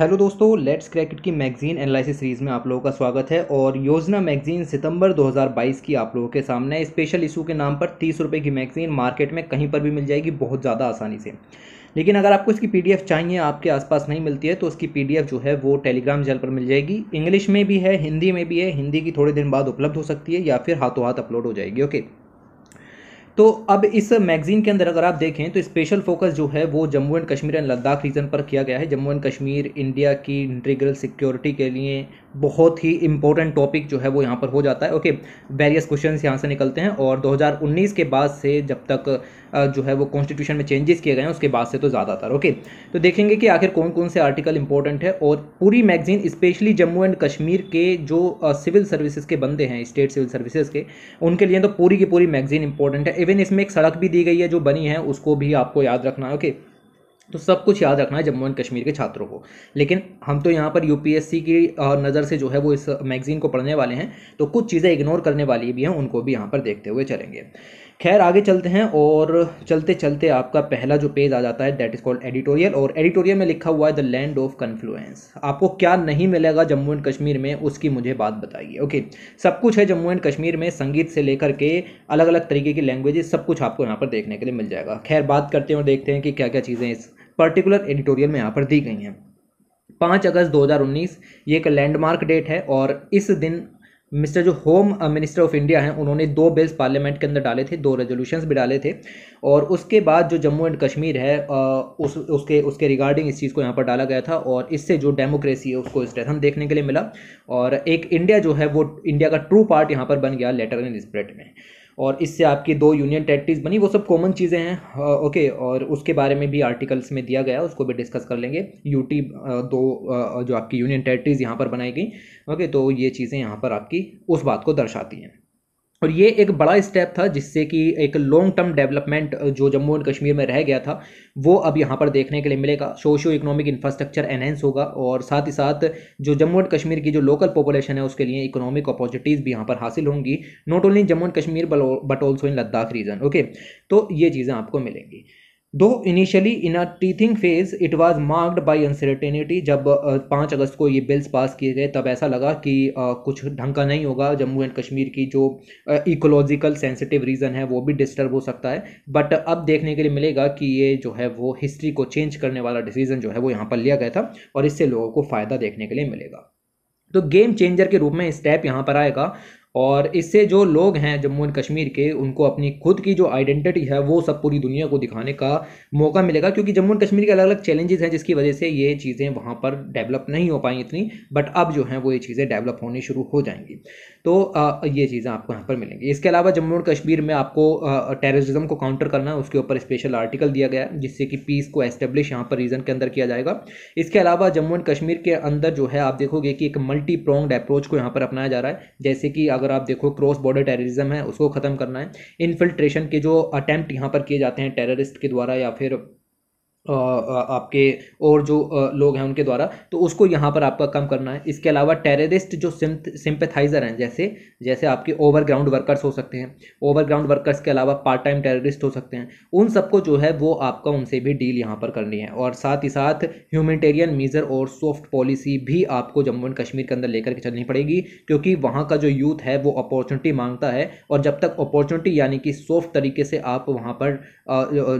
Hello दोस्तों let's cricket की magazine analysis series में आप लोगों का स्वागत है और योजना मैगजीन सितंबर 2022 की आप लोगों के सामने स्पेशल इशू के नाम पर तीस रुपये की मैगजीन मार्केट में कहीं पर भी मिल जाएगी बहुत ज़्यादा आसानी से लेकिन अगर आपको इसकी पीडीएफ चाहिए आपके आसपास नहीं मिलती है तो उसकी पीडीएफ जो है वो टेलीग्राम जेल पर मिल जाएगी इंग्लिश में भी है हिंदी में भी है हिंदी की थोड़े दिन बाद उपलब्ध हो सकती है या फिर हाथों हाथ अपलोड हो जाएगी ओके तो अब इस मैगज़ीन के अंदर अगर आप देखें तो स्पेशल फोकस जो है वो Jammu and Kashmir and Ladakh region पर किया गया है जम्मू एंड कश्मीर इंडिया की इंटीग्रल सिक्योरिटी के लिए बहुत ही इंपॉर्टेंट टॉपिक जो है वो यहाँ पर हो जाता है ओके वेरियस क्वेश्चन यहाँ से निकलते हैं और 2019 के बाद से जब तक जो है वो कॉन्स्टिट्यूशन में चेंजेस किए गए हैं उसके बाद से तो ज़्यादातर ओके तो देखेंगे कि आखिर कौन कौन से आर्टिकल इंपॉर्टेंट है और पूरी magazine specially Jammu and Kashmir के जो सिविल सर्विसेज के बंदे हैं स्टेट सिविल सर्विसेज के उनके लिए तो पूरी की पूरी मैगजीन इंपॉर्टेंट है इवन इसमें एक सड़क भी दी गई है जो बनी है उसको भी आपको याद रखना है ओके okay? तो सब कुछ याद रखना है जम्मू एंड कश्मीर के छात्रों को लेकिन हम तो यहाँ पर यूपीएससी की नज़र से जो है वो इस मैगज़ीन को पढ़ने वाले हैं तो कुछ चीज़ें इग्नोर करने वाली भी हैं उनको भी यहाँ पर देखते हुए चलेंगे खैर आगे चलते हैं और चलते चलते आपका पहला जो पेज आ जाता है दैट इज़ कॉल्ड एडिटोरियल और एडिटोरियल में लिखा हुआ है द लैंड ऑफ कन्फ्लुएंस आपको क्या नहीं मिलेगा जम्मू एंड कश्मीर में उसकी मुझे बात बताइए ओके सब कुछ है जम्मू एंड कश्मीर में संगीत से लेकर के अलग अलग तरीके की लैंग्वेजेस सब कुछ आपको यहाँ पर देखने के लिए मिल जाएगा खैर बात करते हैं और देखते हैं कि क्या क्या चीज़ें इस पर्टिकुलर एडिटोरियल में यहाँ पर दी गई हैं पाँच अगस्त 2019 ये एक लैंडमार्क डेट है और इस दिन मिस्टर जो होम मिनिस्टर ऑफ इंडिया हैं उन्होंने दो बिल्स पार्लियामेंट के अंदर डाले थे दो रेजोल्यूशंस भी डाले थे और उसके बाद जो जम्मू एंड कश्मीर है उस उसके उसके रिगार्डिंग इस चीज़ को यहाँ पर डाला गया था और इससे जो डेमोक्रेसी है उसको स्ट्रेथन देखने के लिए मिला और एक इंडिया जो है वो इंडिया का ट्रू पार्ट यहाँ पर बन गया लेटर इन स्प्रेड में और इससे आपकी दो यूनियन टेरेटरीज बनी वो सब कॉमन चीज़ें हैं ओके और उसके बारे में भी आर्टिकल्स में दिया गया उसको भी डिस्कस कर लेंगे यूटी दो जो आपकी यूनियन टेरेटरीज यहाँ पर बनाई गई ओके तो ये चीज़ें यहाँ पर आपकी उस बात को दर्शाती हैं और ये एक बड़ा स्टेप था जिससे कि एक लॉन्ग टर्म डेवलपमेंट जो जम्मू एंड कश्मीर में रह गया था वो अब यहाँ पर देखने के लिए मिलेगा सोशो इकोनॉमिक इंफ्रास्ट्रक्चर एनहेंस होगा और साथ ही साथ जो जम्मू एंड कश्मीर की जो लोकल पॉपुलेशन है उसके लिए इकोनॉमिक अपॉर्चुनिटीज़ भी यहाँ पर हासिल होंगी not only Jammu and Kashmir but also in Ladakh region okay तो ये चीज़ें आपको मिलेंगी दो initially in a teething phase it was marked by uncertainty जब पाँच अगस्त को ये बिल्स पास किए गए तब ऐसा लगा कि कुछ ढंग का नहीं होगा जम्मू एंड कश्मीर की जो इकोलॉजिकल सेंसिटिव रीजन है वो भी डिस्टर्ब हो सकता है बट अब देखने के लिए मिलेगा कि ये जो है वो हिस्ट्री को चेंज करने वाला डिसीजन जो है वो यहाँ पर लिया गया था और इससे लोगों को फ़ायदा देखने के लिए मिलेगा तो गेम चेंजर के रूप में स्टेप यहाँ पर आएगा और इससे जो लोग हैं जम्मू एंड कश्मीर के उनको अपनी खुद की जो आइडेंटिटी है वो सब पूरी दुनिया को दिखाने का मौका मिलेगा क्योंकि जम्मू एंड कश्मीर के अलग अलग चैलेंजेस हैं जिसकी वजह से ये चीज़ें वहाँ पर डेवलप नहीं हो पाई इतनी बट अब जो है वो ये चीज़ें डेवलप होनी शुरू हो जाएंगी तो ये चीज़ें आपको यहाँ पर मिलेंगी इसके अलावा जम्मू एंड कश्मीर में आपको टेररिज्म को काउंटर करना है उसके ऊपर स्पेशल आर्टिकल दिया गया है जिससे कि पीस को एस्टेब्लिश यहाँ पर रीजन के अंदर किया जाएगा इसके अलावा जम्मू एंड कश्मीर के अंदर जो है आप देखोगे कि एक मल्टी प्रोंग्ड अप्रोच को यहाँ पर अपनाया जा रहा है जैसे कि अगर आप देखो क्रॉस बॉर्डर टेररिज्म है उसको ख़त्म करना है इनफिल्ट्रेशन के जो अटैम्प्ट यहाँ पर किए जाते हैं टेररिस्ट के द्वारा या फिर आपके और जो लोग हैं उनके द्वारा तो उसको यहाँ पर आपका कम करना है इसके अलावा टेररिस्ट जो सिंपथाइज़र हैं जैसे जैसे आपके ओवरग्राउंड वर्कर्स हो सकते हैं ओवरग्राउंड वर्कर्स के अलावा पार्ट टाइम टेररिस्ट हो सकते हैं उन सबको जो है वो आपका उनसे भी डील यहाँ पर करनी है और साथ ही साथ ह्यूमनिटेरियन मीज़र और सॉफ्ट पॉलिसी भी आपको जम्मू एंड कश्मीर के अंदर लेकर के चलनी पड़ेगी क्योंकि वहाँ का जो यूथ है वो अपॉर्चुनिटी मांगता है और जब तक अपॉर्चुनिटी यानी कि सॉफ्ट तरीके से आप वहाँ पर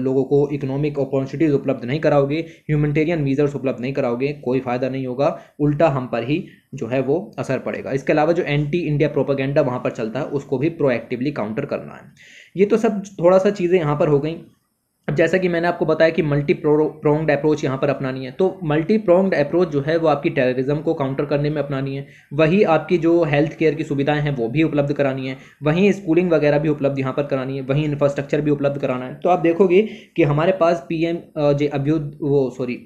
लोगों को इकोनॉमिक अपॉर्चुनिटीज़ उपलब्ध उपलब्ध नहीं कराओगे ह्यूमनिटेरियन मीजर्स उपलब्ध नहीं कराओगे कोई फ़ायदा नहीं होगा उल्टा हम पर ही जो है वो असर पड़ेगा इसके अलावा जो एंटी इंडिया प्रोपागेंडा वहाँ पर चलता है उसको भी प्रोएक्टिवली काउंटर करना है ये तो सब थोड़ा सा चीज़ें यहाँ पर हो गई अब जैसा कि मैंने आपको बताया कि मल्टी प्रोंग्ड अप्रोच यहाँ पर अपनानी है तो मल्टी प्रोंग्ड अप्रोच जो है वो आपकी टेररिज्म को काउंटर करने में अपनानी है वही आपकी जो हेल्थ केयर की सुविधाएं हैं वो भी उपलब्ध करानी है वहीं स्कूलिंग वगैरह भी उपलब्ध यहाँ पर करानी है वहीं इंफ्रास्ट्रक्चर भी उपलब्ध कराना है तो आप देखोगे कि हमारे पास पी एम जे अभ्युद वो सॉरी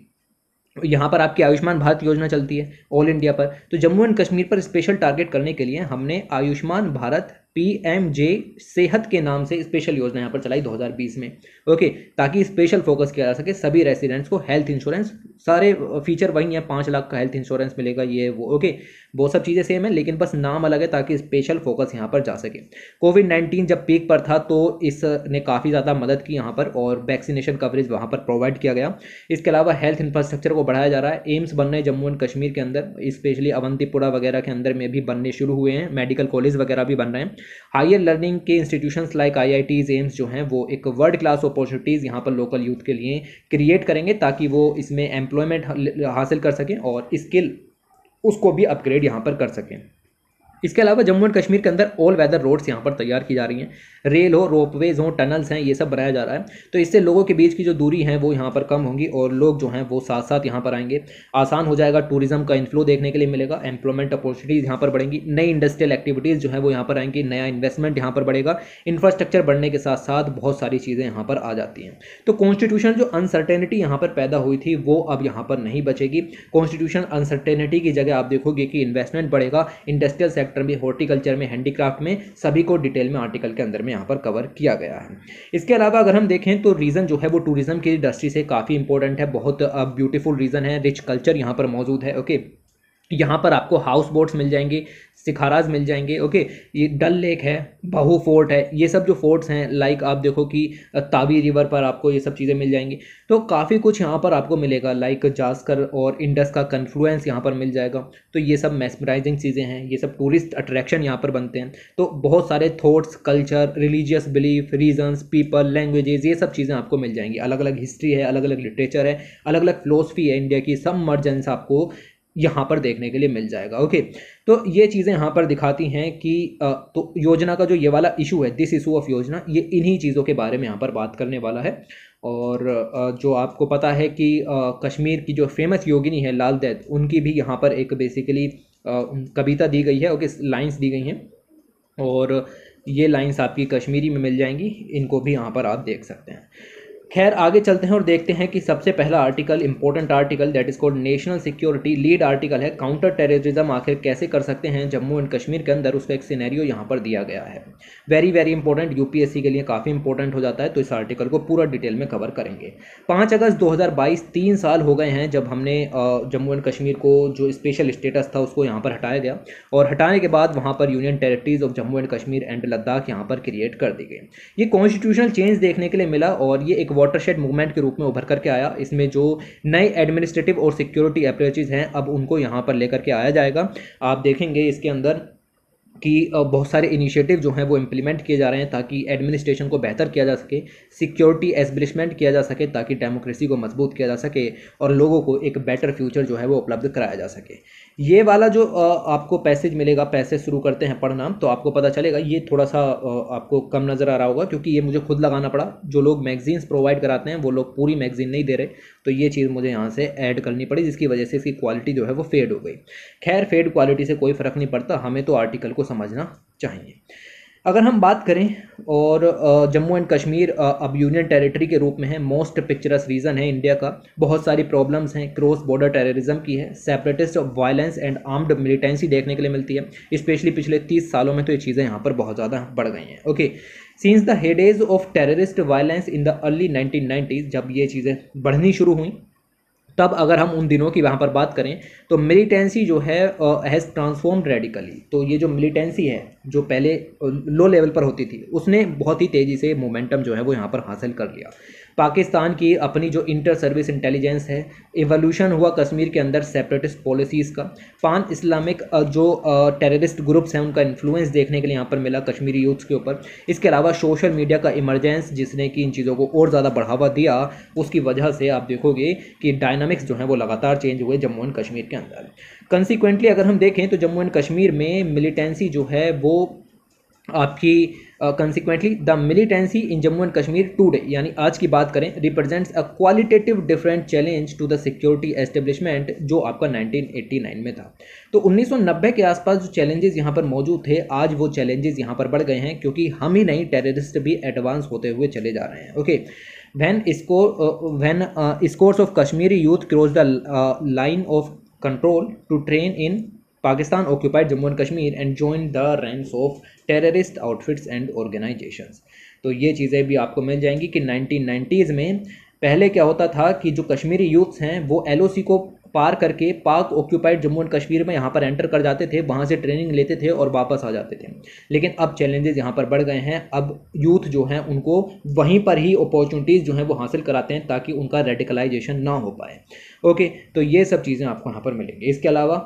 यहाँ पर आपकी आयुष्मान भारत योजना चलती है ऑल इंडिया पर तो जम्मू एंड कश्मीर पर स्पेशल टारगेट करने के लिए हमने Ayushman Bharat P M J Sehat के नाम से स्पेशल योजना यहाँ पर चलाई 2020 में ओके ताकि स्पेशल फोकस किया जा सके सभी रेसिडेंट्स को हेल्थ इंश्योरेंस सारे फीचर वही है पाँच लाख का हेल्थ इंश्योरेंस मिलेगा ये वो ओके वो सब चीज़ें सेम है लेकिन बस नाम अलग है ताकि स्पेशल फोकस यहाँ पर जा सके कोविड नाइन्टीन जब पीक पर था तो इसने काफ़ी ज़्यादा मदद की यहाँ पर और वैक्सीनेशन कवरेज वहाँ पर प्रोवाइड किया गया इसके अलावा हेल्थ इंफ्रास्ट्रक्चर को बढ़ाया जा रहा है एम्स बन रहे जम्मू एंड कश्मीर के अंदर स्पेशली अवंतीपुरा वगैरह के अंदर में भी बनने शुरू हुए हैं मेडिकल कॉलेज वगैरह भी बन रहे हैं हायर लर्निंग के इंस्टीट्यूशंस लाइक आईआईटीज एम्स जो हैं वो एक वर्ल्ड क्लास अपॉर्चुनिटीज़ यहाँ पर लोकल यूथ के लिए क्रिएट करेंगे ताकि वो इसमें एम्प्लॉयमेंट हासिल कर सकें और स्किल उसको भी अपग्रेड यहाँ पर कर सकें इसके अलावा जम्मू एंड कश्मीर के अंदर ऑल वेदर रोड्स यहाँ पर तैयार की जा रही हैं रेल हो रोपवेज हो टनल्स हैं ये सब बनाया जा रहा है तो इससे लोगों के बीच की जो दूरी है वो यहाँ पर कम होगी और लोग जो हैं वो साथ साथ यहाँ पर आएंगे आसान हो जाएगा टूरिज्म का इन्फ्लो देखने के लिए मिलेगा एम्प्लॉयमेंट अपॉर्चुनिटीज़ यहाँ पर बढ़ेंगी नई इंडस्ट्रियल एक्टिविटीज़ जो है वो यहाँ पर आएंगी नया इन्वेस्टमेंट यहाँ पर बढ़ेगा इंफ्रास्ट्रक्चर बढ़ने के साथ साथ बहुत सारी चीज़ें यहाँ पर आ जाती हैं तो कॉन्स्टिट्यूशन जो अनसर्टेनिटी यहाँ पर पैदा हुई थी वो अब यहाँ पर नहीं बचेगी कॉन्स्टिट्यूशन अनसर्टेनिटी की जगह आप देखोगे कि इन्वेस्टमेंट बढ़ेगा इंडस्ट्रियल सेक्टर में हॉर्टिकल्चर में हैंडीक्राफ्ट में सभी को डिटेल में आर्टिकल के अंदर में यहाँ पर कवर किया गया है इसके अलावा अगर हम देखें तो रीज़न जो है वो टूरिज्म की इंडस्ट्री से काफ़ी इंपॉर्टेंट है बहुत ब्यूटीफुल रीज़न है रिच कल्चर यहाँ पर मौजूद है ओके okay? यहाँ पर आपको हाउस बोट्स मिल जाएंगे सिखाराज मिल जाएंगे ओके ये डल लेक है बहू फोर्ट है ये सब जो फोर्ट्स हैं लाइक आप देखो कि तावी रिवर पर आपको ये सब चीज़ें मिल जाएंगी तो काफ़ी कुछ यहाँ पर आपको मिलेगा लाइक जास्कर और इंडस का कन्फ्लुएंस यहाँ पर मिल जाएगा तो ये सब मैसमराइजिंग चीज़ें हैं ये सब टूरिस्ट अट्रैक्शन यहाँ पर बनते हैं तो बहुत सारे thoughts culture religious belief regions people language ये सब चीज़ें आपको मिल जाएंगी अलग अलग हिस्ट्री है अलग अलग लिटरेचर है अलग अलग फिलोसफी है इंडिया की सब मर्जेंस आपको यहाँ पर देखने के लिए मिल जाएगा ओके तो ये चीज़ें यहाँ पर दिखाती हैं कि तो योजना का जो ये वाला इशू है दिस इशू ऑफ योजना ये इन्हीं चीज़ों के बारे में यहाँ पर बात करने वाला है और जो आपको पता है कि कश्मीर की जो फेमस योगिनी है लाल दैत उनकी भी यहाँ पर एक बेसिकली कविता दी गई है ओके लाइन्स दी गई हैं और ये लाइन्स आपकी कश्मीरी में मिल जाएंगी इनको भी यहाँ पर आप देख सकते हैं खैर आगे चलते हैं और देखते हैं कि सबसे पहला article important article that is called national security lead article है काउंटर टेररिज्म आखिर कैसे कर सकते हैं जम्मू एंड कश्मीर के अंदर उसका एक सिनेरियो यहाँ पर दिया गया है वेरी वेरी इंपॉर्टेंट यूपीएससी के लिए काफ़ी इंपॉर्टेंट हो जाता है तो इस आर्टिकल को पूरा डिटेल में कवर करेंगे पाँच अगस्त दो तीन साल हो गए हैं जब हमने जम्मू एंड कश्मीर को जो स्पेशल स्टेटस था उसको यहाँ पर हटाया गया और हटाने के बाद वहाँ पर union territories of Jammu and Kashmir and Ladakh यहाँ पर क्रिएट कर दी गई ये कॉन्स्टिट्यूशनल चेंज देखने के लिए मिला और ये एक वाटरशेड मूवमेंट के रूप में उभर करके आया इसमें जो नए एडमिनिस्ट्रेटिव और सिक्योरिटी अप्रोचेज हैं अब उनको यहाँ पर लेकर के आया जाएगा आप देखेंगे इसके अंदर कि बहुत सारे इनिशिएटिव जो हैं वो इम्प्लीमेंट किए जा रहे हैं ताकि एडमिनिस्ट्रेशन को बेहतर किया जा सके सिक्योरिटी एस्ब्लिशमेंट किया जा सके ताकि डेमोक्रेसी को मजबूत किया जा सके और लोगों को एक बेटर फ्यूचर जो है वो उपलब्ध कराया जा सके ये वाला जो आपको पैसेज मिलेगा पैसेज शुरू करते हैं पढ़ना तो आपको पता चलेगा ये थोड़ा सा आपको कम नज़र आ रहा होगा क्योंकि ये मुझे खुद लगाना पड़ा जो लोग मैगजीन्स प्रोवाइड कराते हैं वो लोग पूरी मैगजीन नहीं दे रहे तो ये चीज़ मुझे यहाँ से ऐड करनी पड़ी जिसकी वजह से इसकी क्वालिटी जो है वो फेड हो गई खैर फेड क्वालिटी से कोई फ़र्क नहीं पड़ता हमें तो आर्टिकल को समझना चाहिए अगर हम बात करें और जम्मू एंड कश्मीर अब यूनियन टेरिटरी के रूप में है मोस्ट पिक्चरस रीजन है इंडिया का बहुत सारी प्रॉब्लम्स हैं क्रॉस बॉर्डर टेररिज्म की है separatist of violence and armed militancy देखने के लिए मिलती है स्पेशली पिछले तीस सालों में तो ये चीज़ें यहाँ पर बहुत ज़्यादा बढ़ गई हैं okay seen the heydays of terrorist violence in the early nineteen जब ये चीज़ें बढ़नी शुरू हुई तब अगर हम उन दिनों की वहाँ पर बात करें तो मिलिटेंसी जो है हैज़ ट्रांसफॉर्म रेडिकली तो ये जो मिलिटेंसी है जो पहले लो लेवल पर होती थी उसने बहुत ही तेज़ी से मोमेंटम जो है वो यहाँ पर हासिल कर लिया पाकिस्तान की अपनी जो इंटर सर्विस इंटेलिजेंस है एवोल्यूशन हुआ कश्मीर के अंदर सेपरेटिस्ट पॉलिसीज़ का पान इस्लामिक जो टेररिस्ट ग्रुप्स हैं उनका इन्फ्लुएंस देखने के लिए यहाँ पर मिला कश्मीरी यूथ्स के ऊपर इसके अलावा सोशल मीडिया का इमरजेंस जिसने कि इन चीज़ों को और ज़्यादा बढ़ावा दिया उसकी वजह से आप देखोगे कि डायनामिक्स जो हैं वो लगातार चेंज हुए जम्मू एंड कश्मीर के अंदर कंसिक्वेंटली अगर हम देखें तो जम्मू एंड कश्मीर में मिलिटेंसी जो है वो आपकी consequently the militancy in Jammu and Kashmir today यानी आज की बात करें represents a qualitative different challenge to the security establishment जो आपका 1989 में था तो 1990 के आसपास जो चैलेंजेस यहाँ पर मौजूद थे आज वो चैलेंजेस यहाँ पर बढ़ गए हैं क्योंकि हम ही नहीं टेररिस्ट भी एडवांस होते हुए चले जा रहे हैं ओके वैन इसको when scores of Kashmiri youth cross the line of control to train in Pakistan occupied Jammu and Kashmir and join the ranks of terrorist outfits and organisations तो ये चीज़ें भी आपको मिल जाएंगी कि नाइनटीन में पहले क्या होता था कि जो कश्मीरी यूथ्स हैं वो एल को पार करके पाक ऑक्यूपाइड जम्मू एंड कश्मीर में यहाँ पर एंटर कर जाते थे वहाँ से ट्रेनिंग लेते थे और वापस आ जाते थे लेकिन अब चैलेंजेस यहाँ पर बढ़ गए हैं अब यूथ जो हैं उनको वहीं पर ही अपॉर्चुनिटीज़ जो हैं वो हासिल कराते हैं ताकि उनका रेडिकलाइजेशन ना हो पाए ओके तो ये सब चीज़ें आपको यहाँ पर मिलेंगी इसके अलावा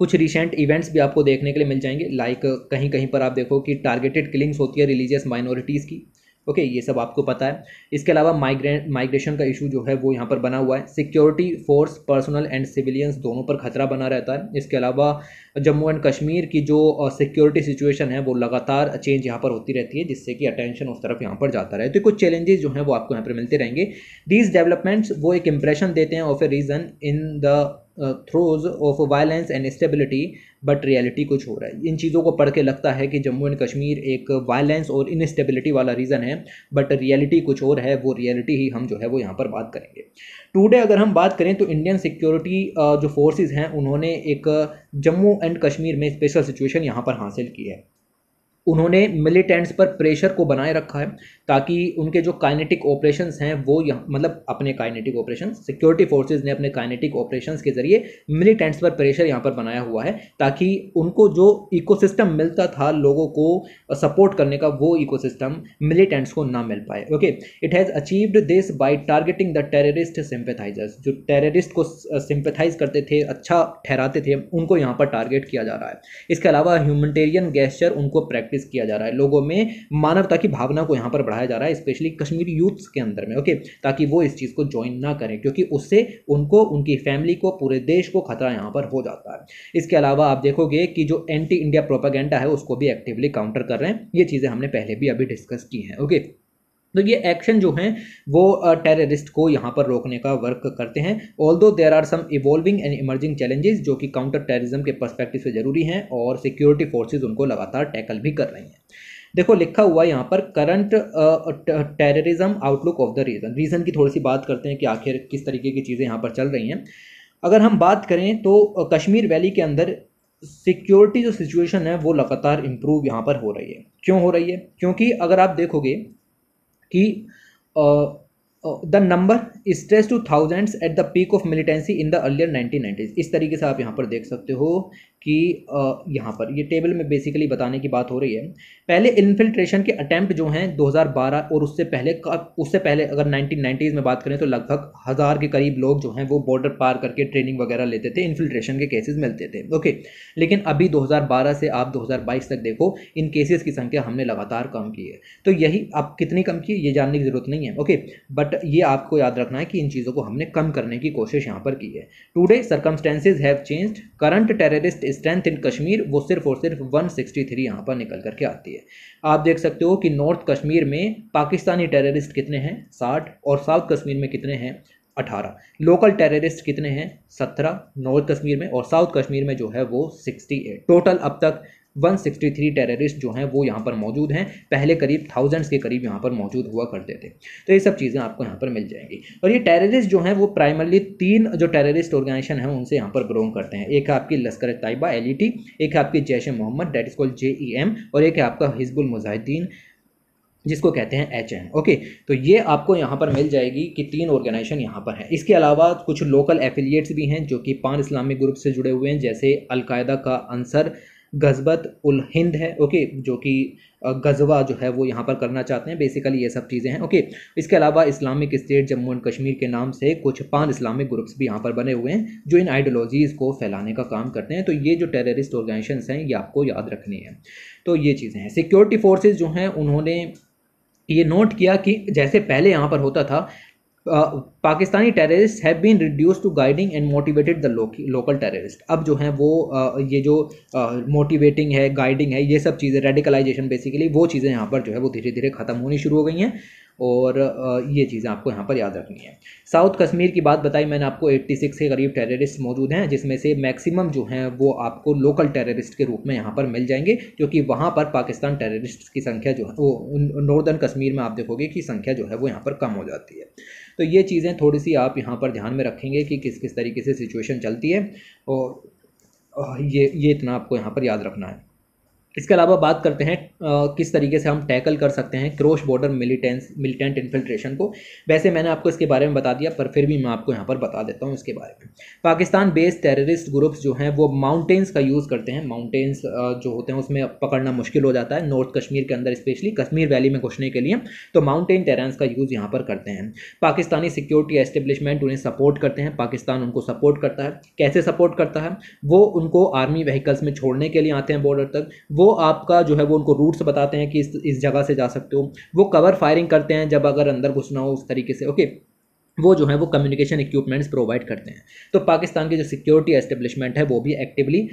कुछ रिसेंट इवेंट्स भी आपको देखने के लिए मिल जाएंगे लाइक कहीं कहीं पर आप देखो कि टारगेटेड किलिंग्स होती है रिलीजियस माइनॉरिटीज़ की ओके ये सब आपको पता है इसके अलावा माइग्रेन माइग्रेशन का इशू जो है वो यहाँ पर बना हुआ है security force personnel and civilians दोनों पर खतरा बना रहता है इसके अलावा जम्मू एंड कश्मीर की जो सिक्योरिटी सिचुएशन है वो लगातार चेंज यहाँ पर होती रहती है जिससे कि अटेंशन उस तरफ यहाँ पर जाता रहे तो कुछ चैलेंजेस जो हैं वो आपको यहाँ पर मिलते रहेंगे दीज डेवलपमेंट्स वो एक इंप्रेशन देते हैं of a region in the throes of violence and instability but reality कुछ हो रहा है इन चीज़ों को पढ़ के लगता है कि जम्मू एंड कश्मीर एक वायलेंस और इनस्टेबिलिटी वाला रीज़न है बट रियलिटी कुछ और है वो रियलिटी ही हम जो है वो यहाँ पर बात करेंगे टूडे अगर हम बात करें तो इंडियन सिक्योरिटी जो फोर्सेज हैं उन्होंने एक जम्मू एंड कश्मीर में स्पेशल सिचुएशन यहाँ पर हासिल की है उन्होंने मिलिटेंट्स पर प्रेशर को बनाए रखा है ताकि उनके जो काइनेटिक ऑपरेशंस हैं वो यहाँ मतलब अपने काइनेटिक ऑपरेशन सिक्योरिटी फोर्सेस ने अपने काइनेटिक ऑपरेशंस के जरिए मिलिटेंट्स पर प्रेशर यहाँ पर बनाया हुआ है ताकि उनको जो इकोसिस्टम मिलता था लोगों को सपोर्ट करने का वो इको मिलिटेंट्स को ना मिल पाए okay it has achieved this by targeting the terrorist sympathisers जो टेररिस्ट को सिंपेथाइज करते थे अच्छा ठहराते थे उनको यहाँ पर टारगेट किया जा रहा है इसके अलावा ह्यूमटेरियन गैस्चर उनको प्रैक्टिस प्रैक्टिस किया जा रहा है लोगों में मानवता की भावना को यहाँ पर बढ़ाया जा रहा है स्पेशली कश्मीरी यूथ्स के अंदर में ओके ताकि वो इस चीज़ को ज्वाइन ना करें क्योंकि उससे उनको उनकी फैमिली को पूरे देश को खतरा यहाँ पर हो जाता है इसके अलावा आप देखोगे कि जो एंटी इंडिया प्रोपागेंडा है उसको भी एक्टिवली काउंटर कर रहे हैं ये चीज़ें हमने पहले भी अभी डिस्कस की हैं ओके तो ये एक्शन जो हैं वो टेररिस्ट को यहाँ पर रोकने का वर्क करते हैं although there are some evolving and emerging challenges जो कि काउंटर टेररिज्म के परस्पेक्टिव से ज़रूरी हैं और सिक्योरिटी फोर्सेज उनको लगातार टैकल भी कर रही हैं देखो लिखा हुआ है यहाँ पर current terrorism outlook of the region region की थोड़ी सी बात करते हैं कि आखिर किस तरीके की चीज़ें यहाँ पर चल रही हैं अगर हम बात करें तो कश्मीर वैली के अंदर सिक्योरिटी जो सिचुएशन है वो लगातार इम्प्रूव यहाँ पर हो रही है क्यों हो रही है क्योंकि अगर आप देखोगे कि the number stretched to thousands at the peak of militancy in the earlier nineteen इस तरीके से आप यहाँ पर देख सकते हो कि यहाँ पर ये टेबल में बेसिकली बताने की बात हो रही है पहले इन्फिल्ट्रेशन के अटैम्प्ट जो हैं 2012 और उससे पहले उससे पहले अगर 1990s में बात करें तो लगभग हज़ार के करीब लोग जो हैं वो बॉर्डर पार करके ट्रेनिंग वगैरह लेते थे इन्फिल्ट्रेशन के केसेस मिलते थे ओके लेकिन अभी 2012 से आप 2022 तक देखो इन केसेस की संख्या हमने लगातार कम की है तो यही आप कितनी कम की है ये जानने की ज़रूरत नहीं है ओके बट ये आपको याद रखना है कि इन चीज़ों को हमने कम करने की कोशिश यहाँ पर की है today circumstances have change current terrorist strength in Kashmir वो सिर्फ और सिर्फ 163 सिक्सटी थ्री यहाँ पर निकल करके आती है आप देख सकते हो कि नॉर्थ कश्मीर में पाकिस्तानी टेररिस्ट कितने हैं साठ और साउथ कश्मीर में कितने हैं अठारह लोकल टेररिस्ट कितने हैं सत्रह नॉर्थ कश्मीर में और साउथ कश्मीर में जो है वो सिक्सटी एट टोटल अब तक 163 टेररिस्ट जो हैं वो यहाँ पर मौजूद हैं पहले करीब थाउजेंड्स के करीब यहाँ पर मौजूद हुआ करते थे तो ये सब चीज़ें आपको यहाँ पर मिल जाएंगी और ये टेररिस्ट जो हैं वो प्राइमरली तीन जो टेररिस्ट ऑर्गेनाइजेशन हैं उनसे यहाँ पर बिलोंग करते हैं एक है आपकी लश्कर तयबा एल e एक है आपकी Jaish Mohammed that is called J E M और एक है आपका हिजबुल मुजाहिदीन जिसको कहते हैं एच एन ओके तो ये आपको यहाँ पर मिल जाएगी कि तीन ऑर्गेनाइजेशन यहाँ पर है इसके अलावा कुछ लोकल एफिलिएट्स भी हैं जो कि पान इस्लामिक ग्रुप से जुड़े हुए हैं जैसे अलकायदा का अंसर गजबत उल हिंद है ओके जो कि गजवा जो है वो यहाँ पर करना चाहते हैं बेसिकली ये सब चीज़ें हैं ओके इसके अलावा Islamic State Jammu and Kashmir के नाम से कुछ पान इस्लामिक ग्रुप्स भी यहाँ पर बने हुए हैं जो इन आइडियोलॉजीज़ को फैलाने का काम करते हैं तो ये जो टेररिस्ट ऑर्गेनाइजेशन हैं ये आपको याद रखनी है तो ये चीज़ें हैं सिक्योरिटी फोर्सेज जो हैं उन्होंने ये नोट किया कि जैसे पहले यहाँ पर होता था Pakistani terrorist have been reduce to guiding and motivated the local terrorist अब जो है वो uh, ये जो मोटिवेटिंग uh, है गाइडिंग है ये सब चीज़ें रेडिकलाइजेशन बेसिकली वो चीज़ें यहाँ पर जो है वो धीरे धीरे ख़त्म होनी शुरू हो गई हैं और ये चीज़ें आपको यहाँ पर याद रखनी है साउथ कश्मीर की बात बताई मैंने आपको 86 के करीब टेररिस्ट मौजूद हैं जिसमें से मैक्सिमम जो हैं वो आपको लोकल टेररिस्ट के रूप में यहाँ पर मिल जाएंगे क्योंकि वहाँ पर पाकिस्तान टेररिस्ट की संख्या जो है वो नॉर्दर्न कश्मीर में आप देखोगे कि संख्या जो है वो यहाँ पर कम हो जाती है तो ये चीज़ें थोड़ी सी आप यहाँ पर ध्यान में रखेंगे कि किस किस तरीके से सिचुएशन चलती है और ये ये इतना आपको यहाँ पर याद रखना है इसके अलावा बात करते हैं आ, किस तरीके से हम टैकल कर सकते हैं cross border militants militant infiltration को वैसे मैंने आपको इसके बारे में बता दिया पर फिर भी मैं आपको यहाँ पर बता देता हूँ इसके बारे में पाकिस्तान बेस्ड टेररिस्ट ग्रुप्स जो हैं वो माउंटेन्स का यूज़ करते हैं माउंटेन्स जो होते हैं उसमें पकड़ना मुश्किल हो जाता है नॉर्थ कश्मीर के अंदर स्पेशली कश्मीर वैली में घुसने के लिए तो माउंटेन टेरेंस का यूज़ यहाँ पर करते हैं पाकिस्तानी सिक्योरिटी एस्टेब्लिशमेंट उन्हें सपोर्ट करते हैं पाकिस्तान उनको सपोर्ट करता है कैसे सपोर्ट करता है वो उनको आर्मी व्हीकल्स में छोड़ने के लिए आते हैं बॉर्डर तक वो आपका जो है वो उनको रूट्स बताते हैं कि इस इस जगह से जा सकते हो वो कवर फायरिंग करते हैं जब अगर अंदर घुसना हो उस तरीके से ओके वो जो है वो कम्युनिकेशन इक्विपमेंट्स प्रोवाइड करते हैं तो पाकिस्तान की जो सिक्योरिटी एस्टेब्लिशमेंट है वो भी एक्टिवली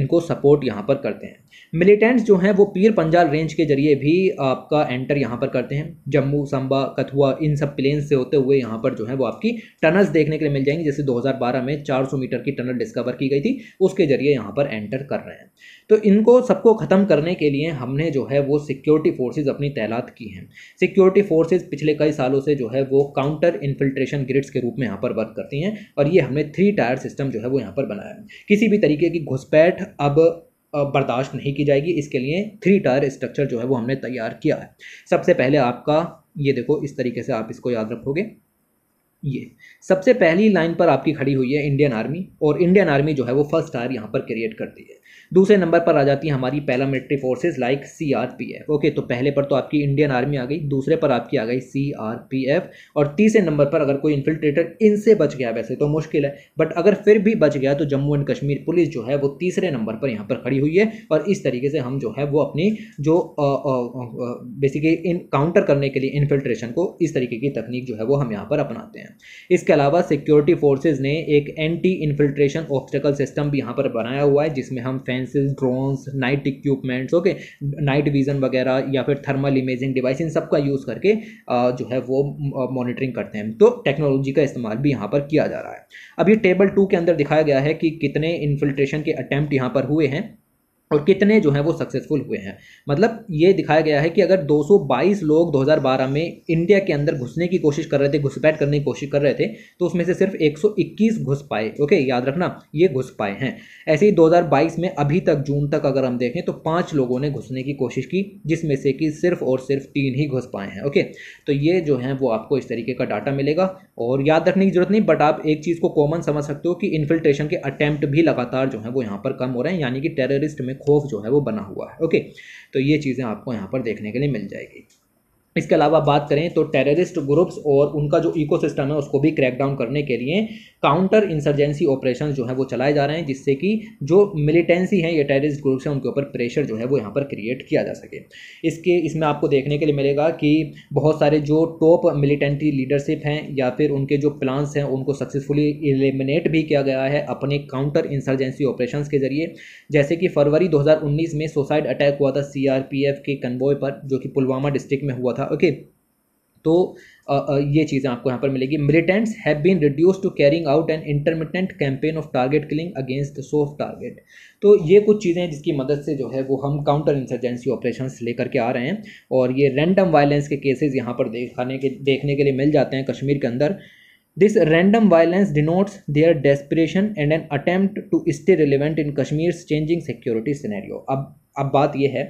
इनको सपोर्ट यहाँ पर करते हैं मिलिटेंट्स जो हैं वो पीर पंजाल रेंज के जरिए भी आपका एंटर यहाँ पर करते हैं जम्मू सांबा कथुआ इन सब प्लेन से होते हुए यहाँ पर जो है वो आपकी टनल्स देखने के लिए मिल जाएंगी जैसे 2012 में 400 मीटर की टनल डिस्कवर की गई थी उसके जरिए यहाँ पर एंटर कर रहे हैं तो इनको सबको ख़त्म करने के लिए हमने जो है वो सिक्योरिटी फोर्सेज अपनी तैनात की हैं सिक्योरिटी फोर्सेज पिछले कई सालों से जो है वो काउंटर इन्फिल्ट्रेशन ग्रिड्स के रूप में यहाँ पर वर्क करती हैं और ये हमने थ्री टायर सिस्टम जो है वो यहाँ पर बनाया किसी भी तरीके की घुसपैठ अब बर्दाश्त नहीं की जाएगी इसके लिए थ्री टायर स्ट्रक्चर जो है वो हमने तैयार किया है सबसे पहले आपका ये देखो इस तरीके से आप इसको याद रखोगे ये सबसे पहली लाइन पर आपकी खड़ी हुई है इंडियन आर्मी और इंडियन आर्मी जो है वो फर्स्ट टायर यहाँ पर क्रिएट करती है दूसरे नंबर पर आ जाती है हमारी paramilitary forces like C okay तो पहले पर तो आपकी इंडियन आर्मी आ गई दूसरे पर आपकी आ गई सी और तीसरे नंबर पर अगर कोई इन्फिल्ट्रेटर इनसे बच गया वैसे तो मुश्किल है बट अगर फिर भी बच गया तो जम्मू एंड कश्मीर पुलिस जो है वो तीसरे नंबर पर यहाँ पर खड़ी हुई है और इस तरीके से हम जो है वो अपनी जो बेसिकली इन काउंटर करने के लिए इन्फिल्ट्रेशन को इस तरीके की तकनीक जो है वो हम यहाँ पर अपनाते हैं इसके अलावा सिक्योरिटी फोर्सेज ने एक एंटी इन्फिल्ट्रेशन ऑब्स्टेकल सिस्टम भी यहाँ पर बनाया हुआ है जिसमें हम fan lenses drones night equipments okay night vision वगैरह या फिर थर्मल इमेजिंग डिवाइस इन सब का यूज़ करके जो है वो मॉनिटरिंग करते हैं तो टेक्नोलॉजी का इस्तेमाल भी यहाँ पर किया जा रहा है अब ये टेबल टू के अंदर दिखाया गया है कि कितने इन्फिल्ट्रेशन के अटैम्प्ट यहाँ पर हुए हैं और कितने जो हैं वो सक्सेसफुल हुए हैं मतलब ये दिखाया गया है कि अगर 222 लोग 2012 में इंडिया के अंदर घुसने की कोशिश कर रहे थे घुसपैठ करने की कोशिश कर रहे थे तो उसमें से सिर्फ 121 घुस पाए ओके याद रखना ये घुस पाए हैं ऐसे ही 2022 में अभी तक जून तक अगर हम देखें तो पाँच लोगों ने घुसने की कोशिश की जिसमें से कि सिर्फ और सिर्फ तीन ही घुस पाए हैं ओके तो ये जो है वो आपको इस तरीके का डाटा मिलेगा और याद रखने की जरूरत नहीं बट आप एक चीज़ को कॉमन समझ सकते हो कि इन्फिल्ट्रेशन के अटैम्प्ट भी लगातार जो है वो यहाँ पर कम हो रहे हैं यानी कि टेररिस्ट में खौफ जो है वो बना हुआ है ओके तो ये चीज़ें आपको यहाँ पर देखने के लिए मिल जाएगी इसके अलावा बात करें तो टेररिस्ट ग्रुप्स और उनका जो इकोसिस्टम है उसको भी क्रैक डाउन करने के लिए काउंटर इंसर्जेंसी ऑपरेशन जो है वो चलाए जा रहे हैं जिससे कि जो मिलिटेंसी है या टेररिस्ट ग्रुप्स हैं उनके ऊपर प्रेशर जो है वो यहाँ पर क्रिएट किया जा सके इसके इसमें आपको देखने के लिए मिलेगा कि बहुत सारे जो टॉप मिलिटेंटी लीडरशिप हैं या फिर उनके जो प्लान्स हैं उनको सक्सेसफुली एलिमिनेट भी किया गया है अपने काउंटर इंसर्जेंसी ऑपरेशन के जरिए जैसे कि फरवरी दो में सुसाइड अटैक हुआ था सी के कन्वॉय पर जो कि पुलवामा डिस्ट्रिक्ट में हुआ था था ओके तो ये चीज़ें आपको यहाँ पर मिलेगी militants have been reduce to carrying out an intermittent campaign of target killing against soft target तो ये कुछ चीज़ें हैं जिसकी मदद से जो है वो हम काउंटर इंसर्जेंसी ऑपरेशन लेकर के आ रहे हैं और ये रैंडम वायलेंस के केसेज यहाँ पर देखाने के देखने के लिए मिल जाते हैं कश्मीर के अंदर this random violence denotes their desperation and an attempt to stay relevant in Kashmir changing security scenario अब अब बात यह है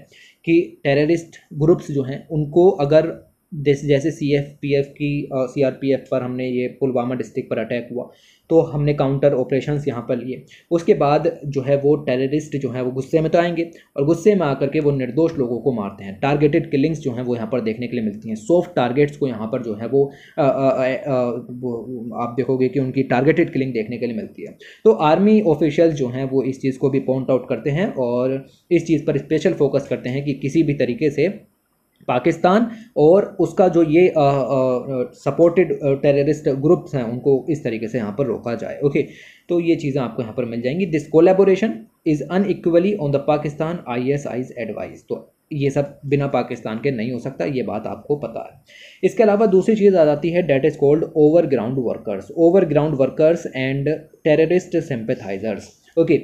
कि टेररिस्ट ग्रुप्स जो हैं उनको अगर जैसे जैसे सी एफ पी एफ की सी आर पी एफ पर हमने ये पुलवामा डिस्ट्रिक्ट पर अटैक हुआ तो हमने काउंटर ऑपरेशन यहाँ पर लिए उसके बाद जो है वो टेररिस्ट जो है वो गुस्से में तो आएंगे और गुस्से में आकर के वो निर्दोष लोगों को मारते हैं टारगेटेड किलिंग्स जो हैं वो यहाँ पर देखने के लिए मिलती हैं सॉफ्ट टारगेट्स को यहाँ पर जो है वो, आ, आ, आ, वो आप देखोगे कि उनकी टारगेटेड किलिंग देखने के लिए मिलती है तो आर्मी ऑफिशल जो हैं वो इस चीज़ को भी पॉइंट आउट करते हैं और इस चीज़ पर स्पेशल फोकस करते हैं कि किसी भी तरीके से पाकिस्तान और उसका जो ये सपोर्टेड टेररिस्ट ग्रुप्स हैं उनको इस तरीके से यहाँ पर रोका जाए ओके तो ये चीज़ें आपको यहाँ पर मिल जाएंगी this collaboration is unequally on the Pakistan I S I's advice तो ये सब बिना पाकिस्तान के नहीं हो सकता ये बात आपको पता है इसके अलावा दूसरी चीज़ आ जाती है that is called over ground workers over ground workers and terrorist sympathisers okay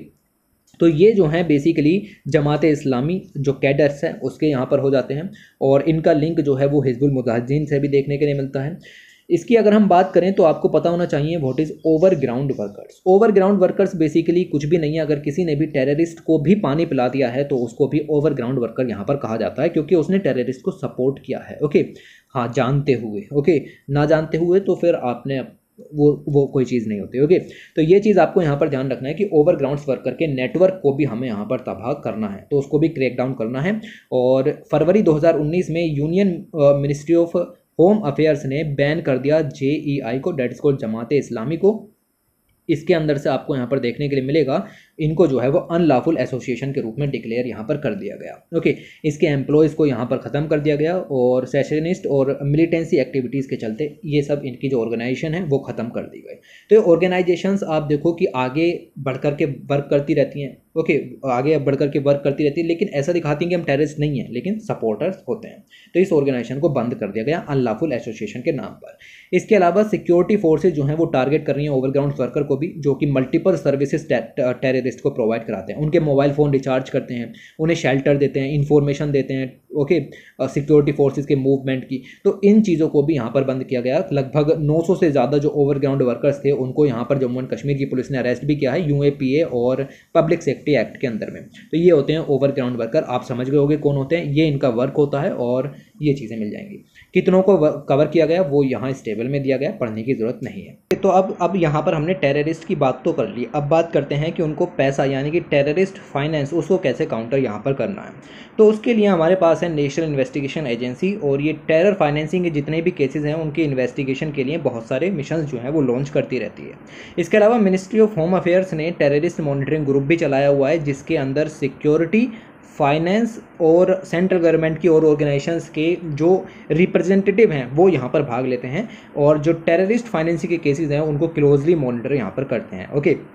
तो ये जो हैं बेसिकली जमात इस्लामी जो कैडर्स हैं उसके यहाँ पर हो जाते हैं और इनका लिंक जो है वो हिजबुल मुजाहिदीन से भी देखने के लिए मिलता है इसकी अगर हम बात करें तो आपको पता होना चाहिए what is over ground workers over ground workers basically कुछ भी नहीं है अगर किसी ने भी टेररिस्ट को भी पानी पिला दिया है तो उसको भी ओवर ग्राउंड वर्कर यहाँ पर कहा जाता है क्योंकि उसने टेररिस्ट को सपोर्ट किया है ओके हाँ जानते हुए ओके ना जानते हुए तो फिर आपने वो वो कोई चीज़ नहीं होती ओके तो ये चीज़ आपको यहाँ पर ध्यान रखना है कि ओवर ग्राउंड वर्कर के नेटवर्क को भी हमें यहाँ पर तबाह करना है तो उसको भी क्रैक डाउन करना है और फरवरी 2019 में union ministry of home affairs ने बैन कर दिया जे e को डेट स्कोर जमात इस्लामी को इसके अंदर से आपको यहाँ पर देखने के लिए मिलेगा इनको जो है वो अनलॉफुल एसोसिएशन के रूप में डिक्लेयर यहाँ पर कर दिया गया ओके इसके एम्प्लॉयज़ को यहाँ पर ख़त्म कर दिया गया और सेशनिस्ट और मिलिटेंसी एक्टिविटीज़ के चलते ये सब इनकी जो ऑर्गेनाइजेशन है वो ख़त्म कर दी गई तो ये ऑर्गेनाइजेशन आप देखो कि आगे बढ़ कर के वर्क करती रहती हैं ओके okay, आगे बढ़ करके वर्क करती रहती है लेकिन ऐसा दिखाती हैं कि हम टेररिस्ट नहीं हैं लेकिन सपोर्टर्स होते हैं तो इस ऑर्गेनाइजेशन को बंद कर दिया गया अनलाफुल एसोसिएशन के नाम पर इसके अलावा सिक्योरिटी फोर्सेज जो हैं वो टारगेट कर रही हैं ओवरग्राउंड वर्कर को भी जो कि मल्टीपल सर्विसेज टेररिस्ट लिस्ट को प्रोवाइड कराते हैं उनके मोबाइल फ़ोन रिचार्ज करते हैं उन्हें शेल्टर देते हैं इन्फॉर्मेशन देते हैं ओके सिक्योरिटी फोर्सेज के मूवमेंट की तो इन चीज़ों को भी यहाँ पर बंद किया गया लगभग 900 से ज़्यादा जो ओवरग्राउंड वर्कर्स थे उनको यहाँ पर जम्मू एंड कश्मीर की पुलिस ने अरेस्ट भी किया है यू और पब्लिक सेफ्टी एक्ट के अंदर में तो ये होते हैं ओवरग्राउंड वर्कर आप समझ गए होगे कौन होते हैं ये इनका वर्क होता है और ये चीज़ें मिल जाएंगी कितनों को कवर किया गया वो यहाँ इस टेबल में दिया गया पढ़ने की ज़रूरत नहीं है तो अब अब यहाँ पर हमने टेररिस्ट की बात तो कर ली अब बात करते हैं कि उनको पैसा यानी कि टेररिस्ट फाइनेंस उसको कैसे काउंटर यहाँ पर करना है तो उसके लिए हमारे पास है नेशनल इन्वेस्टिगेशन एजेंसी और ये टेरर फाइनेंसिंग के जितने भी केसेज हैं उनकी इन्वेस्टिगेशन के लिए बहुत सारे मिशन जो हैं वो लॉन्च करती रहती है इसके अलावा मिनिस्ट्री ऑफ होम अफेयर्स ने टेररिस्ट मॉनिटरिंग ग्रुप भी चलाया हुआ है जिसके अंदर सिक्योरिटी फाइनेंस और सेंट्रल गवर्नमेंट की और ऑर्गेनाइजेशंस के जो रिप्रेजेंटेटिव हैं वो यहाँ पर भाग लेते हैं और जो टेररिस्ट फाइनेंसिंग के केसेस हैं उनको क्लोजली मॉनिटर यहाँ पर करते हैं ओके okay?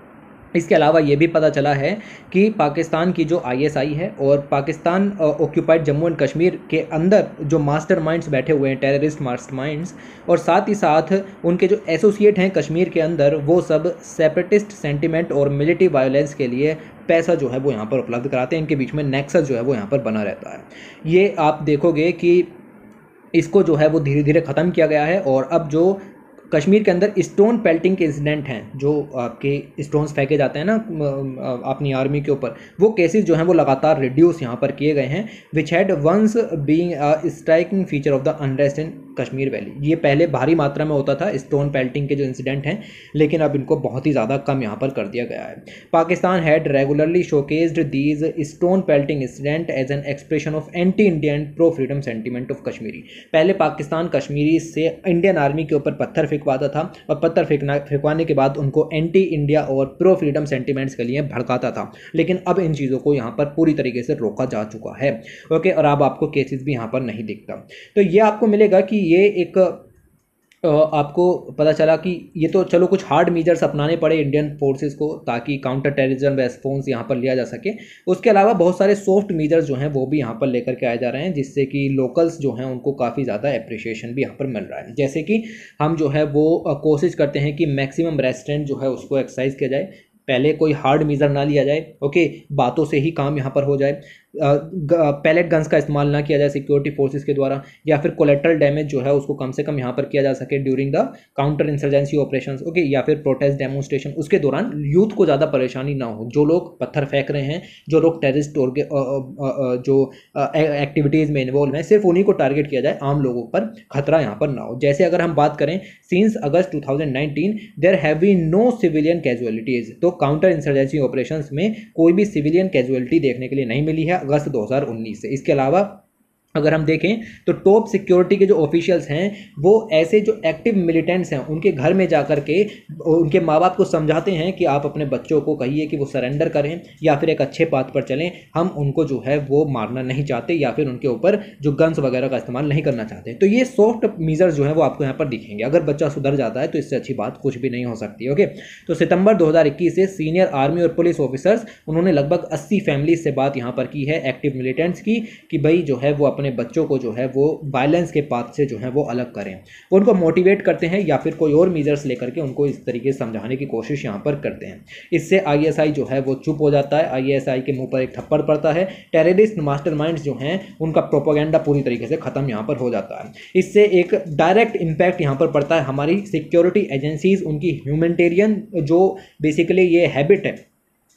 इसके अलावा ये भी पता चला है कि पाकिस्तान की जो आईएसआई है और पाकिस्तान ऑक्यूपाइड जम्मू एंड कश्मीर के अंदर जो मास्टरमाइंड्स बैठे हुए हैं टेररिस्ट मास्टरमाइंड्स और साथ ही साथ उनके जो एसोसिएट हैं कश्मीर के अंदर वो सब सेपरेटिस्ट सेंटिमेंट और मिलिट्री वायलेंस के लिए पैसा जो है वो यहाँ पर उपलब्ध कराते हैं इनके बीच में नेक्सस जो है वो यहाँ पर बना रहता है ये आप देखोगे कि इसको जो है वो धीरे धीरे ख़त्म किया गया है और अब जो कश्मीर के अंदर स्टोन पेल्टिंग के इंसिडेंट हैं जो आपके स्टोन्स फेंके जाते हैं ना अपनी आर्मी के ऊपर वो केसेस जो हैं वो लगातार रिड्यूस यहाँ पर किए गए हैं which had once being striking feature of the unrest in Kashmir valley ये पहले भारी मात्रा में होता था स्टोन पेल्टिंग के जो इंसिडेंट हैं लेकिन अब इनको बहुत ही ज़्यादा कम यहाँ पर कर दिया गया है Pakistan had regularly showcased these stone pelting incident as an expression of anti Indian pro freedom sentiment of Kashmiri पहले पाकिस्तान कश्मीरी से इंडियन आर्मी के ऊपर पत्थर फेंकवाता था और पत्थर फेंकना फेंकवाने के बाद उनको एंटी इंडिया और प्रो फ्रीडम सेंटीमेंट्स के लिए भड़काता था लेकिन अब इन चीज़ों को यहाँ पर पूरी तरीके से रोका जा चुका है ओके और अब आपको केसेस भी यहाँ पर नहीं दिखता तो ये आपको मिलेगा कि ये एक आपको पता चला कि ये तो चलो कुछ हार्ड मेजर्स अपनाने पड़े इंडियन फोर्सेस को ताकि काउंटर टेररिज्म रेस्पॉन्स यहाँ पर लिया जा सके उसके अलावा बहुत सारे सॉफ्ट मेजर्स जो हैं वो भी यहाँ पर लेकर के आए जा रहे हैं जिससे कि लोकल्स जो हैं उनको काफ़ी ज़्यादा अप्रिशिएशन भी यहाँ पर मिल रहा है जैसे कि हम जो है वो कोशिश करते हैं कि मैक्सिमम रेस्टोरेंट जो है उसको एक्सरसाइज किया जाए पहले कोई हार्ड मेज़र ना लिया जाए ओके बातों से ही काम यहाँ पर हो जाए पैलेट गन्स का इस्तेमाल ना किया जाए सिक्योरिटी फोर्सेज के द्वारा या फिर कोलेट्रल डैमेज जो है उसको कम से कम यहाँ पर किया जा सके during the counter insurgency operation okay या फिर प्रोटेस्ट डेमोस्ट्रेशन उसके दौरान यूथ को ज़्यादा परेशानी ना हो जो लोग पत्थर फेंक रहे हैं जो लोग टेररिस्ट जो एक्टिविटीज़ में इन्वॉल्व हैं सिर्फ उन्हीं को टारगेट किया जाए आम लोगों पर खतरा यहाँ पर ना हो जैसे अगर हम बात करें since August 2019 there have be no civilian casualties तो काउंटर इंसर्जेंसी ऑपरेशन में कोई भी सिविलियन कैजुअलिटी देखने के लिए नहीं मिली है अगस्त 2019 से इसके अलावा अगर हम देखें तो टॉप सिक्योरिटी के जो ऑफिशियल्स हैं वो ऐसे जो एक्टिव मिलिटेंट्स हैं उनके घर में जा कर के उनके माँ बाप को समझाते हैं कि आप अपने बच्चों को कहिए कि वो सरेंडर करें या फिर एक अच्छे पाथ पर चलें हम उनको जो है वो मारना नहीं चाहते या फिर उनके ऊपर जो गन्स वगैरह का इस्तेमाल नहीं करना चाहते तो ये सॉफ्ट मीज़र जो है वो आपको यहाँ पर दिखेंगे अगर बच्चा सुधर जाता है तो इससे अच्छी बात कुछ भी नहीं हो सकती ओके तो सितंबर दो से सीनियर आर्मी और पुलिस ऑफिसर्स उन्होंने लगभग अस्सी फैमिली से बात यहाँ पर की है एक्टिव मिलिटेंट्स की कि भाई जो है वो अपने अपने बच्चों को जो है वो वायलेंस के पाथ से जो है वो अलग करें वो उनको मोटिवेट करते हैं या फिर कोई और मेजर्स लेकर के उनको इस तरीके से समझाने की कोशिश यहाँ पर करते हैं इससे आई जो है वो चुप हो जाता है आई के मुँह पर एक थप्पड़ पड़ता है टेररिस्ट मास्टर जो हैं उनका प्रोपोगेंडा पूरी तरीके से ख़त्म यहाँ पर हो जाता है इससे एक डायरेक्ट इम्पैक्ट यहाँ पर पड़ता है हमारी सिक्योरिटी एजेंसीज उनकी ह्यूमेंटेरियन जो बेसिकली ये हैबिट है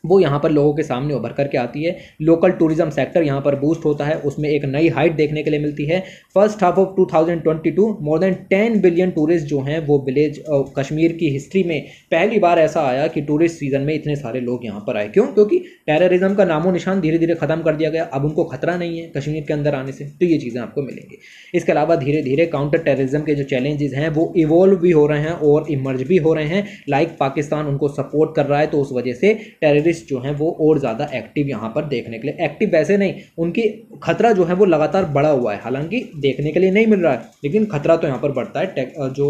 वो यहाँ पर लोगों के सामने उभर करके आती है लोकल टूरिज्म सेक्टर यहाँ पर बूस्ट होता है उसमें एक नई हाइट देखने के लिए मिलती है first half of 2022 more than 10 billion tourist जो हैं वो विलेज कश्मीर की हिस्ट्री में पहली बार ऐसा आया कि टूरिस्ट सीजन में इतने सारे लोग यहाँ पर आए क्यों क्योंकि टेररिज्म का नामो निशान धीरे धीरे खत्म कर दिया गया अब उनको खतरा नहीं है कश्मीर के अंदर आने से तो ये चीज़ें आपको मिलेंगी इसके अलावा धीरे धीरे काउंटर टेररिज्म के जो चैलेंजेस हैं वो इवॉल्व भी हो रहे हैं और इमर्ज भी हो रहे हैं लाइक पाकिस्तान उनको सपोर्ट कर रहा है तो उस वजह से टेररिज्म टेररिस्ट जो हैं वो और ज़्यादा एक्टिव यहाँ पर देखने के लिए एक्टिव वैसे नहीं उनकी खतरा जो है वो लगातार बढ़ा हुआ है हालांकि देखने के लिए नहीं मिल रहा है लेकिन खतरा तो यहाँ पर बढ़ता है जो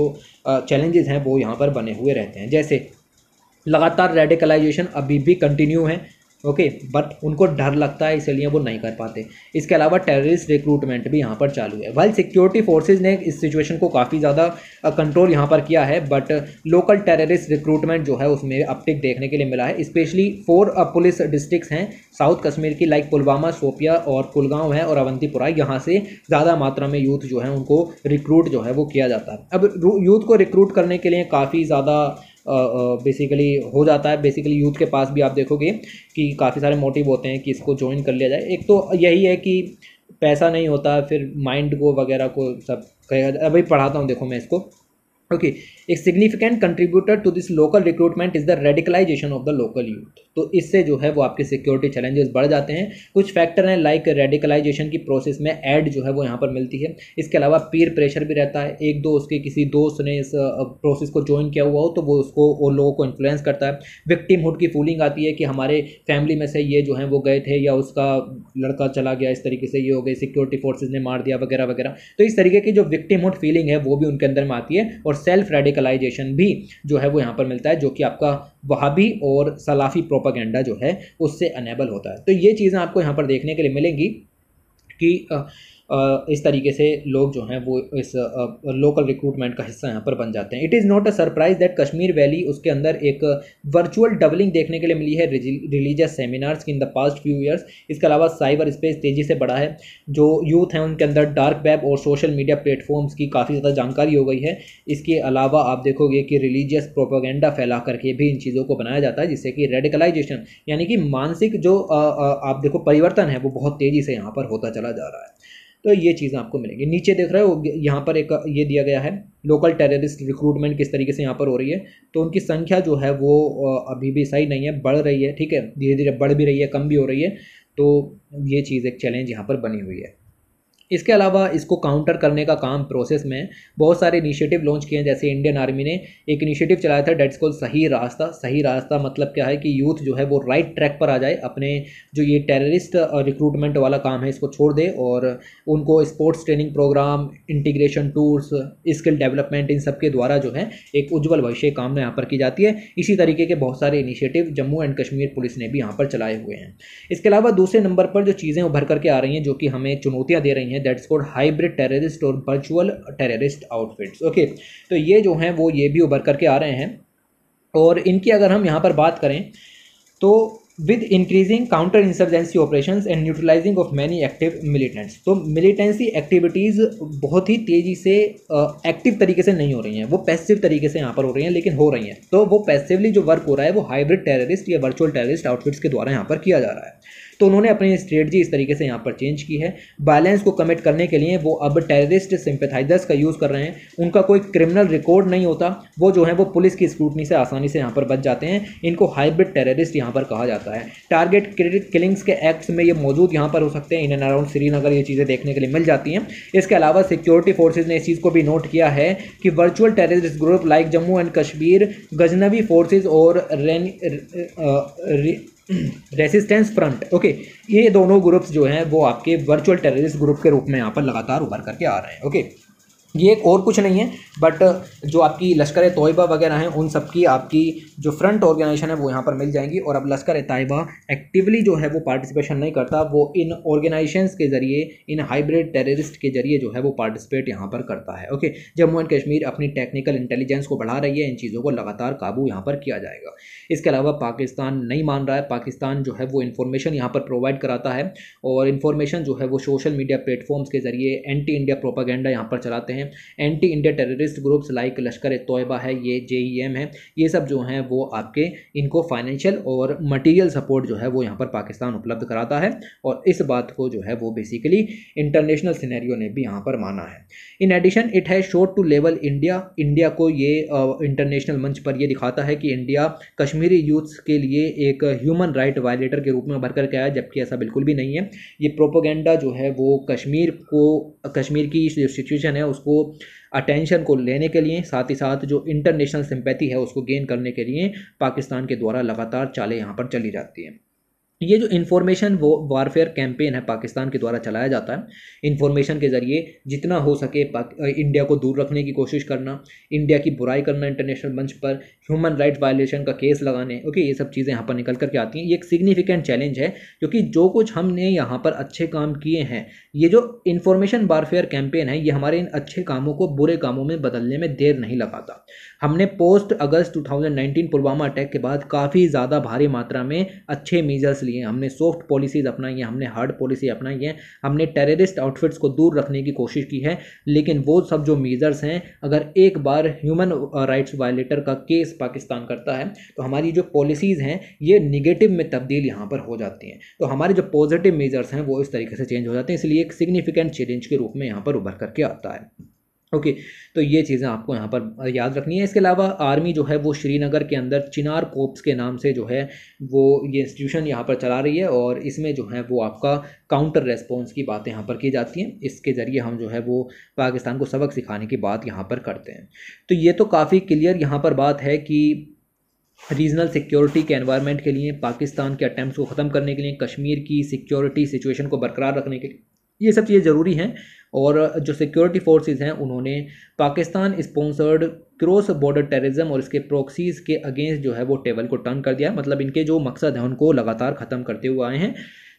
चैलेंजेस हैं वो यहाँ पर बने हुए रहते हैं जैसे लगातार रेडिकलाइजेशन अभी भी कंटिन्यू है ओके बट उनको डर लगता है इसलिए वो नहीं कर पाते इसके अलावा टेररिस्ट रिक्रूटमेंट भी यहाँ पर चालू है वाइल सिक्योरिटी फोर्सेज ने इस सिचुएशन को काफ़ी ज़्यादा कंट्रोल यहाँ पर किया है बट लोकल टेररिस्ट रिक्रूटमेंट जो है उसमें अपटिक देखने के लिए मिला है स्पेशली फोर पुलिस डिस्ट्रिक्स हैं साउथ कश्मीर की लाइक पुलवामा सोपिया और कुलगांव है और अवंतीपुरा यहाँ से ज़्यादा मात्रा में यूथ जो है उनको रिक्रूट जो है वो किया जाता है अब यूथ को रिक्रूट करने के लिए काफ़ी ज़्यादा बेसिकली हो जाता है बेसिकली यूथ के पास भी आप देखोगे कि काफ़ी सारे मोटिव होते हैं कि इसको ज्वाइन कर लिया जाए एक तो यही है कि पैसा नहीं होता फिर माइंड को वगैरह को सब कहेगा अभी पढ़ाता हूँ देखो मैं इसको ओके एक significant contributor to this local recruitment is the radicalisation of the local youth तो इससे जो है वो आपके सिक्योरिटी चैलेंजेस बढ़ जाते हैं कुछ फैक्टर हैं लाइक रेडिकलाइजेशन की प्रोसेस में ऐड जो है वो यहाँ पर मिलती है इसके अलावा पीर प्रेशर भी रहता है एक दो उसके किसी दोस्त ने इस प्रोसेस को ज्वाइन किया हुआ हो तो वो उसको उन लोगों को इन्फ्लुएंस करता है हुड की फीलिंग आती है कि हमारे फैमिली में से ये जो है वो गए थे या उसका लड़का चला गया इस तरीके से ये हो गई सिक्योरिटी फोर्सेज ने मार दिया वगैरह वगैरह तो इस तरीके की जो हुड फीलिंग है वो भी उनके अंदर में आती है और सेल्फ रेडिकलाइजेशन भी जो है वो यहाँ पर मिलता है जो कि आपका वहाबी और सलाफी प्रॉपर प्रोपागेंडा जो है उससे अनेबल होता है तो ये चीज़ें आपको यहाँ पर देखने के लिए मिलेंगी कि इस तरीके से लोग जो हैं वो इस लोकल रिक्रूटमेंट का हिस्सा यहाँ पर बन जाते हैं it is not a surprise that Kashmir valley उसके अंदर एक वर्चुअल डबलिंग देखने के लिए मिली है रिलीजियस सेमिनार्स की in the past few years इसके अलावा साइबर स्पेस तेज़ी से बढ़ा है जो यूथ हैं उनके अंदर डार्क वेब और सोशल मीडिया प्लेटफॉर्म्स की काफ़ी ज़्यादा जानकारी हो गई है इसके अलावा आप देखोगे कि रिलीजियस प्रोपोगेंडा फैला करके भी इन चीज़ों को बनाया जाता है जिससे कि रेडिकलाइजेशन यानी कि मानसिक जो आप देखो परिवर्तन है वो बहुत तेज़ी से यहाँ पर होता चला जा रहा है तो ये चीज़ें आपको मिलेंगी नीचे देख रहे हो यहाँ पर एक ये दिया गया है लोकल टेररिस्ट रिक्रूटमेंट किस तरीके से यहाँ पर हो रही है तो उनकी संख्या जो है वो अभी भी सही नहीं है बढ़ रही है ठीक है धीरे धीरे बढ़ भी रही है कम भी हो रही है तो ये चीज़ एक चैलेंज यहाँ पर बनी हुई है इसके अलावा इसको काउंटर करने का काम प्रोसेस में बहुत सारे इनिशिएटिव लॉन्च किए हैं जैसे इंडियन आर्मी ने एक इनिशिएटिव चलाया था डेट्स कॉल सही रास्ता सही रास्ता मतलब क्या है कि यूथ जो है वो राइट ट्रैक पर आ जाए अपने जो ये टेररिस्ट रिक्रूटमेंट वाला काम है इसको छोड़ दे और उनको sports training programme integration tours skill development इन सब के द्वारा जो है एक उज्ज्वल भविष्य काम यहाँ पर की जाती है इसी तरीके के बहुत सारे initiative Jammu and Kashmir police ने भी यहाँ पर चलाए हुए हैं इसके अलावा दूसरे नंबर पर जो चीज़ें उभर करके आ रही हैं जो कि हमें चुनौतियाँ दे रही हैं हैं दैट्स कॉल्ड हाइब्रिड टेररिस्ट और वर्चुअल टेररिस्ट आउटफिट्स ओके तो ये जो हैं वो ये भी उभर करके आ रहे हैं और इनकी अगर हम यहाँ पर बात करें तो with increasing counter insurgency operation and neutralising of many active militants तो मिलिटेंसी एक्टिविटीज़ बहुत ही तेज़ी से एक्टिव uh, तरीके से नहीं हो रही हैं वो पैसिव तरीके से यहाँ पर हो रही हैं लेकिन हो रही हैं तो वो पैसिवली जो वर्क हो रहा है वो हाइब्रिड टेररिस्ट या वर्चुअल टेररिस्ट आउटफिट्स के द्वारा यहाँ पर किया जा रहा है तो उन्होंने अपनी स्ट्रेटजी इस तरीके से यहाँ पर चेंज की है बैलेंस को कमिट करने के लिए वो अब टेररिस्ट सिंपथाइजर्स का यूज़ कर रहे हैं उनका कोई क्रिमिनल रिकॉर्ड नहीं होता वो जो है वो पुलिस की स्क्रूटनी से आसानी से यहाँ पर बच जाते हैं इनको हाइब्रिड टेररिस्ट यहाँ पर कहा जाता है टारगेट क्रेडिट किलिंग्स के एक्ट्स में ये मौजूद यहाँ पर हो सकते हैं इन एंड अराउंड श्रीनगर ये चीज़ें देखने के लिए मिल जाती हैं इसके अलावा सिक्योरिटी फोर्सेज ने इस चीज़ को भी नोट किया है कि virtual terrorist group like Jammu and Kashmir Ghaznavi forces और रेन रे, रे, रे, रेसिस्टेंस फ्रंट ओके ये दोनों ग्रुप्स जो हैं वो आपके वर्चुअल टेररिस्ट ग्रुप के रूप में यहाँ पर लगातार उभर करके आ रहे हैं ओके ये एक और कुछ नहीं है बट uh, जो आपकी लश्कर तोयबा वगैरह हैं उन सब की आपकी जो फ्रंट ऑर्गेनाइजेशन है वो यहाँ पर मिल जाएंगी और अब लश्कर तयबा एक्टिवली जो है वो पार्टिसिपेशन नहीं करता वो इन ऑर्गेनाइजेशंस के ज़रिए इन हाइब्रिड टेररिस्ट के ज़रिए जो है वो पार्टिसिपेट यहाँ पर करता है ओके जम्मू एंड कश्मीर अपनी टेक्निकल इंटेलिजेंस को बढ़ा रही है इन चीज़ों को लगातार काबू यहाँ पर किया जाएगा इसके अलावा पाकिस्तान नहीं मान रहा है पाकिस्तान जो है वो इन्फॉर्मेशन यहाँ पर प्रोवाइड कराता है और इन्फॉर्मेशन जो है वो सोशल मीडिया प्लेटफॉर्म्स के ज़रिए एंटी इंडिया प्रोपागेंडा यहाँ पर चलाते हैं हैं anti India terrorist groups like Lashkar Taiba है ये जे e है ये सब जो हैं वो आपके इनको फाइनेंशियल और मटीरियल सपोर्ट जो है वो यहाँ पर पाकिस्तान उपलब्ध कराता है और इस बात को जो है वो बेसिकली इंटरनेशनल सिनेरियो ने भी यहाँ पर माना है in addition it has showed to level India India को ये इंटरनेशनल मंच पर यह दिखाता है कि इंडिया कश्मीरी यूथ्स के लिए एक ह्यूमन राइट वायलेटर के रूप में उभर करके आया जबकि ऐसा बिल्कुल भी नहीं है ये प्रोपोगेंडा जो है वो कश्मीर को कश्मीर की जो सिचुएशन है उसको उसको अटेंशन को लेने के लिए साथ ही साथ जो इंटरनेशनल सिंपैथी है उसको गेन करने के लिए पाकिस्तान के द्वारा लगातार चालें यहाँ पर चली जाती हैं ये जो इन्फॉर्मेशन वो वारफेयर कैंपेन है पाकिस्तान के द्वारा चलाया जाता है इन्फॉर्मेशन के ज़रिए जितना हो सके इंडिया को दूर रखने की कोशिश करना इंडिया की बुराई करना इंटरनेशनल मंच पर ह्यूमन राइट वायलेशन का केस लगाने ओके ये सब चीज़ें यहाँ पर निकल करके आती हैं ये एक सिग्निफिकेंट चैलेंज है क्योंकि जो कुछ हमने यहाँ पर अच्छे काम किए हैं ये जो इन्फॉर्मेशन बारफेयर कैंपेन है ये हमारे इन अच्छे कामों को बुरे कामों में बदलने में देर नहीं लगाता हमने पोस्ट अगस्त 2019 पुलवामा अटैक के बाद काफ़ी ज़्यादा भारी मात्रा में अच्छे मीजर्स लिए हमने सॉफ्ट पॉलिसीज़ अपनाई हैं हमने हार्ड पॉलिसी अपनाई है हमने टेररिस्ट आउटफिट्स को दूर रखने की कोशिश की है लेकिन वो सब जो मीजर्स हैं अगर एक बार ह्यूमन राइट्स वायलेटर का केस पाकिस्तान करता है तो हमारी जो पॉलिसीज़ हैं ये निगेटिव में तब्दील यहाँ पर हो जाती हैं तो हमारे जो पॉजिटिव मेजर्स हैं वो इस तरीके से चेंज हो जाते हैं इसलिए एक सिग्निफिकेंट चैलेंज के रूप में यहाँ पर उभर करके आता है ओके okay, तो ये चीज़ें आपको यहाँ पर याद रखनी है इसके अलावा आर्मी जो है वो श्रीनगर के अंदर चिनार कोप्स के नाम से जो है वो ये इंस्टीट्यूशन यहाँ पर चला रही है और इसमें जो है वो आपका काउंटर रेस्पॉन्स की बातें यहाँ पर की जाती हैं इसके ज़रिए हम जो है वो पाकिस्तान को सबक सिखाने की बात यहाँ पर करते हैं तो ये तो काफ़ी क्लियर यहाँ पर बात है कि रीजनल सिक्योरिटी के एनवायरनमेंट के लिए पाकिस्तान के अटैम्प्ट को ख़त्म करने के लिए कश्मीर की सिक्योरिटी सिचुएशन को बरकरार रखने के लिए ये सब चीज़ें ज़रूरी हैं और जो सिक्योरिटी फोर्सेज हैं उन्होंने Pakistan sponsored cross border terrorism और इसके प्रोक्सीज़ के अगेंस्ट जो है वो टेबल को टर्न कर दिया मतलब इनके जो मकसद हैं उनको लगातार ख़त्म करते हुए आए हैं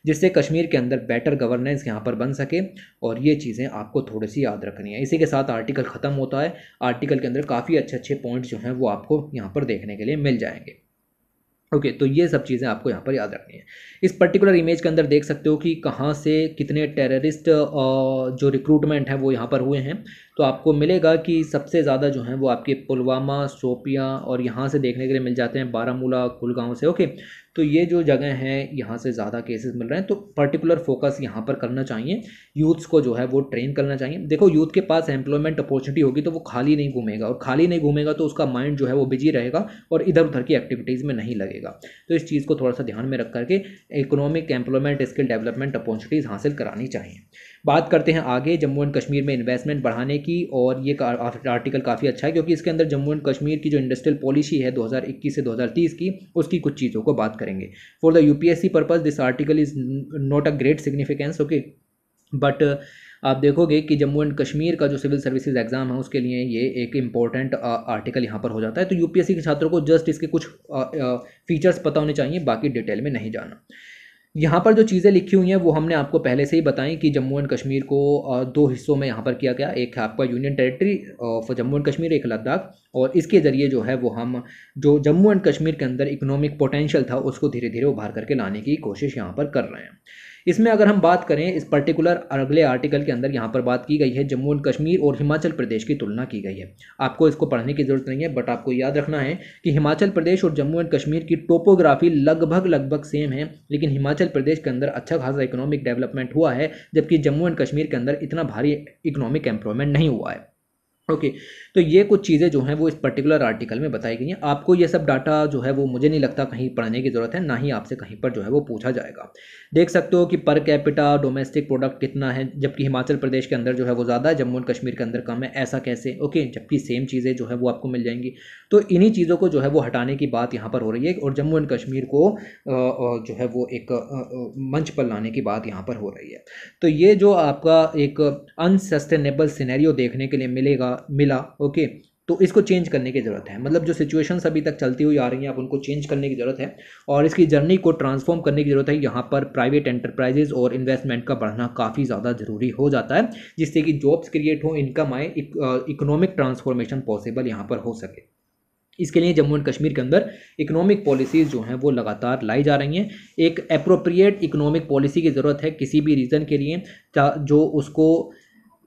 जिससे कश्मीर के अंदर बेटर गवर्नेंस यहाँ पर बन सके और ये चीज़ें आपको थोड़ी सी याद रखनी है इसी के साथ आर्टिकल ख़त्म होता है आर्टिकल के अंदर काफ़ी अच्छे अच्छे पॉइंट्स जो हैं वो आपको यहाँ पर देखने के लिए मिल जाएंगे ओके तो ये सब चीज़ें आपको यहाँ पर याद रखनी है इस पर्टिकुलर इमेज के अंदर देख सकते हो कि कहाँ से कितने टेररिस्ट जो रिक्रूटमेंट है वो यहाँ पर हुए हैं तो आपको मिलेगा कि सबसे ज़्यादा जो है वो आपके पुलवामा शोपियाँ और यहाँ से देखने के लिए मिल जाते हैं बारामूला कुलगांव से ओके तो ये जो जगह है यहाँ से ज़्यादा केसेस मिल रहे हैं तो पर्टिकुलर फोकस यहाँ पर करना चाहिए यूथ्स को जो है वो ट्रेन करना चाहिए देखो यूथ के पास एम्प्लॉयमेंट अपॉर्चुनिटी होगी तो वो खाली नहीं घूमेगा और खाली नहीं घूमेगा तो उसका माइंड जो है वो बिजी रहेगा और इधर उधर की एक्टिविटीज़ में नहीं लगेगा तो इस चीज़ को थोड़ा सा ध्यान में रख करके economic employment skill development opportunities हासिल करानी चाहिए बात करते हैं आगे जम्मू एंड कश्मीर में इन्वेस्टमेंट बढ़ाने की और ये आर्टिकल काफ़ी अच्छा है क्योंकि इसके अंदर जम्मू एंड कश्मीर की जो इंडस्ट्रियल पॉलिसी है 2021 से 2030 की उसकी कुछ चीज़ों को बात करेंगे for the UPSC purpose this article is not a great significance okay but आप देखोगे कि जम्मू एंड कश्मीर का जो सिविल सर्विसेज एग्ज़ाम है उसके लिए ये एक इंपॉर्टेंट आर्टिकल यहाँ पर हो जाता है तो यूपीएससी के छात्रों को जस्ट इसके कुछ फीचर्स पता होने चाहिए बाकी डिटेल में नहीं जाना यहाँ पर जो चीज़ें लिखी हुई हैं वो हमने आपको पहले से ही बताई कि जम्मू एंड कश्मीर को दो हिस्सों में यहाँ पर किया गया एक है आपका union territory of Jammu and Kashmir एक लद्दाख और इसके ज़रिए जो है वो हम जो जम्मू एंड कश्मीर के अंदर इकोनॉमिक पोटेंशियल था उसको धीरे धीरे उभार करके लाने की कोशिश यहाँ पर कर रहे हैं इसमें अगर हम बात करें इस पर्टिकुलर अगले आर्टिकल के अंदर यहाँ पर बात की गई है जम्मू एंड कश्मीर और हिमाचल प्रदेश की तुलना की गई है आपको इसको पढ़ने की ज़रूरत नहीं है बट आपको याद रखना है कि हिमाचल प्रदेश और जम्मू एंड कश्मीर की टोपोग्राफी लगभग लगभग सेम है लेकिन हिमाचल प्रदेश के अंदर अच्छा खासा इकोनॉमिक डेवलपमेंट हुआ है जबकि जम्मू एंड कश्मीर के अंदर इतना भारी इकोनॉमिक एम्प्लॉयमेंट नहीं हुआ है ओके okay. तो ये कुछ चीज़ें जो हैं वो इस पर्टिकुलर आर्टिकल में बताई गई हैं आपको ये सब डाटा जो है वो मुझे नहीं लगता कहीं पढ़ने की ज़रूरत है ना ही आपसे कहीं पर जो है वो पूछा जाएगा देख सकते हो कि पर कैपिटा डोमेस्टिक प्रोडक्ट कितना है जबकि हिमाचल प्रदेश के अंदर जो है वो ज़्यादा है जम्मू एंड कश्मीर के अंदर कम है ऐसा कैसे ओके जबकि सेम चीज़ें जो है वो आपको मिल जाएंगी तो इन्हीं चीज़ों को जो है वो हटाने की बात यहाँ पर हो रही है और जम्मू एंड कश्मीर को जो है वो एक मंच पर लाने की बात यहाँ पर हो रही है तो ये जो आपका एक अनसस्टेनेबल सिनेरियो देखने के लिए मिलेगा मिला ओके तो इसको चेंज करने की ज़रूरत है मतलब जो सिचुएशंस अभी तक चलती हुई आ रही हैं आप उनको चेंज करने की ज़रूरत है और इसकी जर्नी को ट्रांसफॉर्म करने की ज़रूरत है यहाँ पर प्राइवेट एंटरप्राइजेज और इन्वेस्टमेंट का बढ़ना काफ़ी ज़्यादा ज़रूरी हो जाता है जिससे कि जॉब्स क्रिएट हों इनकम आए इकोनॉमिक ट्रांसफॉर्मेशन पॉसिबल यहाँ पर हो सके इसके लिए जम्मू एंड कश्मीर के अंदर इकोनॉमिक पॉलिसीज़ जो हैं वो लगातार लाई जा रही हैं एक अप्रोप्रिएट इकोनॉमिक पॉलिसी की ज़रूरत है किसी भी रीज़न के लिए जो उसको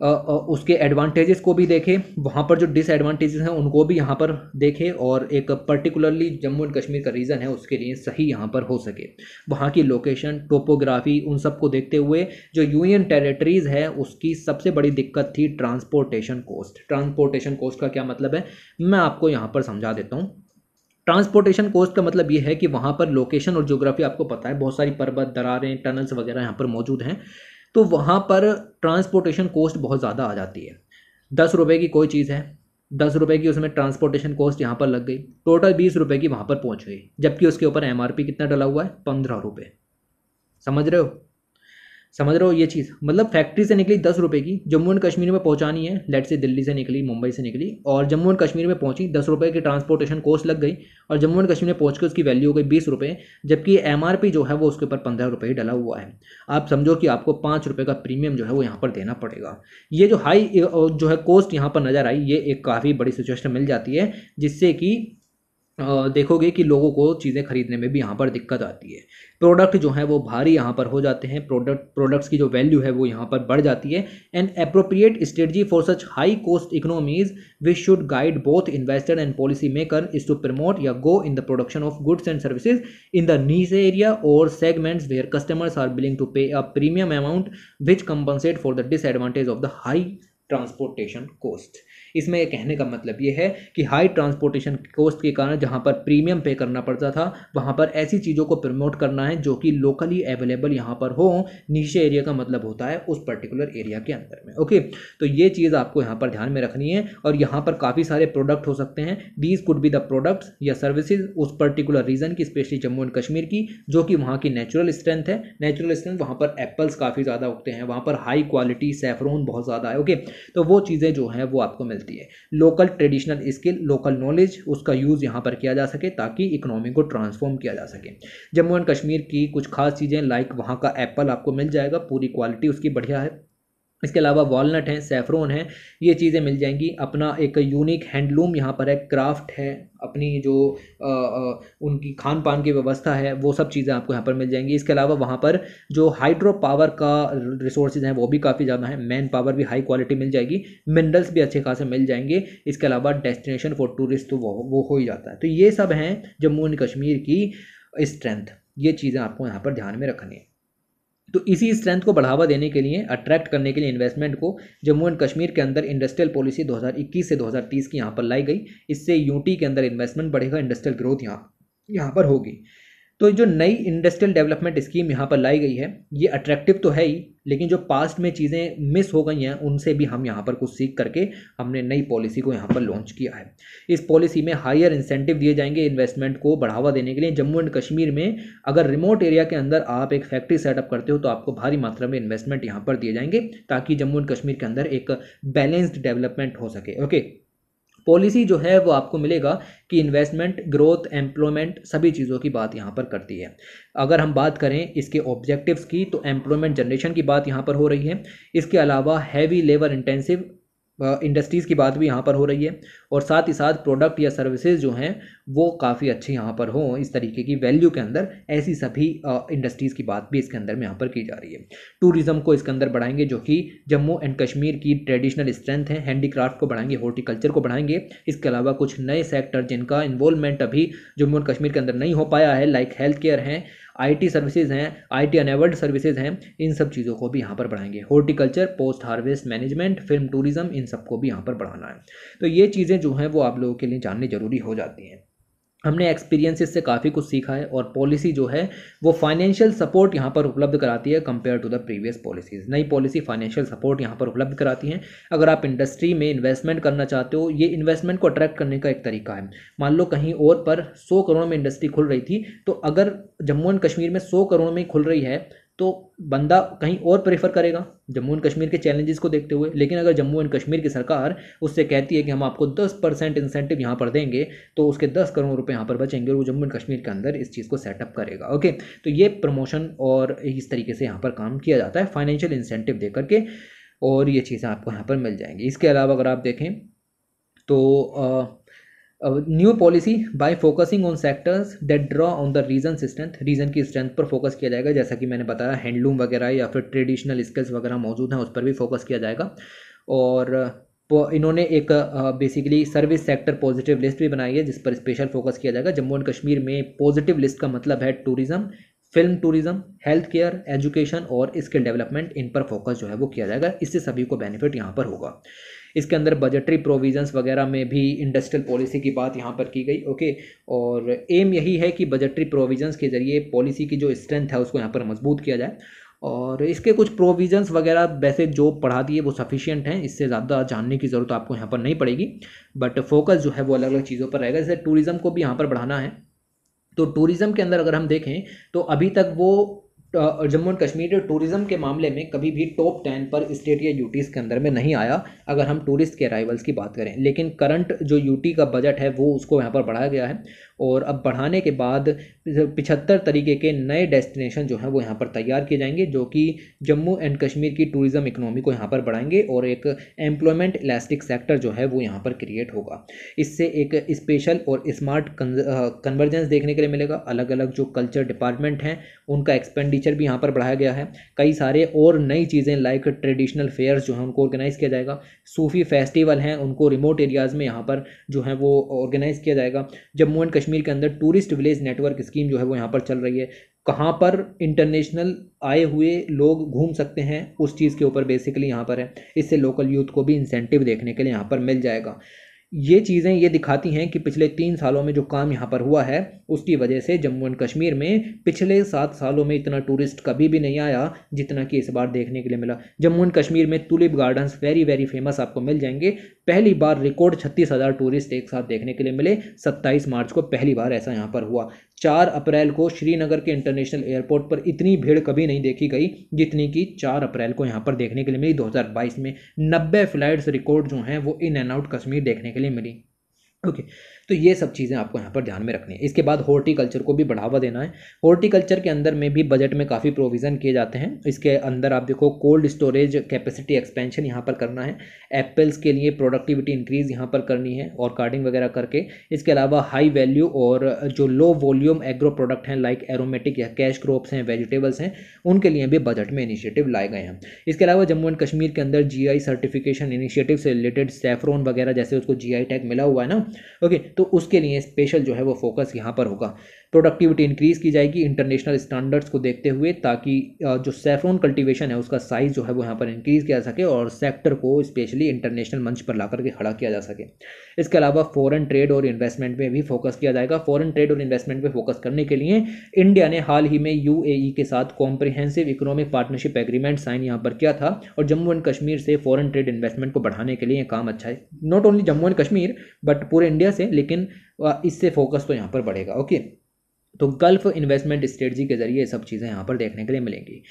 उसके एडवांटेजेस को भी देखें वहाँ पर जो डिसएडवांटेजेस हैं उनको भी यहाँ पर देखें और एक पर्टिकुलरली जम्मू एंड कश्मीर का रीज़न है उसके लिए सही यहाँ पर हो सके वहाँ की लोकेशन टोपोग्राफी उन सब को देखते हुए जो यूनियन टेरिटरीज़ है उसकी सबसे बड़ी दिक्कत थी ट्रांसपोर्टेशन कोस्ट ट्रांसपोर्टेशन कोस्ट का क्या मतलब है मैं आपको यहाँ पर समझा देता हूँ ट्रांसपोर्टेशन कोस्ट का मतलब ये है कि वहाँ पर लोकेशन और ज्योग्राफी आपको पता है बहुत सारी पर्वत दरारें टनल्स वगैरह यहाँ पर मौजूद हैं तो वहाँ पर ट्रांसपोर्टेशन कॉस्ट बहुत ज़्यादा आ जाती है दस रुपये की कोई चीज़ है दस रुपये की उसमें ट्रांसपोर्टेशन कॉस्ट यहाँ पर लग गई टोटल बीस रुपये की वहाँ पर पहुँच गई जबकि उसके ऊपर एम कितना डला हुआ है पंद्रह रुपये समझ रहे हो समझ रहे हो ये चीज़ मतलब फैक्ट्री से निकली दस रुपये की जम्मू एंड कश्मीर में पहुंचानी है लेट से दिल्ली से निकली मुंबई से निकली और जम्मू एंड कश्मीर में पहुंची दस रुपये की ट्रांसपोर्टेशन कॉस्ट लग गई और जम्मू एंड कश्मीर में पहुँच के उसकी वैल्यू हो गई बीस रुपये जबकि एम जो है वो उसके ऊपर पंद्रह रुपये ही डला हुआ है आप समझो कि आपको पाँच रुपये का प्रीमियम जो है वो यहाँ पर देना पड़ेगा ये जो हाई जो है कॉस्ट यहाँ पर नज़र आई ये एक काफ़ी बड़ी सिचुएशन मिल जाती है जिससे कि देखोगे कि लोगों को चीज़ें खरीदने में भी यहाँ पर दिक्कत आती है प्रोडक्ट जो है वो भारी यहाँ पर हो जाते हैं प्रोडक्ट प्रोडक्ट्स की जो वैल्यू है वो यहाँ पर बढ़ जाती है and appropriate strategy for such high cost economies which should guide both investor and policy maker is to promote या go in the production of goods and services in the niche area और segments where customers are willing to pay a premium amount which compensate for the disadvantage of the high transportation cost इसमें यह कहने का मतलब ये है कि high transportation cost के कारण जहाँ पर प्रीमियम पे करना पड़ता था वहाँ पर ऐसी चीज़ों को प्रमोट करना है जो कि लोकली अवेलेबल यहाँ पर हो नीचे एरिया का मतलब होता है उस पर्टिकुलर एरिया के अंदर में ओके तो ये चीज़ आपको यहाँ पर ध्यान में रखनी है और यहाँ पर काफ़ी सारे प्रोडक्ट हो सकते हैं these could be the products या सर्विसेज उस पर्टिकुलर रीजन की स्पेशली जम्मू एंड कश्मीर की जो कि वहाँ की नेचुरल स्ट्रेंथ है नेचुरल स्ट्रेंथ वहाँ पर एप्पल्स काफ़ी ज़्यादा उगते हैं वहाँ पर हाई क्वालिटी सेफरोन बहुत ज़्यादा है ओके तो वो चीज़ें जो हैं वो आपको मिल मिलती है local traditional skill local knowledge उसका यूज़ यहाँ पर किया जा सके ताकि इकोनॉमी को ट्रांसफॉर्म किया जा सके जम्मू एंड कश्मीर की कुछ खास चीज़ें लाइक वहाँ का एप्पल आपको मिल जाएगा पूरी क्वालिटी उसकी बढ़िया है इसके अलावा वॉलनट हैं सेफ्रोन हैं ये चीज़ें मिल जाएंगी अपना एक यूनिक हैंडलूम यहाँ पर है क्राफ्ट है अपनी जो आ, आ, उनकी खान पान की व्यवस्था है वो सब चीज़ें आपको यहाँ पर मिल जाएंगी इसके अलावा वहाँ पर जो हाइड्रो पावर का रिसोर्सेज हैं वो भी काफ़ी ज़्यादा हैं मैन पावर भी हाई क्वालिटी मिल जाएगी मिनरल्स भी अच्छे खासे मिल जाएंगे इसके अलावा डेस्टिनेशन फॉर टूरिस्ट तो वो वो हो ही जाता है तो ये सब हैं जम्मू एंड कश्मीर की स्ट्रेंथ ये चीज़ें आपको यहाँ पर ध्यान में रखनी है तो इसी स्ट्रेंथ को बढ़ावा देने के लिए अट्रैक्ट करने के लिए इन्वेस्टमेंट को जम्मू एंड कश्मीर के अंदर इंडस्ट्रियल पॉलिसी 2021 से 2030 की यहाँ पर लाई गई इससे यूटी के अंदर इन्वेस्टमेंट बढ़ेगा इंडस्ट्रियल ग्रोथ यहाँ यहाँ पर होगी तो जो नई इंडस्ट्रियल डेवलपमेंट स्कीम यहाँ पर लाई गई है ये अट्रैक्टिव तो है ही लेकिन जो पास्ट में चीज़ें मिस हो गई हैं उनसे भी हम यहाँ पर कुछ सीख करके हमने नई पॉलिसी को यहाँ पर लॉन्च किया है इस पॉलिसी में हायर इंसेंटिव दिए जाएंगे इन्वेस्टमेंट को बढ़ावा देने के लिए जम्मू एंड कश्मीर में अगर रिमोट एरिया के अंदर आप एक फैक्ट्री सेटअप करते हो तो आपको भारी मात्रा में इन्वेस्टमेंट यहाँ पर दिए जाएंगे ताकि जम्मू एंड कश्मीर के अंदर एक बैलेंस्ड डेवलपमेंट हो सके ओके पॉलिसी जो है वो आपको मिलेगा कि इन्वेस्टमेंट ग्रोथ एम्प्लॉयमेंट सभी चीज़ों की बात यहाँ पर करती है अगर हम बात करें इसके ऑब्जेक्टिव्स की तो एम्प्लॉयमेंट जनरेशन की बात यहाँ पर हो रही है इसके अलावा हैवी लेबर इंटेंसिव इंडस्ट्रीज़ की बात भी यहाँ पर हो रही है और साथ ही साथ प्रोडक्ट या सर्विसेज जो हैं वो काफ़ी अच्छे यहाँ पर हों इस तरीके की वैल्यू के अंदर ऐसी सभी इंडस्ट्रीज़ की बात भी इसके अंदर में यहाँ पर की जा रही है टूरिज़्म को इसके अंदर बढ़ाएंगे जो कि जम्मू एंड कश्मीर की ट्रेडिशनल स्ट्रेंथ है हैंडीक्राफ्ट को बढ़ाएंगे हॉर्टिकल्चर को बढ़ाएंगे इसके अलावा कुछ नए सेक्टर जिनका इन्वॉल्वमेंट अभी जम्मू एंड कश्मीर के अंदर नहीं हो पाया है लाइक हेल्थ केयर हैं आईटी सर्विसेज हैं आईटी अनेबल्ड सर्विसेज हैं इन सब चीज़ों को भी यहाँ पर बढ़ाएंगे horticulture post harvest management film tourism इन सबको भी यहाँ पर बढ़ाना है तो ये चीज़ें जो हैं वो आप लोगों के लिए जाननी जरूरी हो जाती हैं हमने एक्सपीरियंसिस से काफ़ी कुछ सीखा है और पॉलिसी जो है वो फाइनेंशियल सपोर्ट यहाँ पर उपलब्ध कराती है compare to the previous policies नई पॉलिसी फाइनेंशियल सपोर्ट यहाँ पर उपलब्ध कराती हैं अगर आप इंडस्ट्री में इन्वेस्टमेंट करना चाहते हो ये इन्वेस्टमेंट को अट्रैक्ट करने का एक तरीका है मान लो कहीं और पर सौ करोड़ में इंडस्ट्री खुल रही थी तो अगर जम्मू एंड कश्मीर में सौ करोड़ में खुल रही है तो बंदा कहीं और प्रेफर करेगा जम्मू एंड कश्मीर के चैलेंजेस को देखते हुए लेकिन अगर जम्मू एंड कश्मीर की सरकार उससे कहती है कि हम आपको दस परसेंट इंसेंटिव यहाँ पर देंगे तो उसके दस करोड़ रुपये यहाँ पर बचेंगे और वो जम्मू एंड कश्मीर के अंदर इस चीज़ को सेटअप करेगा ओके तो ये प्रमोशन और इस तरीके से यहाँ पर काम किया जाता है फाइनेंशियल इंसेंटिव दे करके और ये चीज़ें आपको यहाँ पर मिल जाएंगी इसके अलावा अगर आप देखें तो uh, new policy by focusing on sectors that draw on the region strength region की स्ट्रेंथ पर फोकस किया जाएगा जैसा कि मैंने बताया हैंडलूम वगैरह या फिर ट्रेडिशनल स्किल्स वगैरह मौजूद हैं उस पर भी फोकस किया जाएगा और इन्होंने एक basically service sector positive list भी बनाई है जिस पर स्पेशल फोकस किया जाएगा जम्मू एंड कश्मीर में पॉजिटिव लिस्ट का मतलब है tourism film tourism health care education और स्किल डेवलपमेंट इन पर फोकस जो है वो किया जाएगा इससे सभी को बेनिफिट यहाँ पर होगा इसके अंदर बजटरी प्रोविजंस वगैरह में भी इंडस्ट्रियल पॉलिसी की बात यहाँ पर की गई ओके और एम यही है कि बजटरी प्रोविजंस के जरिए पॉलिसी की जो स्ट्रेंथ है उसको यहाँ पर मजबूत किया जाए और इसके कुछ प्रोविजंस वगैरह वैसे जो पढ़ा दिए वो सफिशियंट हैं इससे ज़्यादा जानने की ज़रूरत आपको यहाँ पर नहीं पड़ेगी बट फोकस जो है वो अलग अलग चीज़ों पर रहेगा जैसे टूरिज़्म को भी यहाँ पर बढ़ाना है तो टूरिज़्म के अंदर अगर हम देखें तो अभी तक वो जम्मू एंड कश्मीर टूरिज़्म के मामले में कभी भी टॉप टेन पर स्टेट या यूटीज़ के अंदर में नहीं आया अगर हम टूरिस्ट के अराइवल्स की बात करें लेकिन करंट जो यूटी का बजट है वो उसको यहाँ पर बढ़ाया गया है और अब बढ़ाने के बाद पिछहत्तर तरीके के नए डेस्टिनेशन जो हैं वो यहाँ पर तैयार किए जाएंगे जो कि जम्मू एंड कश्मीर की टूरिज़्म इकनॉमी को यहाँ पर बढ़ाएंगे और एक एम्प्लॉयमेंट इलास्टिक सेक्टर जो है वो यहाँ पर क्रिएट होगा इससे एक स्पेशल और स्मार्ट कन्वर्जेंस देखने के लिए मिलेगा अलग अलग जो कल्चर डिपार्टमेंट हैं उनका एक्सपेंडिचर भी यहाँ पर बढ़ाया गया है कई सारे और नई चीज़ें लाइक ट्रेडिशनल फेयर्स जो हैं उनको ऑर्गेनाइज़ किया जाएगा सूफी फेस्टिवल हैं उनको रिमोट एरियाज़ में यहाँ पर जो है वो ऑर्गेनाइज़ किया जाएगा जम्मू एंड कश्मीर कश्मीर के अंदर टूरिस्ट विलेज नेटवर्क स्कीम जो है वो यहाँ पर चल रही है कहाँ पर इंटरनेशनल आए हुए लोग घूम सकते हैं उस चीज़ के ऊपर बेसिकली यहाँ पर है इससे लोकल यूथ को भी इंसेंटिव देखने के लिए यहाँ पर मिल जाएगा ये चीज़ें ये दिखाती हैं कि पिछले तीन सालों में जो काम यहाँ पर हुआ है उसकी वजह से जम्मू एंड कश्मीर में पिछले सात सालों में इतना टूरिस्ट कभी भी नहीं आया जितना कि इस बार देखने के लिए मिला जम्मू एंड कश्मीर में tulip gardens very very famous आपको मिल जाएंगे पहली बार रिकॉर्ड छत्तीस हज़ार टूरिस्ट एक साथ देखने के लिए मिले सत्ताईस मार्च को पहली बार ऐसा यहाँ पर हुआ चार अप्रैल को श्रीनगर के इंटरनेशनल एयरपोर्ट पर इतनी भीड़ कभी नहीं देखी गई जितनी कि चार अप्रैल को यहाँ पर देखने के लिए मिली दो में नब्बे फ्लाइट्स रिकॉर्ड जो हैं वो इन एंड आउट कश्मीर देखने के elementary okay तो ये सब चीज़ें आपको यहाँ पर ध्यान में रखनी है इसके बाद हॉर्टिकल्चर को भी बढ़ावा देना है हॉर्टिकल्चर के अंदर में भी बजट में काफ़ी प्रोविज़न किए जाते हैं इसके अंदर आप देखो कोल्ड स्टोरेज कैपेसिटी एक्सपेंशन यहाँ पर करना है एप्पल्स के लिए प्रोडक्टिविटी इंक्रीज़ यहाँ पर करनी है और कार्डिंग वगैरह करके इसके अलावा हाई वैल्यू और जो लो वॉल्यूम एग्रो प्रोडक्ट हैं लाइक एरोमेटिक या कैश क्रॉप्स हैं वेजिटेबल्स हैं उनके लिए भी बजट में इनिशिएटिव लाए गए हैं इसके अलावा जम्मू एंड कश्मीर के अंदर जी सर्टिफिकेशन इनिशिएटिव से रिलेटेड सेफ्रोन वगैरह जैसे उसको जी टैग मिला हुआ है ना ओके तो तो उसके लिए स्पेशल जो है वो फोकस यहाँ पर होगा प्रोडक्टिविटी इंक्रीज़ की जाएगी इंटरनेशनल स्टैंडर्ड्स को देखते हुए ताकि जो सेफ्रॉन कल्टीवेशन है उसका साइज़ जो है वो यहाँ पर इंक्रीज़ किया जा सके और सेक्टर को स्पेशली इंटरनेशनल मंच पर ला करके खड़ा किया जा सके इसके अलावा फॉरेन ट्रेड और इन्वेस्टमेंट में भी फोकस किया जाएगा फॉरेन ट्रेड और इन्वेस्टमेंट पर फोकस करने के लिए इंडिया ने हाल ही में यू e के साथ comprehensive economic partnership agreement sign यहाँ पर किया था और जम्मू एंड कश्मीर से फॉरन ट्रेड इन्वेस्टमेंट को बढ़ाने के लिए काम अच्छा है not only Jammu and Kashmir but पूरे इंडिया से लेकिन इससे फोकस तो यहाँ पर बढ़ेगा ओके तो गल्फ इन्वेस्टमेंट स्ट्रेटजी के जरिए सब चीज़ें यहाँ पर देखने के लिए मिलेंगी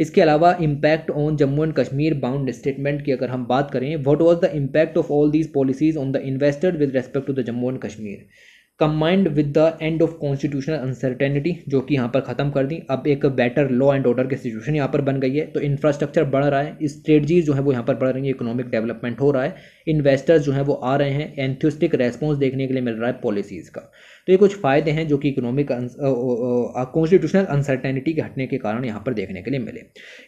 इसके अलावा impact on Jammu and Kashmir bound statement की अगर हम बात करें what was the impact of all these policies on the invested with respect to the Jammu and Kashmir combined with the end of constitutional uncertainty जो कि यहाँ पर ख़त्म कर दी अब एक बेटर लॉ एंड ऑर्डर की सिचुएशन यहाँ पर बन गई है तो इंफ्रास्ट्रक्चर बढ़ रहा है स्ट्रेटजीज जो है वो यहाँ पर बढ़ रही है इकोनॉमिक डेवलपमेंट हो रहा है इन्वेस्टर्स जो है वो आ रहे हैं एंथ्यूस्टिक रेस्पॉन्स देखने के लिए मिल रहा है पॉलिसीज़ का तो ये कुछ फ़ायदे हैं जो कि इकोनॉमिक कॉन्स्टिट्यूशनल अनसर्टेनिटी के हटने के कारण यहाँ पर देखने के लिए मिले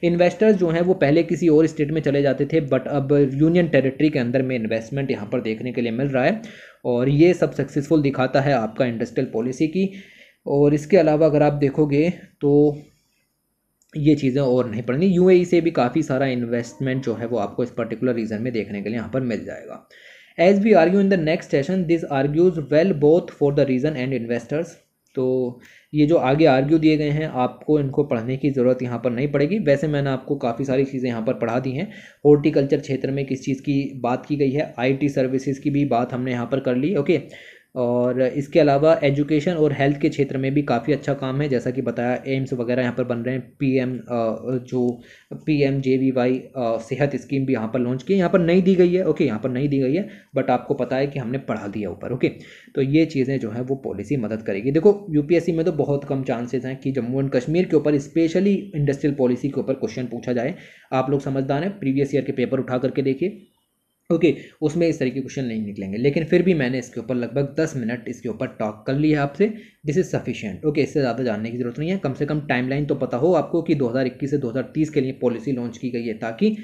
इन्वेस्टर्स जो हैं वो पहले किसी और स्टेट में चले जाते थे बट अब यूनियन टेरिटरी के अंदर में इन्वेस्टमेंट यहाँ पर देखने के लिए मिल रहा है और ये सब सक्सेसफुल दिखाता है आपका इंडस्ट्रियल पॉलिसी की और इसके अलावा अगर आप देखोगे तो ये चीज़ें और नहीं पड़नी यूएई e से भी काफ़ी सारा इन्वेस्टमेंट जो है वो आपको इस पर्टिकुलर रीज़न में देखने के लिए यहाँ पर मिल जाएगा as we argue in the next session this argues well both for the region and investors तो ये जो आगे आर्ग्यू दिए गए हैं आपको इनको पढ़ने की ज़रूरत यहाँ पर नहीं पड़ेगी वैसे मैंने आपको काफ़ी सारी चीज़ें यहाँ पर पढ़ा दी हैं हॉर्टिकल्चर क्षेत्र में किस चीज़ की बात की गई है आईटी सर्विसेज की भी बात हमने यहाँ पर कर ली ओके okay? और इसके अलावा एजुकेशन और हेल्थ के क्षेत्र में भी काफ़ी अच्छा काम है जैसा कि बताया एम्स वगैरह यहाँ पर बन रहे हैं पीएम जो पीएम जेवीवाई सेहत स्कीम भी यहाँ पर लॉन्च की यहाँ पर नहीं दी गई है ओके यहाँ पर नहीं दी गई है बट आपको पता है कि हमने पढ़ा दिया ऊपर ओके तो ये चीज़ें जो है वो पॉलिसी मदद करेगी देखो यू में तो बहुत कम चांसेज़ हैं कि जम्मू एंड कश्मीर के ऊपर स्पेशली इंडस्ट्रियल पॉलिसी के ऊपर क्वेश्चन पूछा जाए आप लोग समझदार हैं प्रीवियस ईयर के पेपर उठा करके देखिए ओके okay, उसमें इस तरह के क्वेश्चन नहीं निकलेंगे लेकिन फिर भी मैंने इसके ऊपर लगभग दस मिनट इसके ऊपर टॉक कर लिया आपसे दिस इज़ सफिशिएंट ओके इससे ज़्यादा जानने की जरूरत नहीं है कम से कम टाइमलाइन तो पता हो आपको कि 2021 से 2030 के लिए पॉलिसी लॉन्च की गई है ताकि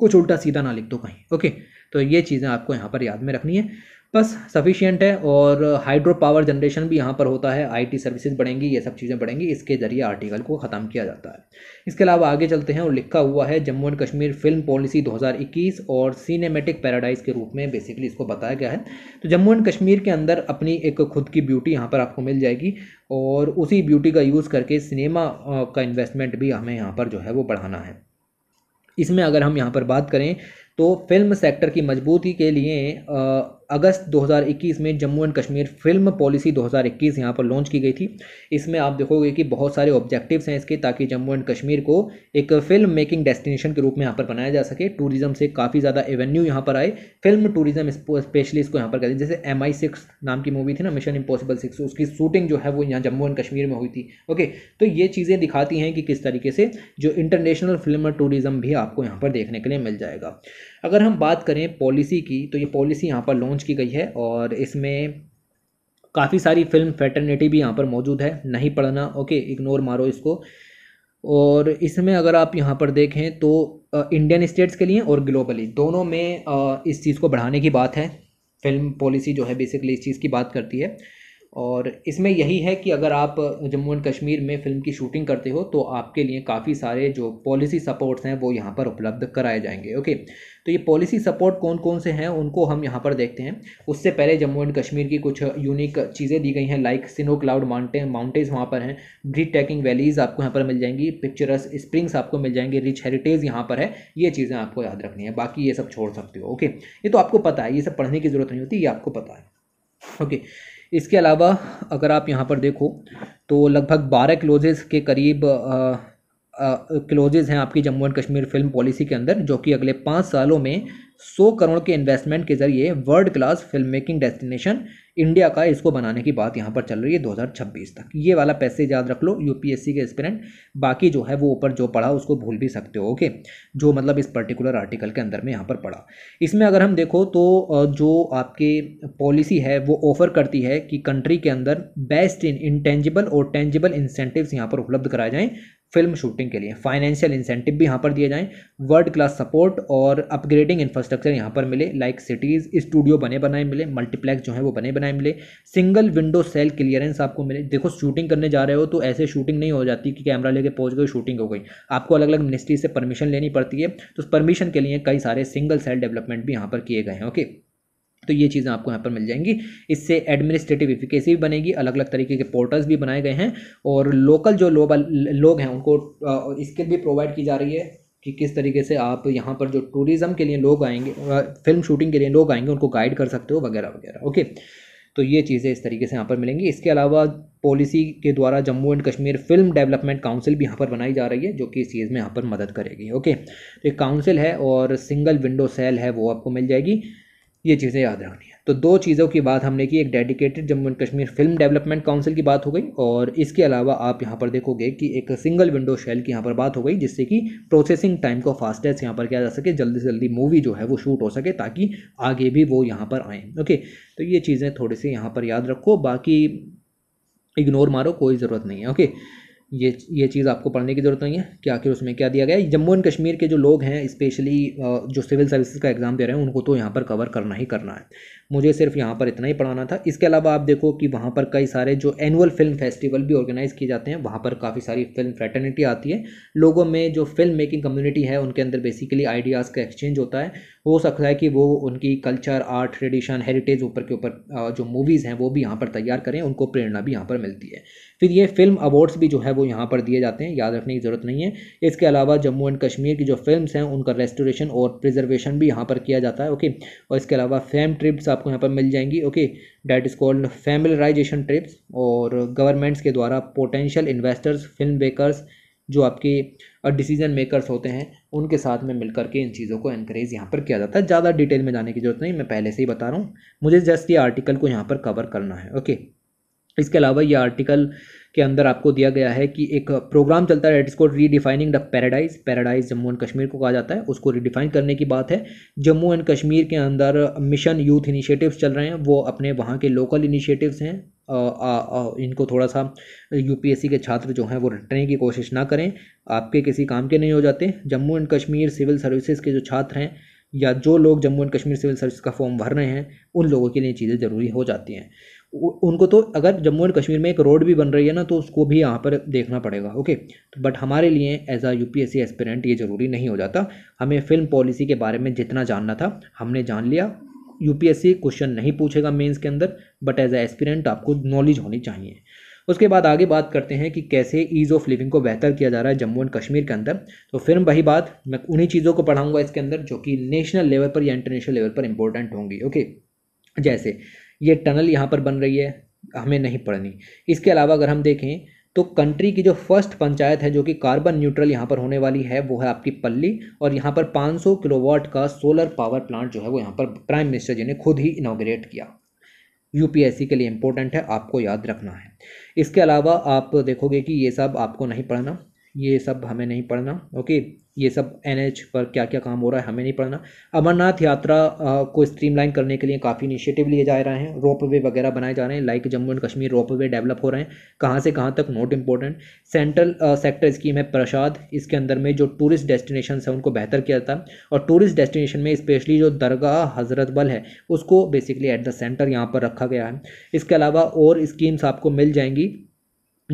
कुछ उल्टा सीधा ना लिख दो कहीं ओके okay, तो ये चीज़ें आपको यहाँ पर याद में रखनी है बस सफिशियंट है और हाइड्रो पावर जनरेशन भी यहाँ पर होता है आईटी सर्विसेज बढ़ेंगी ये सब चीज़ें बढ़ेंगी इसके ज़रिए आर्टिकल को ख़त्म किया जाता है इसके अलावा आगे चलते हैं और लिखा हुआ है Jammu and Kashmir film policy 2021 और सिनेमेटिक पैराडाइज के रूप में बेसिकली इसको बताया गया है तो जम्मू एंड कश्मीर के अंदर अपनी एक खुद की ब्यूटी यहाँ पर आपको मिल जाएगी और उसी ब्यूटी का यूज़ करके सिनेमा का इन्वेस्टमेंट भी हमें यहाँ पर जो है वो बढ़ाना है इसमें अगर हम यहाँ पर बात करें तो फिल्म सेक्टर की मजबूती के लिए अगस्त 2021 में Jammu and Kashmir film policy 2021 यहाँ पर लॉन्च की गई थी इसमें आप देखोगे कि बहुत सारे ऑब्जेक्टिव्स हैं इसके ताकि जम्मू एंड कश्मीर को एक फिल्म मेकिंग डेस्टिनेशन के रूप में यहाँ पर बनाया जा सके टूरिज्म से काफ़ी ज़्यादा एवेन्यू यहाँ पर आए फिल्म टूरिज्म स्पेशली इसको यहाँ पर कहते हैं जैसे एम आई सिक्स नाम की मूवी थी ना मिशन इम्पॉसिबल सिक्स उसकी शूटिंग जो है वो यहाँ जम्मू एंड कश्मीर में हुई थी ओके तो ये चीज़ें दिखाती हैं कि किस तरीके से जो इंटरनेशनल फिल्म टूरिज्म भी आपको यहाँ पर देखने के लिए मिल जाएगा अगर हम बात करें पॉलिसी की तो ये पॉलिसी यहाँ पर लॉन्च की गई है और इसमें काफ़ी सारी फिल्म फैटर्निटी भी यहाँ पर मौजूद है नहीं पढ़ना ओके इग्नोर मारो इसको और इसमें अगर आप यहाँ पर देखें तो इंडियन स्टेट्स के लिए और ग्लोबली दोनों में इस चीज़ को बढ़ाने की बात है फिल्म पॉलिसी जो है बेसिकली इस चीज़ की बात करती है और इसमें यही है कि अगर आप जम्मू एंड कश्मीर में फ़िल्म की शूटिंग करते हो तो आपके लिए काफ़ी सारे जो पॉलिसी सपोर्ट्स हैं वो यहाँ पर उपलब्ध कराए जाएंगे ओके तो ये पॉलिसी सपोर्ट कौन कौन से हैं उनको हम यहाँ पर देखते हैं उससे पहले जम्मू एंड कश्मीर की कुछ यूनिक चीज़ें दी गई हैं like snow cloud mountain mountains वहाँ पर हैं ब्रिज ट्रैकिंग वैलीज़ आपको यहाँ पर मिल जाएंगी पिक्चरस स्प्रिंग्स आपको मिल जाएंगे रिच हेरिटेज यहाँ पर है ये चीज़ें आपको याद रखनी है बाकी ये सब छोड़ सकते हो ओके ये तो आपको पता है ये सब पढ़ने की ज़रूरत नहीं होती ये आपको पता है ओके इसके अलावा अगर आप यहाँ पर देखो तो लगभग बारह क्लोजेस के करीब क्लोजेज हैं आपकी Jammu and Kashmir film policy के अंदर जो कि अगले पाँच सालों में सौ करोड़ के इन्वेस्टमेंट के जरिए world class film making destination India का इसको बनाने की बात यहाँ पर चल रही है 2026 तक ये वाला पैसे याद रख लो यूपीएससी के स्पेरेंट बाकी जो है वो ऊपर जो पढ़ा उसको भूल भी सकते हो ओके जो मतलब इस पर्टिकुलर आर्टिकल के अंदर में यहाँ पर पढ़ा इसमें अगर हम देखो तो जो आपके पॉलिसी है वो ऑफर करती है कि कंट्री के अंदर बेस्ट इन इंटेंजिबल और टेंजिबल इंसेंटिव यहाँ पर उपलब्ध कराए जाएँ फिल्म शूटिंग के लिए फाइनेंशियल इंसेंटिव भी यहाँ पर दिए जाएँ वर्ल्ड क्लास सपोर्ट और अपग्रेडिंग इंफ्रास्ट्रक्चर यहाँ पर मिले लाइक सिटीज़ स्टूडियो बने बनाए मिले मल्टीप्लेक्स जो है वो बने बनाए मिले सिंगल विंडो सेल क्लियरेंस आपको मिले देखो शूटिंग करने जा रहे हो तो ऐसे शूटिंग नहीं हो जाती कि कैमरा लेके पहुँच गई शूटिंग हो गई आपको अलग अलग मिनिस्ट्री से परमिशन लेनी पड़ती है तो उस परमिशन के लिए कई सारे सिंगल सेल डेवलपमेंट भी यहाँ पर किए गए हैं ओके तो ये चीज़ें आपको यहाँ पर मिल जाएंगी इससे एडमिनिस्ट्रेटिव इफिकेसी भी बनेगी अलग अलग तरीके के पोर्टल्स भी बनाए गए हैं और लोकल जो लोग लो हैं उनको स्किल भी प्रोवाइड की जा रही है कि किस तरीके से आप यहाँ पर जो टूरिज़्म के लिए लोग आएंगे फिल्म शूटिंग के लिए लोग आएंगे उनको गाइड कर सकते हो वगैरह वगैरह ओके तो ये चीज़ें इस तरीके से यहाँ पर मिलेंगी इसके अलावा पॉलिसी के द्वारा Jammu and Kashmir film development council भी यहाँ पर बनाई जा रही है जो कि इस चीज़ में यहाँ पर मदद करेगी ओके तो एक काउंसिल है और सिंगल विंडो सेल है वो आपको मिल जाएगी ये चीज़ें याद रखनी है तो दो चीज़ों की बात हमने की एक dedicated Jammu and Kashmir film development council की बात हो गई और इसके अलावा आप यहाँ पर देखोगे कि एक सिंगल विंडो शेल की यहाँ पर बात हो गई जिससे कि प्रोसेसिंग टाइम को फास्टेस्ट यहाँ पर किया जा सके जल्दी से जल्दी मूवी जो है वो शूट हो सके ताकि आगे भी वो यहाँ पर आएँ ओके तो ये चीज़ें थोड़ी सी यहाँ पर याद रखो बाकी इग्नोर मारो कोई ज़रूरत नहीं है ओके ये ये चीज़ आपको पढ़ने की ज़रूरत नहीं है कि आखिर उसमें क्या दिया गया है जम्मू एंड कश्मीर के जो लोग हैं स्पेशली जो सिविल सर्विसेज का एग्ज़ाम दे रहे हैं उनको तो यहाँ पर कवर करना ही करना है मुझे सिर्फ यहाँ पर इतना ही पढ़ाना था इसके अलावा आप देखो कि वहाँ पर कई सारे जो एनुअल फिल्म फेस्टिवल भी ऑर्गेनाइज़ किए जाते हैं वहाँ पर काफ़ी सारी फिल्म फ्रेटर्निटी आती है लोगों में जो फिल्म मेकिंग कम्युनिटी है उनके अंदर बेसिकली आइडियाज़ का एक्सचेंज होता है हो सकता है कि वो उनकी कल्चर आर्ट ट्रेडिशन हेरिटेज ऊपर के ऊपर जो मूवीज़ हैं वो भी यहाँ पर तैयार करें उनको प्रेरणा भी यहाँ पर मिलती है फिर ये फिल्म अवार्ड्स भी जो है वो यहाँ पर दिए जाते हैं याद रखने की ज़रूरत नहीं है इसके अलावा जम्मू एंड कश्मीर की जो फिल्म हैं उनका रेस्टोरेशन और प्रिजर्वेशन भी यहाँ पर किया जाता है ओके और इसके अलावा फैम ट्रिप्स आपको यहाँ पर मिल जाएंगी okay that is called familiarisation trips और गवर्नमेंट्स के द्वारा पोटेंशियल इन्वेस्टर्स फिल्म मेकर्स जो आपके डिसीजन मेकर्स होते हैं उनके साथ में मिलकर के इन चीज़ों को इनक्रेज यहाँ पर किया जाता है ज़्यादा डिटेल में जाने की जरूरत नहीं मैं पहले से ही बता रहा हूँ मुझे जस्ट ये आर्टिकल को यहाँ पर कवर करना है ओके इसके अलावा ये आर्टिकल के अंदर आपको दिया गया है कि एक प्रोग्राम चलता है इसको redefining the paradise paradise Jammu and Kashmir को कहा जाता है उसको रीडिफाइन करने की बात है जम्मू एंड कश्मीर के अंदर मिशन यूथ इनिशिएटिव्स चल रहे हैं वो अपने वहाँ के लोकल इनिशिएटिव्स हैं आ, आ, आ, इनको थोड़ा सा यूपीएससी के छात्र जो हैं वो रटने की कोशिश ना करें आपके किसी काम के नहीं हो जाते Jammu and Kashmir civil services के जो छात्र हैं या जो लोग Jammu and Kashmir civil service का फॉर्म भर रहे हैं उन लोगों के लिए चीज़ें ज़रूरी हो जाती हैं उनको तो अगर जम्मू एंड कश्मीर में एक रोड भी बन रही है ना तो उसको भी यहाँ पर देखना पड़ेगा ओके तो बट हमारे लिए एज आ सी एस्पिरेंट ये ज़रूरी नहीं हो जाता हमें फिल्म पॉलिसी के बारे में जितना जानना था हमने जान लिया सी क्वेश्चन नहीं पूछेगा मेन्स के अंदर बट एज ए एस्पिरेंट आपको नॉलेज होनी चाहिए उसके बाद आगे बात करते हैं कि कैसे ईज़ ऑफ लिविंग को बेहतर किया जा रहा है जम्मू एंड कश्मीर के अंदर तो फिर वही बात मैं उन्हीं चीज़ों को पढ़ाऊंगा इसके अंदर जो कि नेशनल लेवल पर या इंटरनेशनल लेवल पर इंपॉर्टेंट होंगी ओके जैसे ये टनल यहाँ पर बन रही है हमें नहीं पढ़नी इसके अलावा अगर हम देखें तो कंट्री की जो फर्स्ट पंचायत है जो कि कार्बन न्यूट्रल यहाँ पर होने वाली है वो है आपकी पल्ली और यहाँ पर 500 किलोवाट का सोलर पावर प्लांट जो है वो यहाँ पर प्राइम मिनिस्टर जी ने खुद ही इनाग्रेट किया यूपीएससी के लिए इम्पोर्टेंट है आपको याद रखना है इसके अलावा आप देखोगे कि ये सब आपको नहीं पढ़ना ये सब हमें नहीं पढ़ना ओके ये सब एनएच पर क्या क्या काम हो रहा है हमें नहीं पढ़ना अमरनाथ यात्रा को स्ट्रीमलाइन करने के लिए काफ़ी इनिशिएटिव लिए जा रहे हैं रोप वे वगैरह बनाए जा रहे हैं like Jammu and Kashmir ropeway develop हो रहे हैं कहाँ से कहाँ तक note important central sector scheme है प्रसाद इसके अंदर में जो टूरिस्ट डेस्टिनेशन है उनको बेहतर किया जाता है और टूरिस्ट डेस्टिनेशन में स्पेशली जो दरगाह हजरत बल है उसको बेसिकली एट द सेंटर यहाँ पर रखा गया है इसके अलावा और स्कीम्स आपको मिल जाएंगी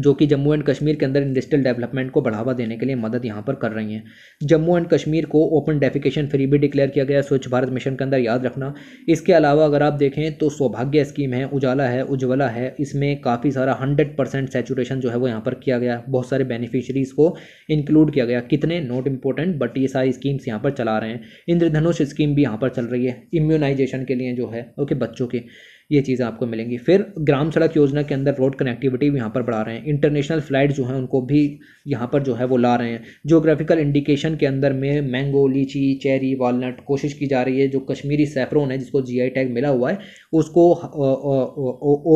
जो कि जम्मू एंड कश्मीर के अंदर इंडस्ट्रियल डेवलपमेंट को बढ़ावा देने के लिए मदद यहाँ पर कर रही हैं जम्मू एंड कश्मीर को ओपन डेफिकेशन फ्री भी डिक्लेयर किया गया स्वच्छ भारत मिशन के अंदर याद रखना इसके अलावा अगर आप देखें तो सौभाग्य स्कीम है उजाला है उज्ज्वला है इसमें काफ़ी सारा हंड्रेड परसेंट सेचुरेशन जो है वो यहाँ पर किया गया बहुत सारे बेनिफिशरीज़ को इंक्लूड किया गया कितने नॉट इम्पोर्टेंट बट ये सारी स्कीम्स यहाँ पर चला रहे हैं इंद्रधनुष स्कीम भी यहाँ पर चल रही है इम्यूनाइजेशन के लिए जो है ओके बच्चों के ये चीज़ें आपको मिलेंगी फिर ग्राम सड़क योजना के अंदर रोड कनेक्टिविटी भी यहाँ पर बढ़ा रहे हैं इंटरनेशनल फ्लाइट जो हैं उनको भी यहाँ पर जो है वो ला रहे हैं जोग्राफिकल इंडिकेशन के अंदर में मैंगो लीची चेरी वालनट कोशिश की जा रही है जो कश्मीरी सैफरोन है जिसको जी टैग मिला हुआ है उसको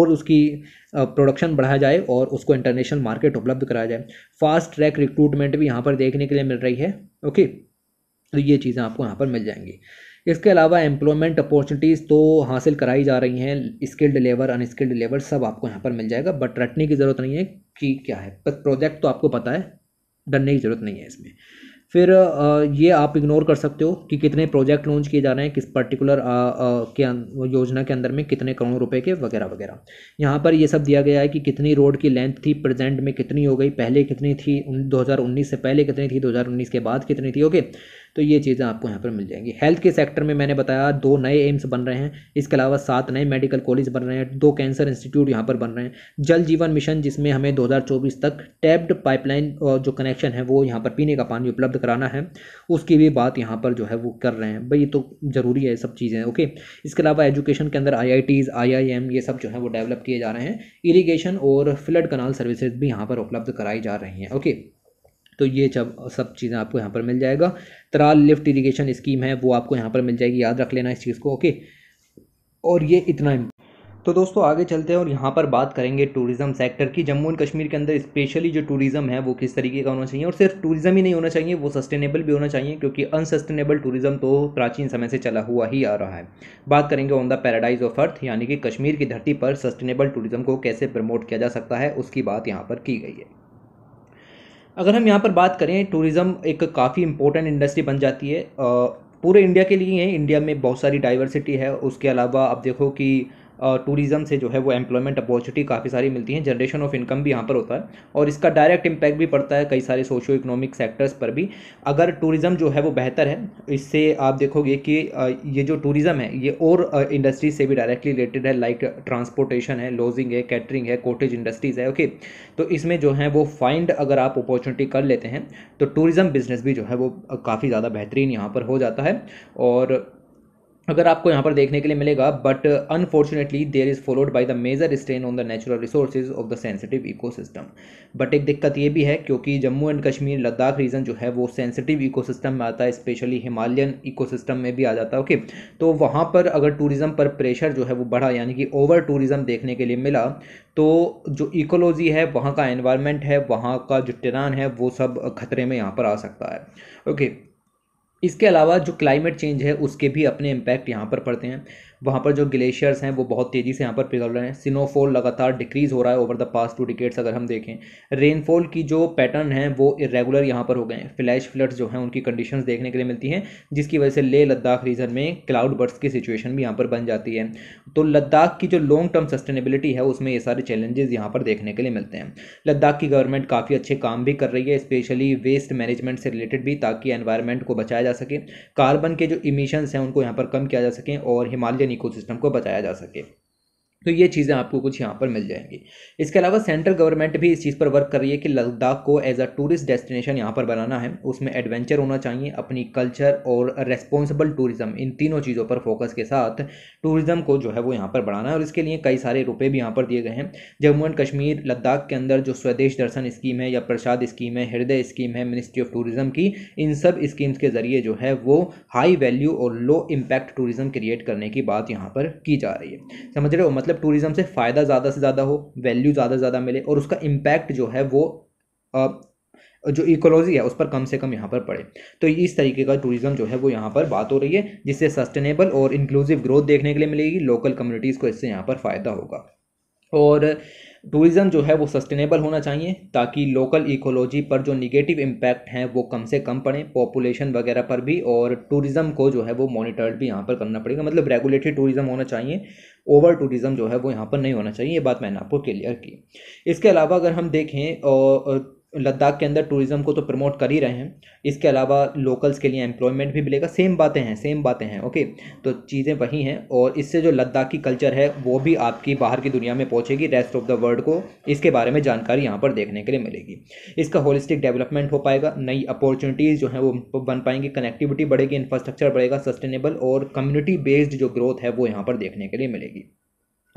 और उसकी प्रोडक्शन बढ़ाया जाए और उसको इंटरनेशनल मार्केट उपलब्ध कराया जाए फास्ट ट्रैक रिक्रूटमेंट भी यहाँ पर देखने के लिए मिल रही है ओके तो ये चीज़ें आपको यहाँ पर मिल जाएंगी इसके अलावा एम्प्लॉयमेंट अपॉर्चुनिटीज़ तो हासिल कराई जा रही हैं स्किल्ड लेबर अनस्किल्ड लेबर सब आपको यहाँ पर मिल जाएगा बट रटने की ज़रूरत नहीं है कि क्या है पर प्रोजेक्ट तो आपको पता है डरने की ज़रूरत नहीं है इसमें फिर ये आप इग्नोर कर सकते हो कि कितने प्रोजेक्ट लॉन्च किए जा रहे हैं किस पर्टिकुलर के अं, योजना के अंदर में कितने करोड़ रुपए के वगैरह वगैरह यहाँ पर ये सब दिया गया है कि कितनी रोड की लेंथ थी प्रेजेंट में कितनी हो गई पहले कितनी थी 2019 से पहले कितनी थी 2019 के बाद कितनी थी ओके तो ये चीज़ें आपको यहाँ पर मिल जाएंगी हेल्थ के सेक्टर में मैंने बताया दो नए एम्स बन रहे हैं इसके अलावा सात नए मेडिकल कॉलेज बन रहे हैं दो कैंसर इंस्टीट्यूट यहाँ पर बन रहे हैं जल जीवन मिशन जिसमें हमें दो तक टैप्ड पाइपलाइन जो कनेक्शन है वो यहाँ पर पीने का पानी उपलब्ध कराना है उसकी भी बात यहाँ पर जो है वो कर रहे हैं भाई ये तो ज़रूरी है सब चीज़ें ओके इसके अलावा एजुकेशन के अंदर आई आई ये सब जो है वो डेवलप किए जा रहे हैं इरीगेशन और फ्लड कनाल सर्विसेज भी यहाँ पर उपलब्ध कराई जा रही हैं ओके तो ये जब सब चीज़ें आपको यहाँ पर मिल जाएगा तराल लिफ्ट इरीगेशन स्कीम है वो आपको यहाँ पर मिल जाएगी याद रख लेना इस चीज़ को ओके और ये इतना तो दोस्तों आगे चलते हैं और यहाँ पर बात करेंगे टूरिज़्म सेक्टर की जम्मू एंड कश्मीर के अंदर स्पेशली जो टूरिज़म है वो किस तरीके का होना चाहिए और सिर्फ टूरिज़्म ही नहीं होना चाहिए वो सस्टेनेबल भी होना चाहिए क्योंकि अनसस्टेनेबल टूरिज़्म तो प्राचीन समय से चला हुआ ही आ रहा है बात करेंगे on the paradise of earth यानी कि कश्मीर की धरती पर सस्टेनेबल टूरिज़म को कैसे प्रमोट किया जा सकता है उसकी बात यहाँ पर की गई है अगर हम यहाँ पर बात करें टूरिज़्म एक काफ़ी इंपॉर्टेंट इंडस्ट्री बन जाती है पूरे इंडिया के लिए है इंडिया में बहुत सारी डाइवर्सिटी है उसके अलावा आप देखो कि टूरिज़म से जो है वो एम्प्लॉयमेंट अपॉर्चुनिटी काफ़ी सारी मिलती है जनरेशन ऑफ इनकम भी यहाँ पर होता है और इसका डायरेक्ट इम्पैक्ट भी पड़ता है कई सारे सोशो इकोनॉमिक सेक्टर्स पर भी अगर टूरिज़म जो है वो बेहतर है इससे आप देखोगे कि ये जो टूरिज़्म है ये और इंडस्ट्रीज से भी डायरेक्टली रिलेटेड है लाइक ट्रांसपोर्टेशन है लॉजिंग है कैटरिंग है कोटेज इंडस्ट्रीज़ है ओके तो इसमें जो है वो फाइंड अगर आप अपॉर्चुनिटी कर लेते हैं तो टूरिज़म बिजनेस भी जो है वो काफ़ी ज़्यादा बेहतरीन यहाँ पर हो जाता है और अगर आपको यहाँ पर देखने के लिए मिलेगा but unfortunately there is followed by the major strain on the natural resources of the sensitive ecosystem but एक दिक्कत ये भी है क्योंकि जम्मू एंड कश्मीर लद्दाख रीजन जो है वो सेंसिटिव इकोसिस्टम में आता है स्पेशली हिमालयन इकोसिस्टम में भी आ जाता है ओके तो वहाँ पर अगर टूरिज़्म पर प्रेशर जो है वो बढ़ा यानी कि ओवर टूरिज़्म देखने के लिए मिला तो जो इकोलॉजी है वहाँ का एनवायरमेंट है वहाँ का जो टिरान है वो सब खतरे में यहाँ पर आ सकता है ओके okay. इसके अलावा जो क्लाइमेट चेंज है उसके भी अपने इम्पैक्ट यहाँ पर पड़ते हैं वहाँ पर जो ग्लेशियर्स हैं वो बहुत तेज़ी से यहाँ पर पिघल रहे हैं स्नोफॉल लगातार डिक्रीज़ हो रहा है over the past two decades अगर हम देखें रेनफॉल की जो पैटर्न है वो इरेगुलर यहाँ पर हो गए हैं फ्लैश फ्लड्स जो हैं उनकी कंडीशन देखने के लिए मिलती हैं जिसकी वजह से लेह लद्दाख रीजन में क्लाउड बर्ड्स की सिचुएशन भी यहाँ पर बन जाती है तो लद्दाख की जो लॉन्ग टर्म सस्टेनेबिलिटी है उसमें ये सारे चैलेंजेस यहाँ पर देखने के लिए मिलते हैं लद्दाख की गवर्नमेंट काफ़ी अच्छे काम भी कर रही है स्पेशली वेस्ट मैनेजमेंट से रिलेटेड भी ताकि एनवायरनमेंट को बचाया जा सके कार्बन के जो इमिशन हैं उनको यहाँ पर कम किया जा सके और हिमालय ओपन इकोसिस्टम को बचाया जा सके तो ये चीज़ें आपको कुछ यहाँ पर मिल जाएंगी इसके अलावा सेंट्रल गवर्नमेंट भी इस चीज़ पर वर्क कर रही है कि लद्दाख को एज अ टूरिस्ट डेस्टिनेशन यहाँ पर बनाना है उसमें एडवेंचर होना चाहिए अपनी कल्चर और रेस्पॉन्सिबल टूरिज्म इन तीनों चीज़ों पर फोकस के साथ टूरिज्म को जो है वो यहाँ पर बढ़ाना है और इसके लिए कई सारे रुपये भी यहाँ पर दिए गए हैं जम्मू एंड कश्मीर लद्दाख के अंदर जो स्वदेश दर्शन स्कीम है या प्रसाद स्कीम है हृदय स्कीम है मिनिस्ट्री ऑफ टूरिज्म की इन सब स्कीम्स के ज़रिए जो है वो हाई वैल्यू और लो इम्पैक्ट टूरिज्म क्रिएट करने की बात यहाँ पर की जा रही है समझ रहे हो मतलब मतलब टूरिज़्म से फ़ायदा ज़्यादा से ज़्यादा हो वैल्यू ज़्यादा से ज़्यादा मिले और उसका इम्पैक्ट जो है वो जो इकोलॉजी है उस पर कम से कम यहाँ पर पड़े तो इस तरीके का टूरिज्म जो है वो यहाँ पर बात हो रही है जिससे सस्टेनेबल और इंक्लूसिव ग्रोथ देखने के लिए मिलेगी लोकल कम्युनिटीज़ को इससे यहाँ पर फ़ायदा होगा और टूरिज़्म जो है वो सस्टेनेबल होना चाहिए ताकि लोकल इकोलॉजी पर जो निगेटिव इम्पैक्ट हैं वो कम से कम पड़े पॉपुलेशन वगैरह पर भी और टूरिज़्म को जो है वो मॉनिटर्ड भी यहाँ पर करना पड़ेगा मतलब रेगुलेटरी टूरिज़्म होना चाहिए ओवर टूरिज़्म जो है वो यहाँ पर नहीं होना चाहिए ये बात मैंने आपको क्लियर की इसके अलावा अगर हम देखें और लद्दाख के अंदर टूरिज़्म को तो प्रमोट कर ही रहे हैं इसके अलावा लोकल्स के लिए एम्प्लॉयमेंट भी मिलेगा सेम बातें हैं सेम बातें हैं ओके तो चीज़ें वही हैं और इससे जो लद्दाखी कल्चर है वो भी आपकी बाहर की दुनिया में पहुँचेगी रेस्ट ऑफ द वर्ल्ड को इसके बारे में जानकारी यहाँ पर देखने के लिए मिलेगी इसका होलिस्टिक डेवलपमेंट हो पाएगा नई अपॉर्चुनिटीज़ जो हैं वो बन पाएंगी कनेक्टिविटी बढ़ेगी इंफ्रास्ट्रक्चर बढ़ेगा सस्टेनेबल और कम्युनिटी बेस्ड जो ग्रोथ है वो यहाँ पर देखने के लिए मिलेगी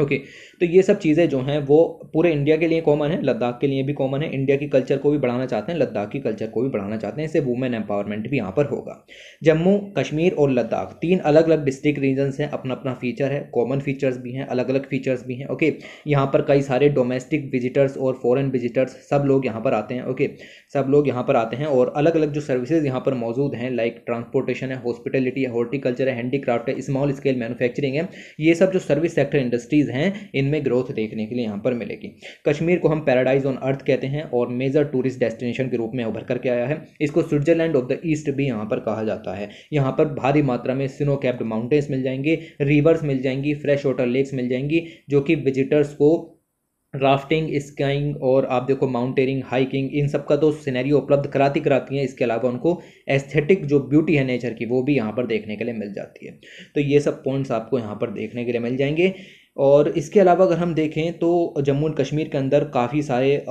ओके okay, तो ये सब चीज़ें जो हैं वो पूरे इंडिया के लिए कॉमन है लद्दाख के लिए भी कॉमन है इंडिया की कल्चर को भी बढ़ाना चाहते हैं लद्दाख की कल्चर को भी बढ़ाना चाहते हैं इससे वुमेन एम्पावरमेंट भी यहाँ पर होगा जम्मू कश्मीर और लद्दाख तीन अलग अलग डिस्ट्रिक्ट रीजन्स हैं अपना अपना फीचर है कॉमन फीचर्स भी हैं अलग अलग फीचर्स भी हैं ओके okay, यहाँ पर कई सारे डोमेस्टिक विजिटर्स और फॉरन विजिटर्स सब लोग यहाँ पर आते हैं ओके okay, सब लोग यहाँ पर आते हैं और अलग अलग जो सर्विसेज यहाँ पर मौजूद हैं लाइक ट्रांसपोर्टेशन है हॉस्पिटलिटी है हॉर्टिकल्चर है हैंडीक्राफ्ट है स्मॉल स्केल मैनुफैक्चरिंग है ये सब जो सर्विस सेक्टर इंडस्ट्रीज चीज़ हैं इनमें ग्रोथ देखने के लिए यहाँ पर मिलेगी कश्मीर को हम पैराडाइज ऑन अर्थ कहते हैं और मेजर टूरिस्ट डेस्टिनेशन के रूप में उभर करके आया है इसको स्विट्जरलैंड ऑफ द ईस्ट भी यहाँ पर कहा जाता है यहाँ पर भारी मात्रा में स्नो कैप्ड माउंटेन्स मिल जाएंगे रिवर्स मिल जाएंगी फ्रेश वाटर लेक्स मिल जाएंगी जो कि विजिटर्स को राफ्टिंग स्काइंग और आप देखो माउंटेनिंग हाइकिंग इन सब का तो सिनेरियो उपलब्ध कराती कराती हैं इसके अलावा उनको एस्थेटिक जो ब्यूटी है नेचर की वो भी यहाँ पर देखने के लिए मिल जाती है तो ये सब पॉइंट्स आपको यहाँ पर देखने के लिए मिल जाएंगे और इसके अलावा अगर हम देखें तो जम्मू एंड कश्मीर के अंदर काफ़ी सारे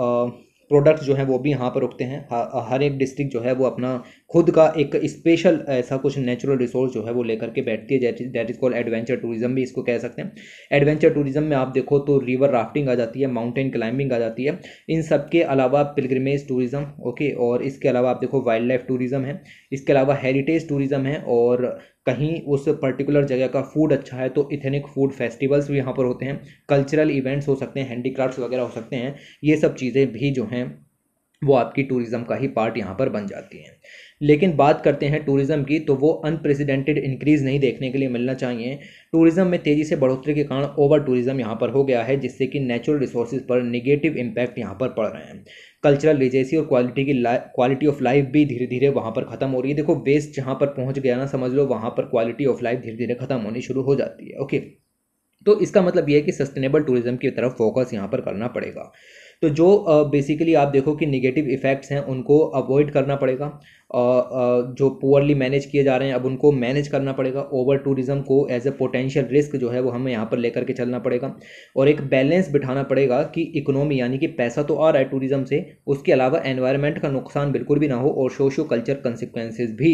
प्रोडक्ट्स जो हैं वो भी यहाँ पर रुकते हैं हर एक डिस्ट्रिक्ट जो है वो अपना खुद का एक स्पेशल ऐसा कुछ नेचुरल रिसोर्स जो है वो लेकर के बैठती है that is called adventure tourism भी इसको कह सकते हैं एडवेंचर टूरिज्म में आप देखो तो रिवर राफ्टिंग आ जाती है माउंटेन क्लाइंबिंग आ जाती है इन सब के अलावा पिलग्रमेज टूरिज़म ओके और इसके अलावा आप देखो वाइल्ड लाइफ टूरिज़म है इसके अलावा हेरिटेज टूरिज़म है और कहीं उस पर्टिकुलर जगह का फूड अच्छा है तो इथेनिक फूड फेस्टिवल्स भी यहाँ पर होते हैं कल्चरल इवेंट्स हो सकते हैं हैंडीक्राफ्ट्स वगैरह हो सकते हैं ये सब चीज़ें भी जो हैं वो आपकी टूरिज़्म का ही पार्ट यहाँ पर बन जाती हैं लेकिन बात करते हैं टूरिज़्म की तो वो अनप्रेसिडेंटेड इंक्रीज़ नहीं देखने के लिए मिलना चाहिए टूरिज़्म में तेज़ी से बढ़ोतरी के कारण ओवर टूरिज़्म यहाँ पर हो गया है जिससे कि नेचुरल रिसोर्स पर निगेटिव इम्पैक्ट यहाँ पर पड़ रहे हैं कल्चरल रिजेसी और क्वालिटी की क्वालिटी ऑफ लाइफ भी धीरे धीरे वहाँ पर ख़त्म हो रही है देखो वेस्ट जहाँ पर पहुँच गया ना समझ लो वहाँ पर क्वालिटी ऑफ लाइफ धीरे धीरे ख़त्म होनी शुरू हो जाती है ओके तो इसका मतलब यह है कि सस्टेनेबल टूरिज्म की तरफ फोकस यहाँ पर करना पड़ेगा तो जो बेसिकली आप देखो कि निगेटिव इफ़ेक्ट्स हैं उनको अवॉइड करना पड़ेगा जो पुअरली मैनेज किए जा रहे हैं अब उनको मैनेज करना पड़ेगा ओवर टूरिज़्म को एज ए पोटेंशियल रिस्क जो है वो हमें यहाँ पर लेकर के चलना पड़ेगा और एक बैलेंस बिठाना पड़ेगा कि इकोनॉमी यानी कि पैसा तो आ रहा है टूरिज़्म से उसके अलावा एनवायरमेंट का नुकसान बिल्कुल भी ना हो और सोशो कल्चर कंसिक्वेंसेज भी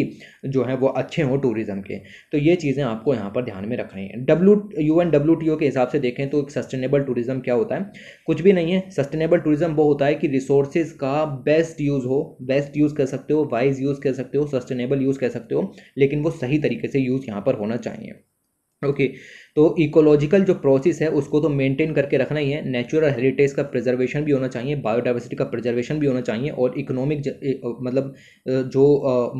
जो हैं वो अच्छे हों टूरिज़्म के तो ये चीज़ें आपको यहाँ पर ध्यान में रखनी है W U N W T O के हिसाब से देखें तो एक सस्टेनेबल टूरिज़्म क्या होता है कुछ भी नहीं है सस्टेनेबल टूरिज़्म वो होता है कि रिसोर्सेज का बेस्ट यूज़ हो बेस्ट यूज़ कर सकते हो वाइज यूज़ यूज़ कह सकते हो सस्टेनेबल यूज़ कह सकते हो लेकिन वो सही तरीके से यूज़ यहाँ पर होना चाहिए ओके okay. तो इकोलॉजिकल जो प्रोसेस है उसको तो मेंटेन करके रखना ही है नेचुरल हेरिटेज का प्रिजर्वेशन भी होना चाहिए बायोडाइवर्सिटी का प्रिजर्वेशन भी होना चाहिए और इकोनॉमिक मतलब जो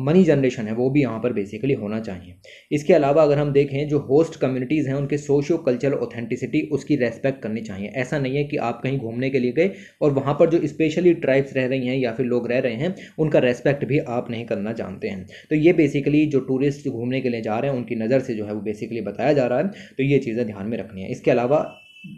मनी जनरेशन है वो भी यहाँ पर बेसिकली होना चाहिए इसके अलावा अगर हम देखें जो होस्ट कम्युनिटीज़ हैं उनके सोशो कल्चरल ऑथेंटिसिटी उसकी रेस्पेक्ट करनी चाहिए ऐसा नहीं है कि आप कहीं घूमने के लिए गए और वहाँ पर जो स्पेशली ट्राइब्स रह रही हैं या फिर लोग रह रहे हैं उनका रेस्पेक्ट भी आप नहीं करना जानते हैं तो ये बेसिकली जो टूरिस्ट घूमने के लिए जा रहे हैं उनकी नज़र से जो है वो बेसिकली बताया जा रहा है तो ये चीज़ें ध्यान में रखनी है इसके अलावा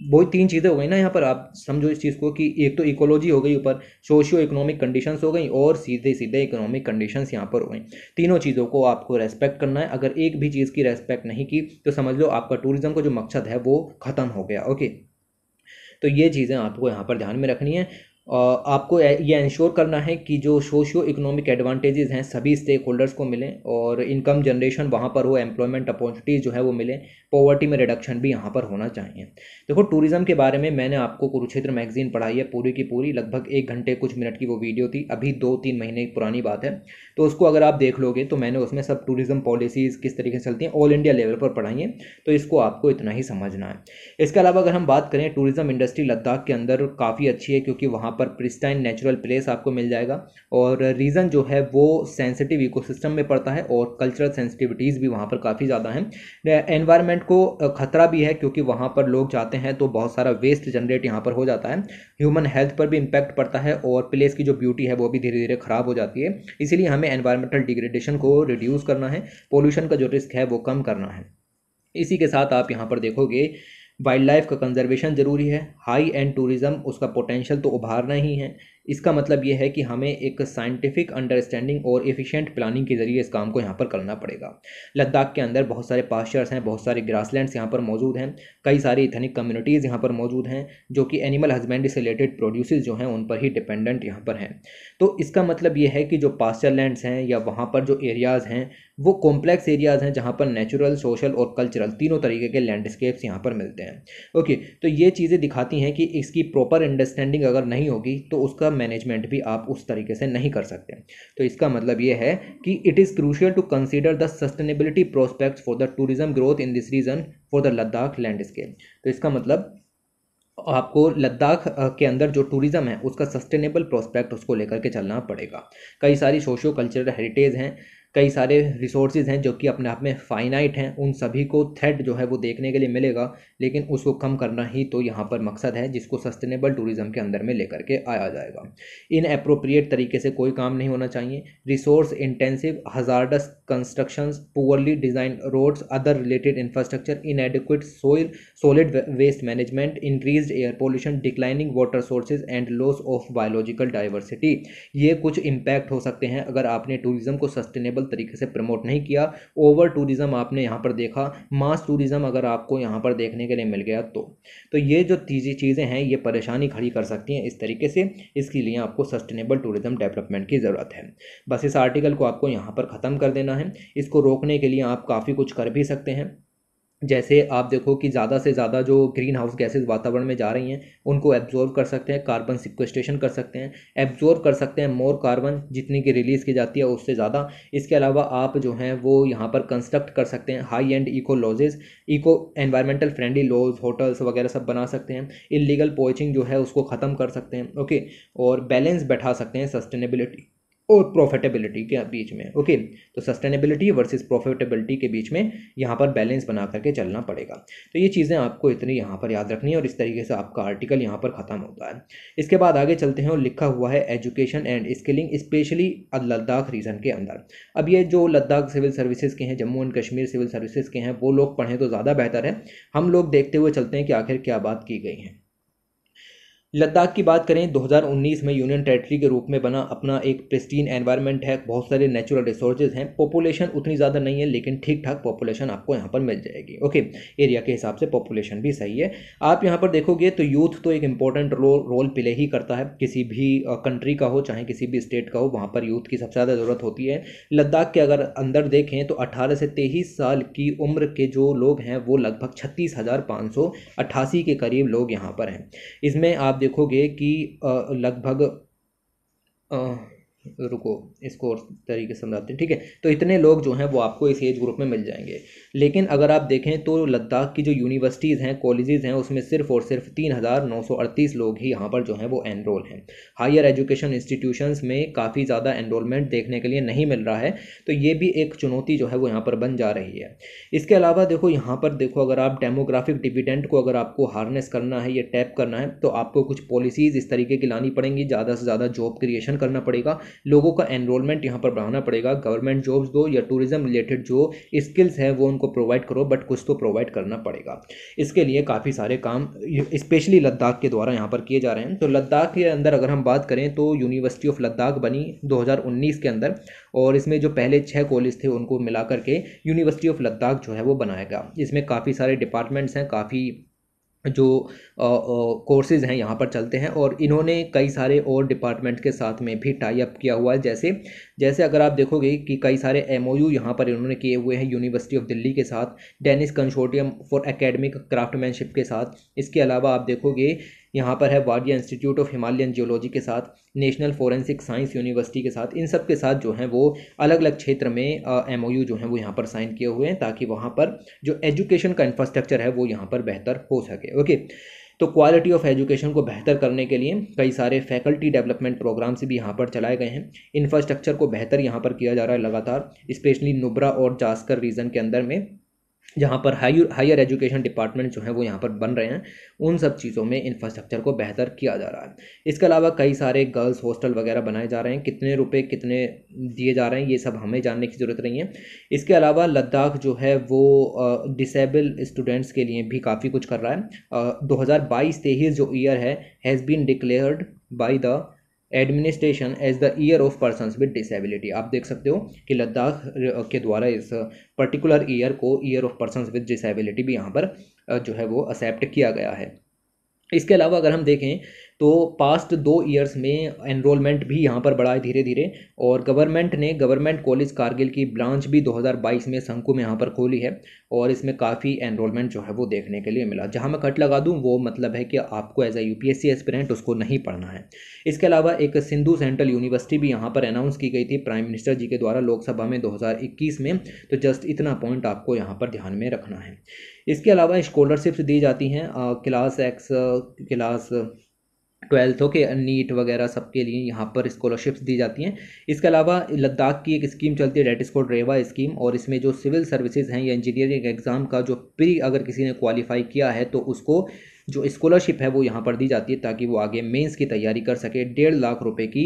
वो तीन चीज़ें हो गई ना यहाँ पर आप समझो इस चीज़ को कि एक तो इकोलॉजी हो गई ऊपर सोशियो इकोनॉमिक कंडीशंस हो गई और सीधे सीधे इकोनॉमिक कंडीशंस यहाँ पर हो गई तीनों चीज़ों को आपको रेस्पेक्ट करना है अगर एक भी चीज़ की रेस्पेक्ट नहीं की तो समझ लो आपका टूरिज़्म का जो मकसद है वो ख़त्म हो गया ओके तो ये चीज़ें आपको यहाँ पर ध्यान में रखनी है आपको ये इंश्योर करना है कि जो सोशियो इकोनॉमिक एडवांटेजेस हैं सभी स्टेक होल्डर्स को मिलें और इनकम जनरेशन वहाँ पर हो एम्प्लॉयमेंट अपॉर्चुनिटीज़ जो है वो मिलें पॉवर्टी में रिडक्शन भी यहाँ पर होना चाहिए देखो टूरिज़्म के बारे में मैंने आपको कुरुक्षेत्र मैगजीन पढ़ाई है पूरी की पूरी लगभग एक घंटे कुछ मिनट की वो वीडियो थी अभी दो तीन महीने पुरानी बात है तो उसको अगर आप देख लोगे तो मैंने उसमें सब टूरिज़्म पॉलिसीज़ किस तरीके से चलती हैं ऑल इंडिया लेवल पर पढ़ाई हैं तो इसको आपको इतना ही समझना है इसके अलावा अगर हम बात करें टूरिज़्म इंडस्ट्री लद्दाख के अंदर काफ़ी अच्छी है क्योंकि वहाँ वहाँ पर प्रिस्टाइन नेचुरल प्लेस आपको मिल जाएगा और रीज़न जो है वो सेंसिटिव इकोसिस्टम में पड़ता है और कल्चरल सेंसिटिविटीज़ भी वहाँ पर काफ़ी ज़्यादा हैं एनवायरनमेंट को ख़तरा भी है क्योंकि वहाँ पर लोग जाते हैं तो बहुत सारा वेस्ट जनरेट यहाँ पर हो जाता है ह्यूमन हेल्थ पर भी इम्पैक्ट पड़ता है और प्लेस की जो ब्यूटी है वो भी धीरे धीरे ख़राब हो जाती है इसीलिए हमें एनवायरमेंटल डिग्रेडेशन को रिड्यूस करना है पोल्यूशन का जो रिस्क है वो कम करना है इसी के साथ आप यहाँ पर देखोगे वाइल्ड लाइफ का कंजर्वेशन ज़रूरी है हाई एंड टूरिज़्म उसका पोटेंशियल तो उभारना ही है इसका मतलब ये है कि हमें एक साइंटिफिक अंडरस्टैंडिंग और एफिशिएंट प्लानिंग के ज़रिए इस काम को यहाँ पर करना पड़ेगा लद्दाख के अंदर बहुत सारे पास्चर्स हैं बहुत सारे ग्रासलैंड्स यहाँ पर मौजूद हैं कई सारी इथनिक कम्युनिटीज़ यहाँ पर मौजूद हैं जो कि एनिमल हस्बेंड्री से रिलेटेड प्रोड्यूसेज जो हैं उन पर ही डिपेंडेंट यहाँ पर हैं तो इसका मतलब ये है कि जो पास्चर लैंड्स हैं या वहाँ पर जो एरियाज़ हैं वो कॉम्प्लेक्स एरियाज़ हैं जहाँ पर नेचुरल सोशल और कल्चरल तीनों तरीके के लैंडस्केप्स यहाँ पर मिलते हैं ओके तो ये चीज़ें दिखाती हैं कि इसकी प्रॉपर अंडरस्टैंडिंग अगर नहीं होगी तो उसका मैनेजमेंट भी आप उस तरीके से नहीं कर सकते तो इसका मतलब ये है कि it is crucial to consider the sustainability prospects for the tourism growth in this region for the Ladakh landscape तो इसका मतलब आपको लद्दाख के अंदर जो टूरिज़्म है उसका सस्टेनेबल प्रोस्पेक्ट उसको लेकर के चलना पड़ेगा कई सारी सोशो कल्चरल हेरिटेज हैं कई सारे रिसोर्सेज हैं जो कि अपने आप में फाइनाइट हैं उन सभी को थ्रेड जो है वो देखने के लिए मिलेगा लेकिन उसको कम करना ही तो यहाँ पर मकसद है जिसको सस्टेनेबल टूरिज्म के अंदर में लेकर के आया जाएगा इन अप्रोप्रिएट तरीके से कोई काम नहीं होना चाहिए resource intensive hazardous construction poorly design roads other related infrastructure adequate soil solid waste management increase air pollution declining water sources and loss of biological diversity ये कुछ इम्पैक्ट हो सकते हैं अगर आपने टूरिज्म को सस्टेनेबल सस्टेनेबल तरीके से प्रमोट नहीं किया ओवर टूरिज़्म आपने यहाँ पर देखा मास टूरिज़्म अगर आपको यहाँ पर देखने के लिए मिल गया तो तो ये जो तीजी चीज़ें हैं ये परेशानी खड़ी कर सकती हैं इस तरीके से इसके लिए आपको सस्टेनेबल टूरिज़्म डेवलपमेंट की ज़रूरत है बस इस आर्टिकल को आपको यहाँ पर ख़त्म कर देना है इसको रोकने के लिए आप काफ़ी कुछ कर भी सकते हैं जैसे आप देखो कि ज़्यादा से ज़्यादा जो ग्रीन हाउस गैसेज वातावरण में जा रही हैं उनको एब्जॉर्व कर सकते हैं कार्बन सिक्वेस्टेशन कर सकते हैं एब्जॉर्व कर सकते हैं मोर कार्बन जितनी की रिलीज़ की जाती है उससे ज़्यादा इसके अलावा आप जो हैं वो यहाँ पर कंस्ट्रक्ट कर सकते हैं high end eco lodges eco environmental friendly lodge hotels वगैरह सब बना सकते हैं इलीगल पोचिंग जो है उसको ख़त्म कर सकते हैं ओके और बैलेंस बैठा सकते हैं सस्टेनेबिलिटी और प्रॉफिटेबिलिटी के बीच में ओके तो सस्टेनेबिलिटी वर्सेस प्रॉफिटेबिलिटी के बीच में यहाँ पर बैलेंस बना करके चलना पड़ेगा तो ये चीज़ें आपको इतनी यहाँ पर याद रखनी है और इस तरीके से आपका आर्टिकल यहाँ पर ख़त्म होता है इसके बाद आगे चलते हैं और लिखा हुआ है education and skilling specially Ladakh region के अंदर अब ये जो लद्दाख सिविल सर्विसेज के हैं Jammu and Kashmir civil services के हैं वो लोग पढ़ें तो ज़्यादा बेहतर है हम लोग देखते हुए चलते हैं कि आखिर क्या बात की गई है लद्दाख की बात करें 2019 में यूनियन टेरिटरी के रूप में बना अपना एक प्रिस्टीन एनवायरनमेंट है बहुत सारे नेचुरल रिसोर्सेज हैं पॉपुलेशन उतनी ज़्यादा नहीं है लेकिन ठीक ठाक पॉपुलेशन आपको यहाँ पर मिल जाएगी ओके एरिया के हिसाब से पॉपुलेशन भी सही है आप यहाँ पर देखोगे तो यूथ तो एक इंपॉर्टेंट रो, रोल प्ले ही करता है किसी भी कंट्री का हो चाहे किसी भी स्टेट का हो वहाँ पर यूथ की सबसे ज़्यादा ज़रूरत होती है लद्दाख के अगर अंदर देखें तो अट्ठारह से तेईस साल की उम्र के जो लोग हैं वो लगभग छत्तीस के करीब लोग यहाँ पर हैं इसमें आप देखोगे कि लगभग रुको इसको और तरीके से समझाते हैं ठीक है तो इतने लोग जो हैं वो आपको इस एज ग्रुप में मिल जाएंगे लेकिन अगर आप देखें तो लद्दाख की जो यूनिवर्सिटीज़ हैं कॉलेजेस हैं उसमें सिर्फ और सिर्फ तीन हज़ार नौ सौ अड़तीस लोग ही यहाँ पर जो हैं वो एनरोल हैं हायर एजुकेशन इंस्टीट्यूशंस में काफ़ी ज़्यादा एनरोलमेंट देखने के लिए नहीं मिल रहा है तो ये भी एक चुनौती जो है वो यहाँ पर बन जा रही है इसके अलावा देखो यहाँ पर देखो अगर आप डेमोग्राफिक डिविडेंट को अगर आपको हार्नेस करना है या टैप करना है तो आपको कुछ पॉलिसीज़ इस तरीके की लानी पड़ेंगी ज़्यादा से ज़्यादा जॉब क्रिएशन करना पड़ेगा लोगों का एनरोलमेंट यहाँ पर बढ़ाना पड़ेगा गवर्नमेंट जॉब्स दो या टूरिज्म रिलेटेड जो स्किल्स हैं वो उनको प्रोवाइड करो बट कुछ तो प्रोवाइड करना पड़ेगा इसके लिए काफ़ी सारे काम स्पेशली लद्दाख के द्वारा यहाँ पर किए जा रहे हैं तो लद्दाख के अंदर अगर हम बात करें तो यूनिवर्सिटी ऑफ लद्दाख बनी दो के अंदर और इसमें जो पहले छः कॉलेज थे उनको मिला करके यूनिवर्सिटी ऑफ लद्दाख जो है वो बनाया गया इसमें काफ़ी सारे डिपार्टमेंट्स हैं काफ़ी जो कोर्सेज़ हैं यहाँ पर चलते हैं और इन्होंने कई सारे और डिपार्टमेंट के साथ में भी टाई अप किया हुआ है जैसे जैसे अगर आप देखोगे कि कई सारे एम ओ यू यहाँ पर इन्होंने किए हुए हैं यूनिवर्सिटी ऑफ दिल्ली के साथ Danish consortium for academic craftsmanship के साथ इसके अलावा आप देखोगे यहाँ पर है Wadia institute of Himalayan geology के साथ नेशनल फॉरेंसिक साइंस यूनिवर्सिटी के साथ इन सब के साथ जो है वो अलग अलग क्षेत्र में एम जो है वो यहाँ पर साइन किए हुए हैं ताकि वहाँ पर जो एजुकेशन का इंफ्रास्ट्रक्चर है वो यहाँ पर बेहतर हो सके ओके तो क्वालिटी ऑफ एजुकेशन को बेहतर करने के लिए कई सारे फैकल्टी डेवलपमेंट प्रोग्राम्स भी यहाँ पर चलाए गए हैं इंफ्रास्ट्रक्चर को बेहतर यहाँ पर किया जा रहा है लगातार स्पेशली नुब्रा और जास्कर रीजन के अंदर में जहाँ पर हाई हायर एजुकेशन डिपार्टमेंट जो हैं वो यहाँ पर बन रहे हैं उन सब चीज़ों में इंफ्रास्ट्रक्चर को बेहतर किया जा रहा है इसके अलावा कई सारे गर्ल्स हॉस्टल वगैरह बनाए जा रहे हैं कितने रुपए कितने दिए जा रहे हैं ये सब हमें जानने की ज़रूरत नहीं है इसके अलावा लद्दाख जो है वो डिसेबल स्टूडेंट्स के लिए भी काफ़ी कुछ कर रहा है दो हज़ार बाईस तेईस जो ईयर है has been declared by the administration as the year of person with disability आप देख सकते हो कि लद्दाख के द्वारा इस पर्टिकुलर ईयर को year of person with disability भी यहाँ पर जो है वो एक्सेप्ट किया गया है इसके अलावा अगर हम देखें तो पास्ट दो ईयर्स में एनरोलमेंट भी यहाँ पर बढ़ा है धीरे धीरे और गवर्नमेंट ने गवर्नमेंट कॉलेज कारगिल की ब्रांच भी 2022 में संकू में यहाँ पर खोली है और इसमें काफ़ी एनरोलमेंट जो है वो देखने के लिए मिला जहाँ मैं कट लगा दूँ वो मतलब है कि आपको एज ए यू पी उसको नहीं पढ़ना है इसके अलावा एक सिंधु सेंट्रल यूनिवर्सिटी भी यहाँ पर अनाउंस की गई थी प्राइम मिनिस्टर जी के द्वारा लोकसभा में दो में तो जस्ट इतना पॉइंट आपको यहाँ पर ध्यान में रखना है इसके अलावा स्कॉलरशिप्स दी जाती हैं class X class twelfth okay NEET वगैरह सबके लिए यहाँ पर स्कॉलरशिप्स दी जाती हैं इसके अलावा लद्दाख की एक स्कीम चलती है डेट स्कोड रेवा स्कीम और इसमें जो सिविल सर्विसेज हैं या इंजीनियरिंग एग्ज़ाम का जो प्री अगर किसी ने क्वालिफाई किया है तो उसको जो स्कॉलरशिप है वो यहाँ पर दी जाती है ताकि वो आगे मेंस की तैयारी कर सके डेढ़ लाख रुपए की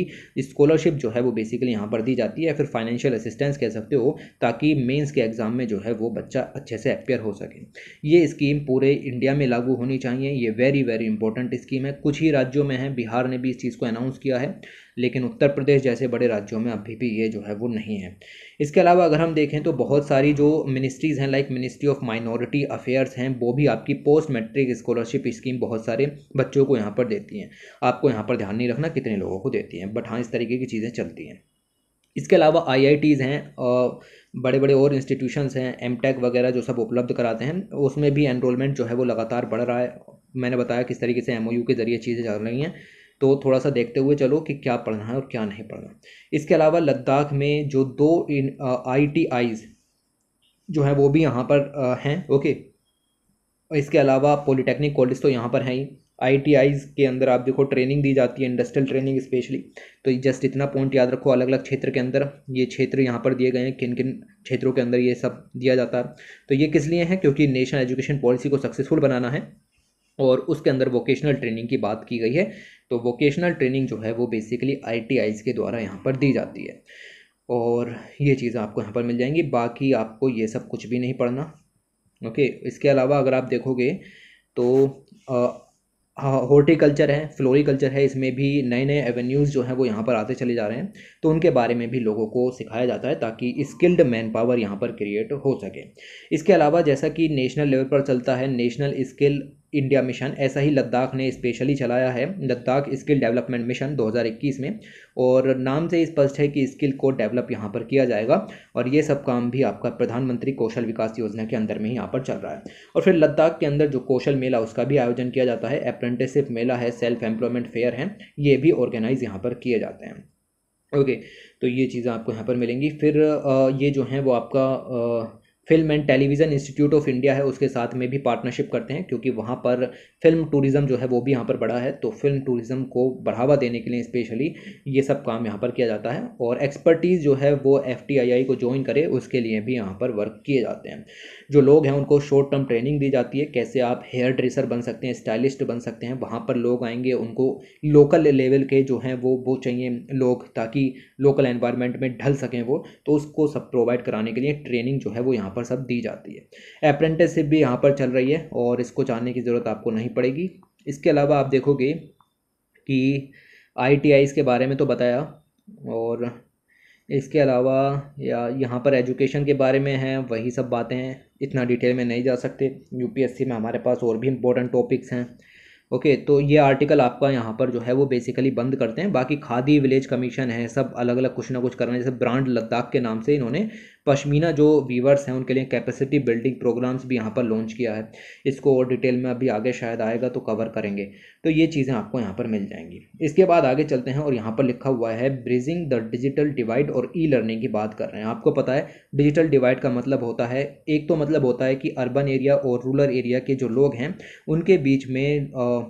स्कॉलरशिप जो है वो बेसिकली यहाँ पर दी जाती है या फिर फाइनेंशियल असिस्टेंस कह सकते हो ताकि मेंस के एग्ज़ाम में जो है वो बच्चा अच्छे से अपेयर हो सके ये स्कीम पूरे इंडिया में लागू होनी चाहिए ये वेरी वेरी इंपॉर्टेंट स्कीम है कुछ ही राज्यों में है बिहार ने भी इस चीज़ को अनाउंस किया है लेकिन उत्तर प्रदेश जैसे बड़े राज्यों में अभी भी ये जो है वो नहीं है इसके अलावा अगर हम देखें तो बहुत सारी जो मिनिस्ट्रीज़ हैं like ministry of minority affairs हैं वो भी आपकी पोस्ट मैट्रिक स्कॉलरशिप स्कीम बहुत सारे बच्चों को यहाँ पर देती हैं आपको यहाँ पर ध्यान नहीं रखना कितने लोगों को देती हैं बट हाँ इस तरीके की चीज़ें चलती हैं इसके अलावा आईआईटीज़ हैं और बड़े बड़े और इंस्टीट्यूशंस हैं एम वगैरह जो सब उपलब्ध कराते हैं उसमें भी एनरोलमेंट जो है वो लगातार बढ़ रहा है मैंने बताया किस तरीके से एम के ज़रिए चीज़ें चल रही हैं तो थोड़ा सा देखते हुए चलो कि क्या पढ़ना है और क्या नहीं पढ़ना इसके अलावा लद्दाख में जो दो आई टी आईज जो हैं वो भी यहाँ पर हैं ओके इसके अलावा पॉलिटेक्निक कॉलेज तो यहाँ पर हैं ही आई के अंदर आप देखो ट्रेनिंग दी जाती है इंडस्ट्रियल ट्रेनिंग स्पेशली तो जस्ट इतना पॉइंट याद रखो अलग अलग क्षेत्र के अंदर ये क्षेत्र यहाँ पर दिए गए हैं किन किन क्षेत्रों के अंदर ये सब दिया जाता है तो ये किस लिए हैं क्योंकि नेशनल एजुकेशन पॉलिसी को सक्सेसफुल बनाना है और उसके अंदर वोकेशनल ट्रेनिंग की बात की गई है तो वोकेशनल ट्रेनिंग जो है वो बेसिकली आई के द्वारा यहाँ पर दी जाती है और ये चीज़ें आपको यहाँ पर मिल जाएंगी बाकी आपको ये सब कुछ भी नहीं पढ़ना ओके इसके अलावा अगर आप देखोगे तो हॉर्टिकल्चर है फ्लोरिकल्चर है इसमें भी नए नए एवेन्यूज़ जो हैं वो यहाँ पर आते चले जा रहे हैं तो उनके बारे में भी लोगों को सिखाया जाता है ताकि स्किल्ड मैन पावर यहाँ पर क्रिएट हो सके इसके अलावा जैसा कि नेशनल लेवल पर चलता है नेशनल स्किल इंडिया मिशन ऐसा ही लद्दाख ने स्पेशली चलाया है लद्दाख स्किल डेवलपमेंट मिशन 2021 में और नाम से स्पष्ट है कि स्किल को डेवलप यहाँ पर किया जाएगा और ये सब काम भी आपका प्रधानमंत्री कौशल विकास योजना के अंदर में ही यहाँ पर चल रहा है और फिर लद्दाख के अंदर जो कौशल मेला उसका भी आयोजन किया जाता है अप्रेंटिसशिप मेला है सेल्फ एम्प्लॉयमेंट फेयर है ये भी ऑर्गेनाइज यहाँ पर किए जाते हैं ओके तो ये चीज़ें आपको यहाँ पर मिलेंगी फिर ये जो है वो आपका film and television institute of India है उसके साथ में भी पार्टनरशिप करते हैं क्योंकि वहाँ पर फिल्म टूरिज़्म जो है वो भी यहाँ पर बड़ा है तो फिल्म टूरिज़्म को बढ़ावा देने के लिए स्पेशली ये सब काम यहाँ पर किया जाता है और एक्सपर्टीज़ जो है वो एफ को ज्वाइन करे उसके लिए भी यहाँ पर वर्क किए जाते हैं जो लोग हैं उनको शॉर्ट टर्म ट्रेनिंग दी जाती है कैसे आप हेयर ड्रेसर बन सकते हैं स्टाइलिस्ट बन सकते हैं वहाँ पर लोग आएंगे उनको लोकल लेवल के जो हैं वो वो चाहिए लोग ताकि लोकल एनवायरनमेंट में ढल सकें वो तो उसको सब प्रोवाइड कराने के लिए ट्रेनिंग जो है वो यहाँ पर सब दी जाती है अप्रेंटिसशिप भी यहाँ पर चल रही है और इसको जानने की ज़रूरत आपको नहीं पड़ेगी इसके अलावा आप देखोगे कि आई के बारे में तो बताया और इसके अलावा या यहाँ पर एजुकेशन के बारे में है वही सब बातें हैं इतना डिटेल में नहीं जा सकते यूपीएससी में हमारे पास और भी इम्पोर्टेंट टॉपिक्स हैं ओके तो ये आर्टिकल आपका यहाँ पर जो है वो बेसिकली बंद करते हैं बाकी खादी विलेज कमीशन है सब अलग अलग कुछ ना कुछ करना जैसे ब्रांड लद्दाख के नाम से इन्होंने पश्मीना जो वीवर्स हैं उनके लिए कैपेसिटी बिल्डिंग प्रोग्राम्स भी यहाँ पर लॉन्च किया है इसको और डिटेल में अभी आगे शायद आएगा तो कवर करेंगे तो ये चीज़ें आपको यहाँ पर मिल जाएंगी इसके बाद आगे चलते हैं और यहाँ पर लिखा हुआ है ब्रिजिंग द डिजिटल डिवाइड और ई लर्निंग की बात कर रहे हैं आपको पता है डिजिटल डिवाइड का मतलब होता है एक तो मतलब होता है कि अर्बन एरिया और रूरल एरिया के जो लोग हैं उनके बीच में आ,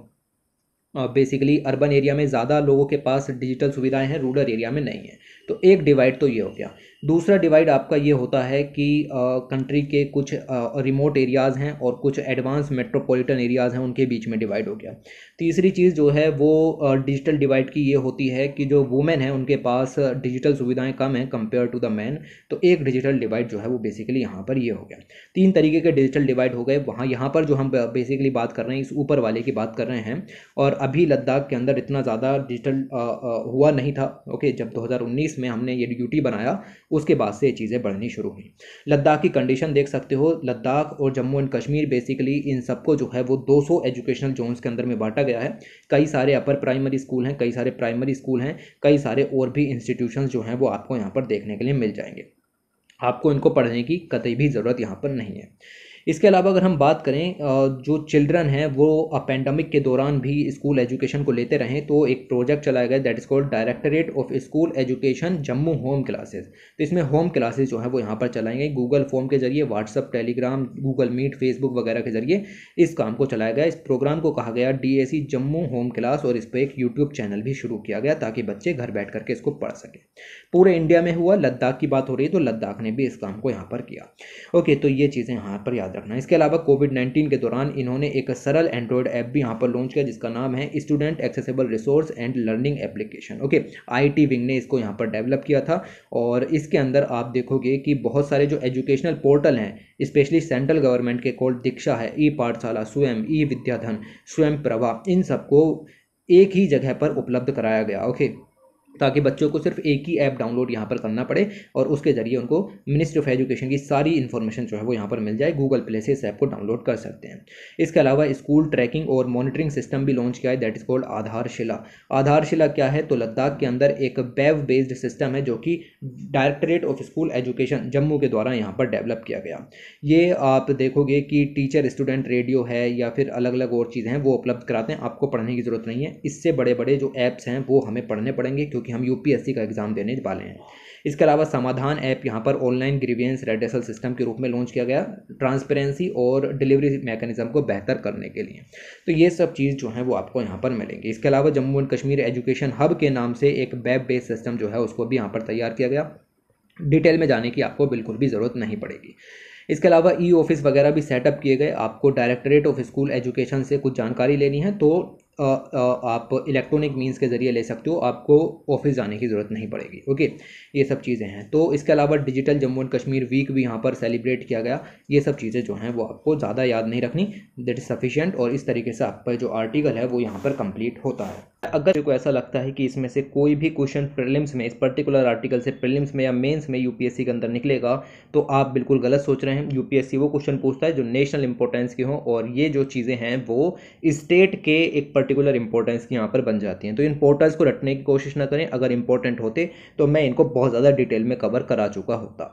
बेसिकली अर्बन एरिया में ज़्यादा लोगों के पास डिजिटल सुविधाएं हैं रूरल एरिया में नहीं है तो एक डिवाइड तो ये हो गया दूसरा डिवाइड आपका ये होता है कि कंट्री के कुछ रिमोट एरियाज़ हैं और कुछ एडवांस मेट्रोपॉलिटन एरियाज़ हैं उनके बीच में डिवाइड हो गया तीसरी चीज़ जो है वो डिजिटल डिवाइड की ये होती है कि जो वुमेन हैं उनके पास डिजिटल सुविधाएं कम हैं कंपेयर टू द मैन तो एक डिजिटल डिवाइड जो है वो बेसिकली यहाँ पर ये हो गया तीन तरीके के डिजिटल डिवाइड हो गए वहाँ यहाँ पर जो हम बेसिकली बात कर रहे हैं इस ऊपर वाले की बात कर रहे हैं और अभी लद्दाख के अंदर इतना ज़्यादा डिजिटल हुआ नहीं था ओके जब दो में हमने ये ड्यूटी बनाया उसके बाद से ये चीज़ें बढ़नी शुरू हुई लद्दाख की कंडीशन देख सकते हो लद्दाख और जम्मू एंड कश्मीर बेसिकली इन सबको जो है वो 200 एजुकेशनल जोन्स के अंदर में बांटा गया है कई सारे अपर प्राइमरी स्कूल हैं कई सारे प्राइमरी स्कूल हैं कई सारे और भी इंस्टीट्यूशन जो हैं वो आपको यहाँ पर देखने के लिए मिल जाएंगे आपको इनको पढ़ने की कतई भी ज़रूरत यहाँ पर नहीं है इसके अलावा अगर हम बात करें जो चिल्ड्रन हैं वो पेंडेमिक के दौरान भी स्कूल एजुकेशन को लेते रहें तो एक प्रोजेक्ट चलाया गया that is called directorate of school education Jammu home classes तो इसमें होम क्लासेस जो है वो यहाँ पर चलाई गई गूगल फॉर्म के जरिए WhatsApp Telegram Google Meet Facebook वगैरह के जरिए इस काम को चलाया गया इस प्रोग्राम को कहा गया डी जम्मू होम क्लास और इस पर एक यूट्यूब चैनल भी शुरू किया गया ताकि बच्चे घर बैठ करके इसको पढ़ सकें पूरे इंडिया में हुआ लद्दाख की बात हो रही है तो लद्दाख ने भी इस काम को यहाँ पर किया ओके तो ये चीज़ें यहाँ पर याद रखना इसके अलावा कोविड नाइन्टीन के दौरान इन्होंने एक सरल एंड्रॉयड ऐप भी यहाँ पर लॉन्च किया जिसका नाम है student accessible resource and learning application okay I wing ने इसको यहाँ पर डेवलप किया था और इसके अंदर आप देखोगे कि बहुत सारे जो एजुकेशनल पोर्टल हैं स्पेशली सेंट्रल गवर्नमेंट के कोल दीक्षा है ई पाठशाला स्वयं ई विद्याधन स्वयं प्रवाह इन सबको एक ही जगह पर उपलब्ध कराया गया ओके ताकि बच्चों को सिर्फ एक ही ऐप डाउनलोड यहाँ पर करना पड़े और उसके ज़रिए उनको मिनिस्ट्री ऑफ एजुकेशन की सारी इन्फॉर्मेशन जो है वो यहाँ पर मिल जाए गूगल प्ले से इस ऐप को डाउनलोड कर सकते हैं इसके अलावा स्कूल ट्रैकिंग और मॉनिटरिंग सिस्टम भी लॉन्च किया है दैट इज़ कॉल्ड आधारशिला आधारशिला क्या है तो लद्दाख के अंदर एक बैव बेस्ड सिस्टम है जो कि directorate of school education Jammu के द्वारा यहाँ पर डेवलप किया गया ये आप देखोगे कि टीचर स्टूडेंट रेडियो है या फिर अलग अलग और चीज़ें हैं वो उपलब्ध कराते हैं आपको पढ़ने की ज़रूरत नहीं है इससे बड़े बड़े जो ऐप्स हैं वो हमें पढ़ने पड़ेंगे क्योंकि क्योंकि हम यूपीएससी का एग्ज़ाम देने वाले हैं इसके अलावा समाधान ऐप यहाँ पर ऑनलाइन ग्रीवियंस रेडेसल सिस्टम के रूप में लॉन्च किया गया ट्रांसपेरेंसी और डिलीवरी मैकेनिज्म को बेहतर करने के लिए तो ये सब चीज़ जो है वो आपको यहाँ पर मिलेंगे इसके अलावा Jammu and Kashmir education hub के नाम से एक वेब बेस्ड सिस्टम जो है उसको भी यहाँ पर तैयार किया गया डिटेल में जाने की आपको बिल्कुल भी ज़रूरत नहीं पड़ेगी इसके अलावा ई ऑफिस वगैरह भी सेटअप किए गए आपको डायरेक्टरेट ऑफ स्कूल एजुकेशन से कुछ जानकारी लेनी है तो आप इलेक्ट्रॉनिक मीन्स के ज़रिए ले सकते हो आपको ऑफिस जाने की ज़रूरत नहीं पड़ेगी ओके ये सब चीज़ें हैं तो इसके अलावा digital Jammu and Kashmir week भी यहाँ पर सेलिब्रेट किया गया ये सब चीज़ें जो हैं वो आपको ज़्यादा याद नहीं रखनी दैट इज़ सफिशियंट और इस तरीके से आपका जो आर्टिकल है वो यहाँ पर कम्प्लीट होता है अगर को ऐसा लगता है कि इसमें से कोई भी क्वेश्चन प्रीलिम्स में इस पर्टिकुलर आर्टिकल से प्रीलिम्स में या मेंस में यूपीएससी के अंदर निकलेगा तो आप बिल्कुल गलत सोच रहे हैं यूपीएससी वो क्वेश्चन पूछता है जो नेशनल इंपॉर्टेंस की हो और ये जो चीज़ें हैं वो स्टेट के एक पर्टिकुलर इंपॉर्टेंस की यहाँ पर बन जाती हैं तो इन पोर्टल्स को रटने की कोशिश ना करें अगर इंपॉर्टेंट होते तो मैं इनको बहुत ज़्यादा डिटेल में कवर करा चुका होता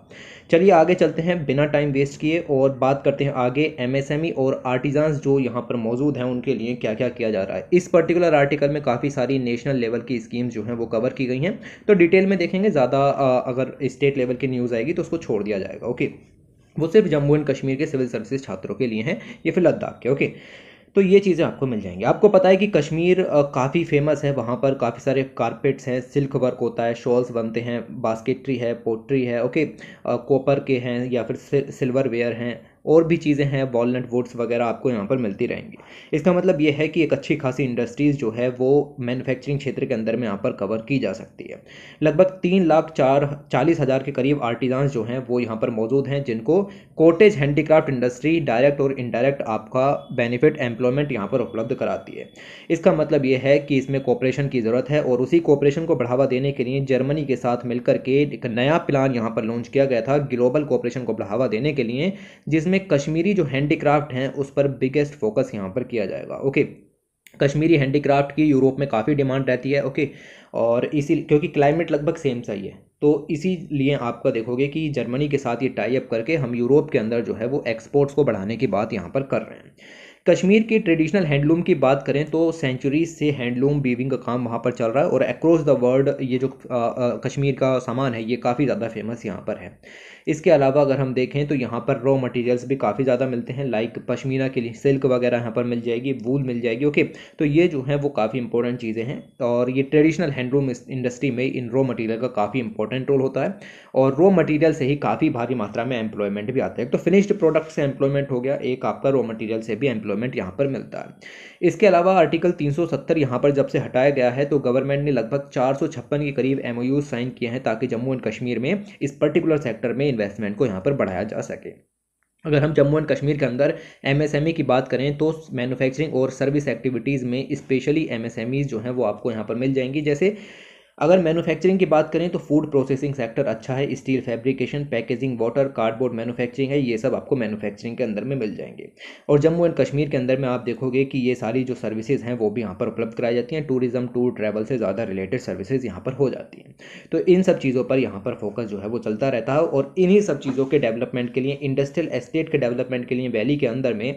चलिए आगे चलते हैं बिना टाइम वेस्ट किए और बात करते हैं आगे एम e और आर्टिजांस जो यहाँ पर मौजूद हैं उनके लिए क्या क्या किया जा रहा है इस पर्टिकुलर आर्टिकल में काफ़ी काफ़ी सारी नेशनल लेवल की स्कीम्स जो हैं वो कवर की गई हैं तो डिटेल में देखेंगे ज़्यादा अगर स्टेट लेवल की न्यूज़ आएगी तो उसको छोड़ दिया जाएगा ओके वो सिर्फ जम्मू एंड कश्मीर के सिविल सर्विसेज छात्रों के लिए हैं ये फिर लद्दाख के ओके तो ये चीज़ें आपको मिल जाएंगी आपको पता है कि कश्मीर काफ़ी फेमस है वहाँ पर काफ़ी सारे कारपेट्स हैं सिल्क वर्क होता है शॉल्स बनते हैं बास्केटरी है पोट्री है ओके कॉपर के हैं या फिर सिल्वर वेयर हैं और भी चीज़ें हैं वॉलट वुड्स वगैरह आपको यहाँ पर मिलती रहेंगी इसका मतलब ये है कि एक अच्छी खासी इंडस्ट्रीज़ जो है वो मैन्युफैक्चरिंग क्षेत्र के अंदर में यहाँ पर कवर की जा सकती है लगभग तीन लाख चार चालीस हज़ार के करीब आर्टिजांस जो हैं वो यहाँ पर मौजूद हैं जिनको कोटेज हैंडीक्राफ्ट इंडस्ट्री डायरेक्ट और इनडायरेक्ट आपका बेनिफिट एम्प्लॉयमेंट यहाँ पर उपलब्ध कराती है इसका मतलब ये है कि इसमें कॉपरेशन की ज़रूरत है और उसी कॉपरेशन को बढ़ावा देने के लिए जर्मनी के साथ मिलकर के एक नया प्लान यहाँ पर लॉन्च किया गया था ग्लोबल कॉपरेशन को बढ़ावा देने के लिए जिसमें इसमें कश्मीरी जो हैंडीक्राफ्ट हैं उस पर बिगेस्ट फोकस यहाँ पर किया जाएगा ओके कश्मीरी हैंडीक्राफ्ट की यूरोप में काफ़ी डिमांड रहती है ओके और इसी क्योंकि क्लाइमेट लगभग सेम सा ही है तो इसी लिए आपका देखोगे कि जर्मनी के साथ ये टाई अप करके हम यूरोप के अंदर जो है वो एक्सपोर्ट्स को बढ़ाने की बात यहाँ पर कर रहे हैं कश्मीर की ट्रेडिशनल हैंडलूम की बात करें तो सेंचुरी से हैंडलूम बीविंग का काम वहाँ पर चल रहा है और अक्रॉस द वर्ल्ड ये जो आ, आ, कश्मीर का सामान है ये काफ़ी ज़्यादा फेमस यहाँ पर है इसके अलावा अगर हम देखें तो यहाँ पर रॉ मटेरियल्स भी काफ़ी ज़्यादा मिलते हैं लाइक पश्मीना के लिए सिल्क वगैरह यहाँ पर मिल जाएगी वूल मिल जाएगी ओके तो ये जो है वो काफ़ी इंपॉर्टेंट चीज़ें हैं और ये ट्रेडिशनल हैंडलूम इंडस्ट्री में इन रॉ मटीरियल का काफ़ी इंपॉर्टेंट रोल होता है और रॉ मटीरियल से ही काफ़ी भारी मात्रा में एम्प्लॉयमेंट भी आता है तो फिनिश्ड प्रोडक्ट से एम्प्लॉयमेंट हो गया एक आपका रॉ मटीरियल से भी एम्प्लॉयमेंट यहाँ पर मिलता है इसके अलावा आर्टिकल तीन यहाँ पर जब से हटाया गया है तो गवर्नमेंट ने लगभग चार के करीब एम साइन किए हैं ताकि जम्मू एंड कश्मीर में इस पर्टिकुलर सेक्टर में इन्वेस्टमेंट को यहाँ पर बढ़ाया जा सके अगर हम जम्मू एंड कश्मीर के अंदर एमएसएमई e की बात करें तो मैन्युफैक्चरिंग और सर्विस एक्टिविटीज़ में स्पेशली एम जो हैं वो आपको यहाँ पर मिल जाएंगी जैसे अगर मैन्युफैक्चरिंग की बात करें तो फूड प्रोसेसिंग सेक्टर अच्छा है steel fabrication packaging water cardboard manufacturing है ये सब आपको मैन्युफैक्चरिंग के अंदर में मिल जाएंगे और जम्मू एंड कश्मीर के अंदर में आप देखोगे कि ये सारी जो सर्विसेज हैं वो भी यहाँ पर उपलब्ध कराई जाती हैं टूरिज्म टूर ट्रैवल से ज़्यादा रिलेटेड सर्विसेज यहाँ पर हो जाती हैं तो इन सब चीज़ों पर यहाँ पर फोकस जो है वो चलता रहता है और इन्हीं सब चीज़ों के डेवलपमेंट के लिए इंडस्ट्रियल एस्टेट के डेवलपमेंट के लिए वैली के अंदर में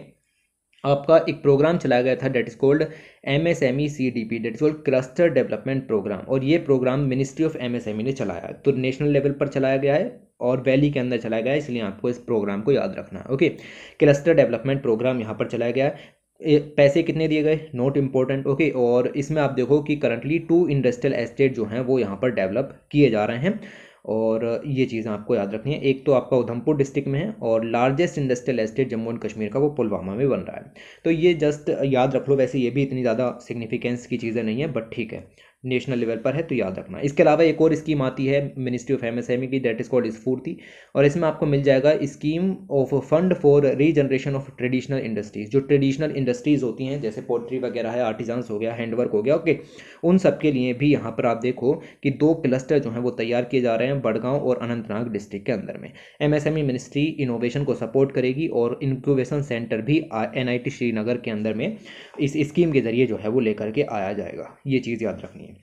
आपका एक प्रोग्राम चलाया गया था that is called M S M E C D P that is called cluster development programme और ये programme ministry of M S M E ने चलाया तो नेशनल लेवल पर चलाया गया है और वैली के अंदर चलाया गया है इसलिए आपको इस प्रोग्राम को याद रखना है ओके क्लस्टर डेवलपमेंट प्रोग्राम यहाँ पर चलाया गया है पैसे कितने दिए गए नॉट इम्पोर्टेंट ओके और इसमें आप देखो कि करंटली टू इंडस्ट्रियल एस्टेट जो हैं वो यहाँ पर डेवलप किए जा रहे हैं और ये चीज़ आपको याद रखनी है एक तो आपका उधमपुर डिस्ट्रिक्ट में है और largest industrial estate Jammu and Kashmir का वो पुलवामा में बन रहा है तो ये जस्ट याद रख लो वैसे ये भी इतनी ज़्यादा सिग्निफिकेंस की चीज़ें नहीं है बट ठीक है नेशनल लेवल पर है तो याद रखना इसके अलावा एक और स्कीम आती है ministry of M S M E की दैट इज़ कॉल्ड स्फूर्ति और इसमें आपको मिल जाएगा scheme of fund for regeneration of traditional industries जो ट्रेडिशनल इंडस्ट्रीज़ होती हैं जैसे पोल्ट्री वगैरह है आर्टिजांस हो गया हैंडवर्क हो गया ओके उन सब के लिए भी यहाँ पर आप देखो कि दो क्लस्टर जो हैं वो तैयार किए जा रहे हैं बड़गांव और अनंतनाग डिस्ट्रिक्ट के अंदर में एमएसएमई मिनिस्ट्री इनोवेशन को सपोर्ट करेगी और इनक्यूबेशन सेंटर भी एनआईटी श्रीनगर के अंदर में इस स्कीम के ज़रिए जो है वो लेकर के आया जाएगा ये चीज़ याद रखनी है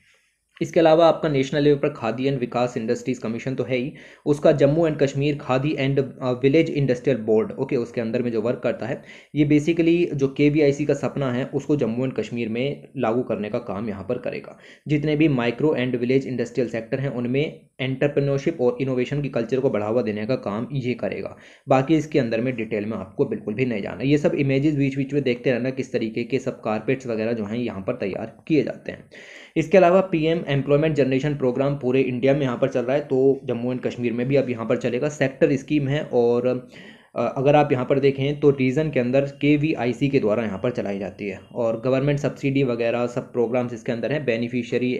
इसके अलावा आपका नेशनल लेवल पर Khadi and village industries commission तो है ही उसका Jammu and Kashmir Khadi and village industrial board okay उसके अंदर में जो वर्क करता है ये बेसिकली जो के का सपना है उसको जम्मू एंड कश्मीर में लागू करने का काम यहाँ पर करेगा जितने भी micro and village industrial sector हैं उनमें एंटरप्रेन्योरशिप और इनोवेशन की कल्चर को बढ़ावा देने का काम ये करेगा बाकी इसके अंदर में डिटेल में आपको बिल्कुल भी नहीं जाना ये सब इमेजेस बीच बीच में देखते रहना किस तरीके के सब कारपेट्स वगैरह जो हैं यहाँ पर तैयार किए जाते हैं इसके अलावा पीएम एम्प्लॉयमेंट जनरेशन प्रोग्राम पूरे इंडिया में यहाँ पर चल रहा है तो जम्मू एंड कश्मीर में भी अब यहाँ पर चलेगा सेक्टर स्कीम है और अगर आप यहाँ पर देखें तो रीज़न के अंदर के वी आई सी के द्वारा यहाँ पर चलाई जाती है और गवर्नमेंट सब्सिडी वगैरह सब प्रोग्राम्स इसके अंदर हैं बेनिफिशियरी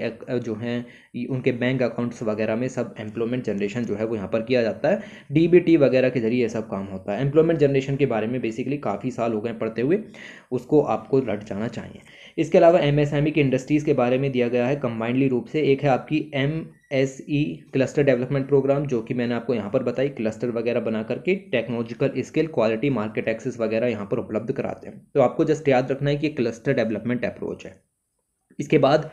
जो हैं उनके बैंक अकाउंट्स वगैरह में सब एम्प्लॉयमेंट जनरेशन जो है वो यहाँ पर किया जाता है डीबीटी वगैरह के जरिए सब काम होता है एम्प्लॉयमेंट जनरेशन के बारे में बेसिकली काफ़ी साल हो गए पढ़ते हुए उसको आपको रट जाना चाहिए इसके अलावा एमएसएमई e की इंडस्ट्रीज़ के बारे में दिया गया है कंबाइंडली रूप से एक है आपकी M S E cluster development programme जो कि मैंने आपको यहाँ पर बताई क्लस्टर वगैरह बना करके technological skill quality market access वगैरह यहाँ पर उपलब्ध कराते हैं तो आपको जस्ट याद रखना है कि क्लस्टर डेवलपमेंट अप्रोच है इसके बाद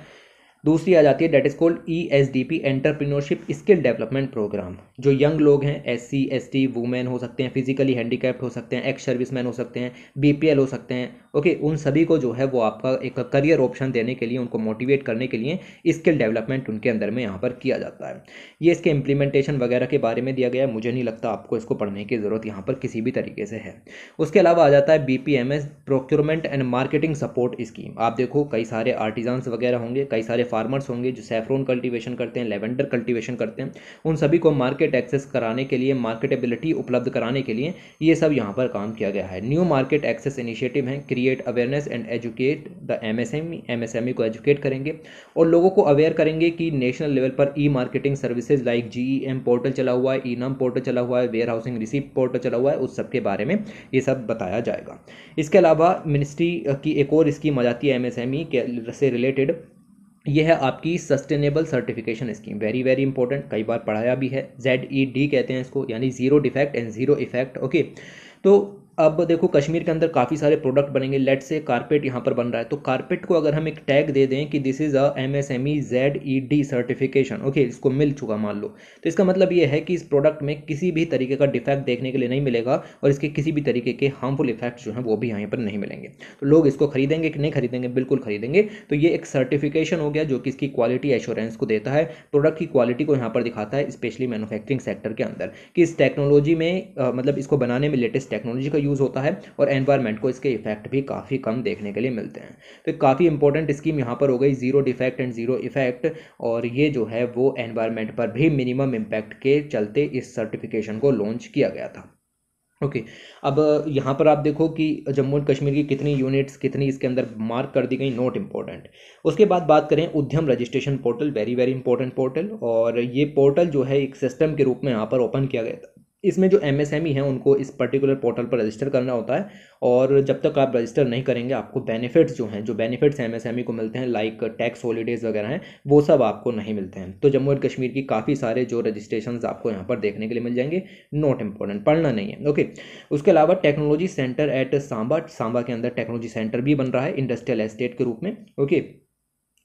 दूसरी आ जाती है that is called E S D P entrepreneurship skill development programme जो यंग लोग हैं S C S T women हो सकते हैं फिजिकली हैंडीकैप्ड हो सकते हैं एक्स सर्विसमैन हो सकते हैं बी पी एल हो सकते हैं ओके उन सभी को जो है वो आपका एक करियर ऑप्शन देने के लिए उनको मोटिवेट करने के लिए स्किल डेवलपमेंट उनके अंदर में यहाँ पर किया जाता है ये इसके इम्प्लीमेंटेशन वगैरह के बारे में दिया गया है मुझे नहीं लगता आपको इसको पढ़ने की ज़रूरत यहाँ पर किसी भी तरीके से है उसके अलावा आ जाता है B P M S procurement and marketing support scheme आप देखो कई सारे आर्टिजान्स वगैरह होंगे कई सारे फार्मर्स होंगे जो सेफ्रोन कल्टिवेशन करते हैं लेवेंडर कल्टिवेशन करते हैं उन सभी को मार्केट एक्सेस कराने के लिए मार्केटेबिलिटी उपलब्ध कराने के लिए ये सब यहाँ पर काम किया गया है न्यू मार्केट एक्सेस इनिशिएटिव है create awareness and educate the MSME MSME को एजुकेट करेंगे और लोगों को अवेयर करेंगे कि नेशनल लेवल पर E marketing services like G portal चला हुआ है ई नाम पोर्टल चला हुआ है वेयर हाउसिंग रिसीप पोर्टल चला हुआ है उस सब के बारे में ये सब बताया जाएगा इसके अलावा मिनिस्ट्री की एक और स्कीम आ जाती है एमएसएमई e के से रिलेटेड यह है आपकी sustainable certification scheme very very important कई बार पढ़ाया भी है जेड ई डी कहते हैं इसको यानी zero defect and zero effect okay तो अब देखो कश्मीर के अंदर काफ़ी सारे प्रोडक्ट बनेंगे लेट से कारपेट यहाँ पर बन रहा है तो कारपेट को अगर हम एक टैग दे दें कि this is a M S M E Z E D certification okay इसको मिल चुका मान लो तो इसका मतलब ये है कि इस प्रोडक्ट में किसी भी तरीके का डिफेक्ट देखने के लिए नहीं मिलेगा और इसके किसी भी तरीके के हार्मफुल इफेक्ट जो हैं वो भी यहाँ पर नहीं मिलेंगे तो लोग इसको खरीदेंगे कि नहीं खरीदेंगे बिल्कुल खरीदेंगे तो ये एक सर्टिफिकेशन हो गया जो कि इसकी क्वालिटी एश्योरेंस को देता है प्रोडक्ट की क्वालिटी को यहाँ पर दिखाता है स्पेशली मैनुफैक्चरिंग सेक्टर के अंदर कि इस टेक्नोलॉजी में मतलब इसको बनाने में लेटेस्ट टेक्नोलॉजी का यूज़ होता है और एनवायरमेंट को इसके इफेक्ट भी काफ़ी कम देखने के लिए मिलते हैं तो काफ़ी इंपॉर्टेंट स्कीम यहाँ पर हो गई zero defect and zero effect और ये जो है वो एनवायरमेंट पर भी मिनिमम इम्पैक्ट के चलते इस सर्टिफिकेशन को लॉन्च किया गया था ओके okay. अब यहाँ पर आप देखो कि जम्मू एंड कश्मीर की कितनी यूनिट्स कितनी इसके अंदर मार्क कर दी गई नॉट इम्पॉर्टेंट उसके बाद बात करें Udyam registration portal very very important portal और ये पोर्टल जो है एक सिस्टम के रूप में यहाँ पर ओपन किया गया था इसमें जो एम एस एम ई है उनको इस पर्टिकुलर पोर्टल पर रजिस्टर करना होता है और जब तक आप रजिस्टर नहीं करेंगे आपको बेनिफिट्स जो हैं जो benefits M S M E को मिलते हैं लाइक टैक्स हॉलीडेज़ वगैरह हैं वो सब आपको नहीं मिलते हैं तो जम्मू एंड कश्मीर की काफ़ी सारे जो रजिस्ट्रेशन आपको यहाँ पर देखने के लिए मिल जाएंगे नॉट इम्पोर्टेंट पढ़ना नहीं है ओके उसके अलावा technology centre at Samba Samba के अंदर टेक्नोलॉजी सेंटर भी बन रहा है इंडस्ट्रियल एस्टेट के रूप में ओके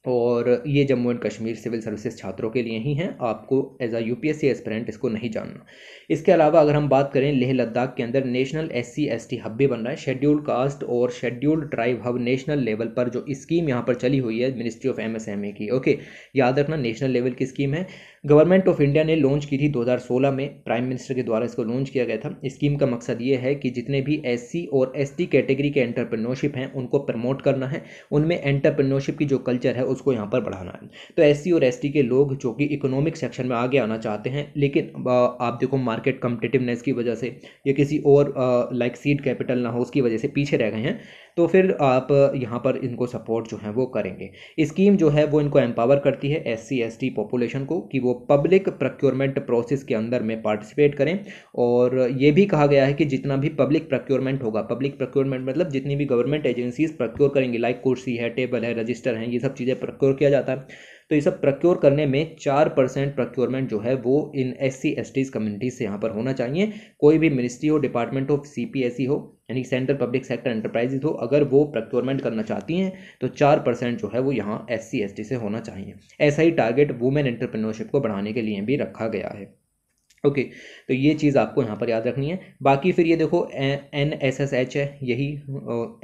और ये Jammu and Kashmir civil services छात्रों के लिए ही हैं आपको as a U P aspirant इसको नहीं जानना इसके अलावा अगर हम बात करें लेह लद्दाख के अंदर national S C S T hub भी बन रहा है शेड्यूल्ड कास्ट और scheduled tribe hub national level पर जो स्कीम यहाँ पर चली हुई है मिनिस्ट्री ऑफ एम की ओके याद रखना नेशनल लेवल की स्कीम है गवर्नमेंट ऑफ इंडिया ने लॉन्च की थी 2016 में प्राइम मिनिस्टर के द्वारा इसको लॉन्च किया गया था स्कीम का मकसद ये है कि जितने भी एस और एस कैटेगरी के एंटरप्रेन्योरशिप हैं उनको प्रमोट करना है उनमें एंटरप्रेन्योरशिप की जो कल्चर है उसको यहाँ पर बढ़ाना है तो एस और एस के लोग जो कि इकोनॉमिक सेक्शन में आगे आना चाहते हैं लेकिन आप देखो मार्केट कम्पिटेटिवनेस की वजह से या किसी और लाइक सीड कैपिटल ना हो उसकी वजह से पीछे रह गए हैं तो फिर आप यहाँ पर इनको सपोर्ट जो है वो करेंगे स्कीम जो है वो इनको एम्पावर करती है S C S T population को कि वो पब्लिक प्रक्योरमेंट प्रोसेस के अंदर में पार्टिसिपेट करें और ये भी कहा गया है कि जितना भी पब्लिक प्रक्योरमेंट होगा पब्लिक प्रक्योरमेंट मतलब जितनी भी गवर्नमेंट एजेंसीज प्रक्योर करेंगी लाइक कुर्सी है टेबल है रजिस्टर हैं ये सब चीज़ें प्रक्योर किया जाता है तो ये सब प्रक्योर करने में चार परसेंट प्रक्योरमेंट जो है वो इन S C S Ts community से यहाँ पर होना चाहिए कोई भी मिनिस्ट्री हो department of C P S E हो यानी सेंट्रल पब्लिक सेक्टर एंटरप्राइजेज हो अगर वो प्रक्योरमेंट करना चाहती हैं तो चार परसेंट जो है वो यहाँ एस सी एस टी से होना चाहिए ऐसा ही टारगेट वुमेन एंटरप्रेन्योरशिप को बढ़ाने के लिए भी रखा गया है ओके okay, तो ये चीज़ आपको यहाँ पर याद रखनी है बाकी फिर ये देखो एन एस एस एच है यही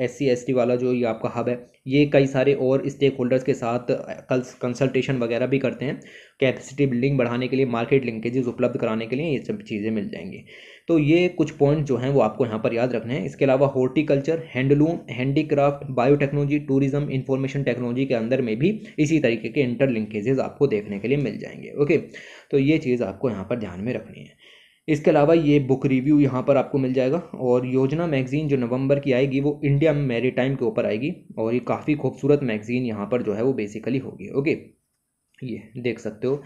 एस सी एस टी वाला जो ये आपका हब है ये कई सारे और स्टेक होल्डर्स के साथ कल कंसल्टेशन वगैरह भी करते हैं कैपेसिटी बिल्डिंग बढ़ाने के लिए मार्केट लिंकेजेस उपलब्ध कराने के लिए ये सब चीज़ें मिल जाएंगी तो ये कुछ पॉइंट जो हैं वो आपको यहाँ पर याद रखने हैं इसके अलावा horticulture handloom handicraft biotechnology tourism information technology के अंदर में भी इसी तरीके के इंटर लिंकेजेज़ आपको देखने के लिए मिल जाएंगे ओके तो ये चीज़ आपको यहाँ पर ध्यान में रखनी है इसके अलावा ये बुक रिव्यू यहाँ पर आपको मिल जाएगा और योजना मैगज़ीन जो नवंबर की आएगी वो इंडिया मेरी टाइम के ऊपर आएगी और ये काफ़ी खूबसूरत मैगज़ीन यहाँ पर जो है वो बेसिकली होगी ओके ये देख सकते हो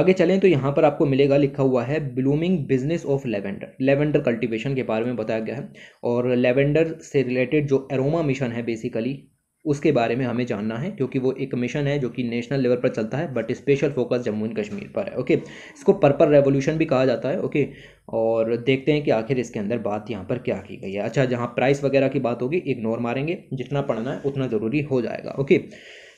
आगे चलें तो यहाँ पर आपको मिलेगा लिखा हुआ है blooming business of lavender lavender cultivation के बारे में बताया गया है और लेवेंडर से रिलेटेड जो एरोमा मिशन है बेसिकली उसके बारे में हमें जानना है क्योंकि वो एक मिशन है जो कि नेशनल लेवल पर चलता है but special focus Jammu and Kashmir पर है ओके इसको पर्पल रेवोल्यूशन भी कहा जाता है ओके और देखते हैं कि आखिर इसके अंदर बात यहाँ पर क्या की गई है अच्छा जहाँ प्राइस वगैरह की बात होगी इग्नोर मारेंगे जितना पढ़ना है उतना ज़रूरी हो जाएगा ओके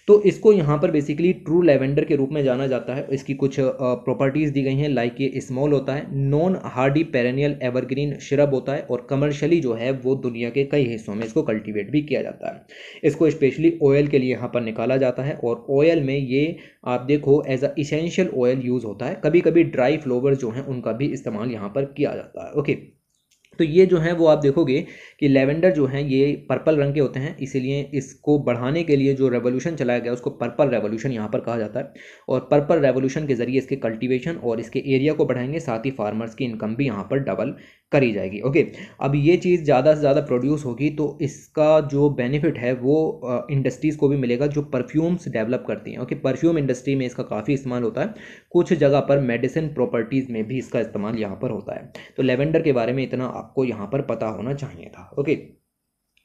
तो इसको यहाँ पर बेसिकली ट्रू लेवेंडर के रूप में जाना जाता है इसकी कुछ प्रॉपर्टीज़ दी गई हैं लाइक ये स्मॉल होता है non hardy perennial evergreen shrub होता है और कमर्शली जो है वो दुनिया के कई हिस्सों में इसको कल्टिवेट भी किया जाता है इसको स्पेशली ऑयल के लिए यहाँ पर निकाला जाता है और ऑयल में ये आप देखो as a essential oil use होता है कभी कभी ड्राई फ्लोवर जो हैं उनका भी इस्तेमाल यहाँ पर किया जाता है ओके तो ये जो है वो आप देखोगे कि लेवेंडर जो है ये पर्पल रंग के होते हैं इसीलिए इसको बढ़ाने के लिए जो रेवोल्यूशन चलाया गया उसको पर्पल रेवोल्यूशन यहाँ पर कहा जाता है और पर्पल रेवोल्यूशन के ज़रिए इसके कल्टीवेशन और इसके एरिया को बढ़ाएंगे साथ ही फार्मर्स की इनकम भी यहाँ पर डबल करी जाएगी ओके अब ये चीज़ ज़्यादा से ज़्यादा प्रोड्यूस होगी तो इसका जो बेनिफिट है वो इंडस्ट्रीज़ को भी मिलेगा जो परफ्यूम्स डेवलप करती हैं ओके परफ्यूम इंडस्ट्री में इसका काफ़ी इस्तेमाल होता है कुछ जगह पर मेडिसिन प्रॉपर्टीज़ में भी इसका इस्तेमाल यहाँ पर होता है तो लेवेंडर के बारे में इतना आपको यहाँ पर पता होना चाहिए था ओके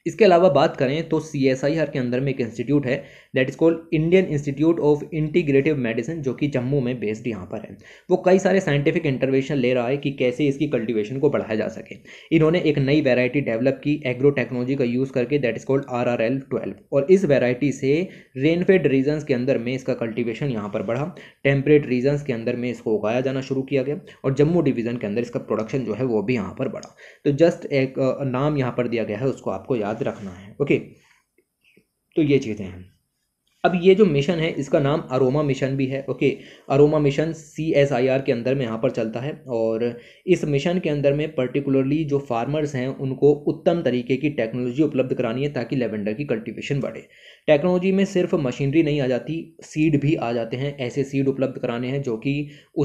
इसके अलावा बात करें तो सी एस आई आर के अंदर में एक इंस्टीट्यूट है that is called Indian institute of integrative medicine जो कि जम्मू में बेस्ड यहाँ पर है वो कई सारे साइंटिफिक इंटरवेंशन ले रहा है कि कैसे इसकी कल्टिवेशन को बढ़ाया जा सके इन्होंने एक नई वैरायटी डेवलप की एग्रो टेक्नोलॉजी का यूज़ करके that is called R R L twelve और इस वेराइटी से रेनफेड रीजन्स के अंदर में इसका कल्टिवेशन यहाँ पर बढ़ा टेम्परेट रीजन्स के अंदर में इसको उगाया जाना शुरू किया गया और जम्मू डिवीज़न के अंदर इसका प्रोडक्शन जो है वो भी यहाँ पर बढ़ा तो जस्ट एक नाम यहाँ पर दिया गया है उसको आपको याद याद रखना है ओके तो ये चीज़ें हैं अब ये जो मिशन है इसका नाम अरोमा मिशन भी है okay aroma mission C S I R के अंदर में यहाँ पर चलता है और इस मिशन के अंदर में पर्टिकुलरली जो फार्मर्स हैं उनको उत्तम तरीके की टेक्नोलॉजी उपलब्ध करानी है ताकि लेवेंडर की कल्टीवेशन बढ़े टेक्नोलॉजी में सिर्फ मशीनरी नहीं आ जाती सीड भी आ जाते हैं ऐसे सीड उपलब्ध कराने हैं जो कि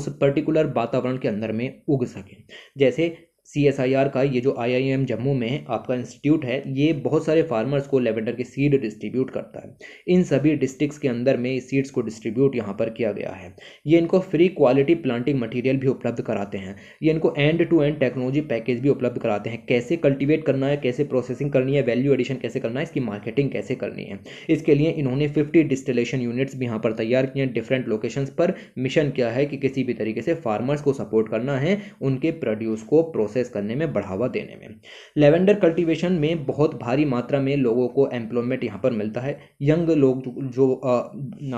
उस पर्टिकुलर वातावरण के अंदर में उग सकें जैसे सी एस आई आर का ये जो आई आई एम जम्मू में आपका इंस्टीट्यूट है ये बहुत सारे फार्मर्स को लेवेंडर के सीड डिस्ट्रीब्यूट करता है इन सभी डिस्ट्रिक्ट्स के अंदर में सीड्स को डिस्ट्रीब्यूट यहाँ पर किया गया है ये इनको फ्री क्वालिटी प्लांटिंग मटेरियल भी उपलब्ध कराते हैं ये इनको end to end technology package भी उपलब्ध कराते हैं कैसे कल्टिवेट करना है कैसे प्रोसेसिंग करनी है वैल्यू एडिशन कैसे करना है इसकी मार्केटिंग कैसे करनी है इसके लिए इन्होंने फिफ्टी डिस्टिलेशन यूनिट्स भी यहाँ पर तैयार किए हैं डिफरेंट लोकेशन पर मिशन क्या है कि किसी भी तरीके से फार्मर्स को सपोर्ट करना है उनके प्रोड्यूस को प्रोसेस प्रोसेस करने में बढ़ावा देने में लेवेंडर कल्टीवेशन में बहुत भारी मात्रा में लोगों को एम्प्लॉयमेंट यहाँ पर मिलता है यंग लोग जो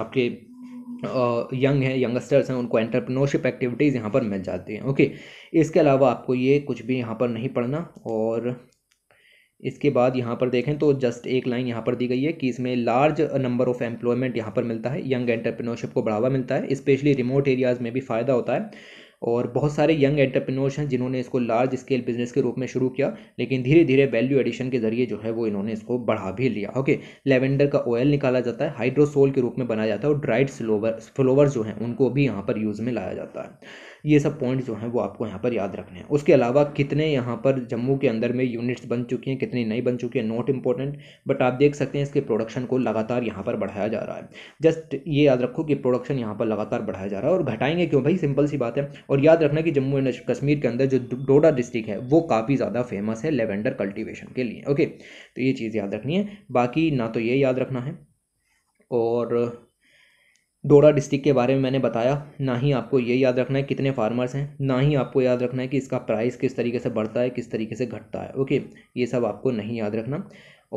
आपके यंग हैं यंगस्टर्स हैं उनको एंटरप्रेन्योरशिप एक्टिविटीज़ यहाँ पर मिल जाती हैं ओके इसके अलावा आपको ये कुछ भी यहाँ पर नहीं पढ़ना और इसके बाद यहाँ पर देखें तो जस्ट एक लाइन यहाँ पर दी गई है कि इसमें लार्ज नंबर ऑफ एम्प्लॉयमेंट यहाँ पर मिलता है यंग एंटरप्रेन्योरशिप को बढ़ावा मिलता है स्पेशली रिमोट एरियाज़ में भी फ़ायदा होता है और बहुत सारे यंग एंटरप्रेन्योर्स हैं जिन्होंने इसको लार्ज स्केल बिजनेस के रूप में शुरू किया लेकिन धीरे धीरे वैल्यू एडिशन के जरिए जो है वो इन्होंने इसको बढ़ा भी लिया ओके लेवेंडर का ऑयल निकाला जाता है हाइड्रोसोल के रूप में बनाया जाता है और ड्राइड फ्लोवर जो हैं उनको भी यहाँ पर यूज़ में लाया जाता है ये सब पॉइंट जो हैं वो आपको यहाँ पर याद रखने हैं उसके अलावा कितने यहाँ पर जम्मू के अंदर में यूनिट्स बन चुकी हैं कितनी नहीं बन चुकी हैं नॉट इम्पॉर्टेंट बट आप देख सकते हैं इसके प्रोडक्शन को लगातार यहाँ पर बढ़ाया जा रहा है जस्ट ये याद रखो कि प्रोडक्शन यहाँ पर लगातार बढ़ाया जा रहा है और घटाएंगे क्यों भाई सिंपल सी बात है और याद रखना कि जम्मू एंड कश्मीर के अंदर जो डोडा डिस्ट्रिक्ट है वो काफ़ी ज़्यादा फेमस है लेवेंडर कल्टिवेशन के लिए ओके तो ये चीज़ याद रखनी है बाकी ना तो ये याद रखना है और डोडा डिस्ट्रिक्ट के बारे में मैंने बताया ना ही आपको ये याद रखना है कितने फार्मर्स हैं ना ही आपको याद रखना है कि इसका प्राइस किस तरीके से बढ़ता है किस तरीके से घटता है ओके ये सब आपको नहीं याद रखना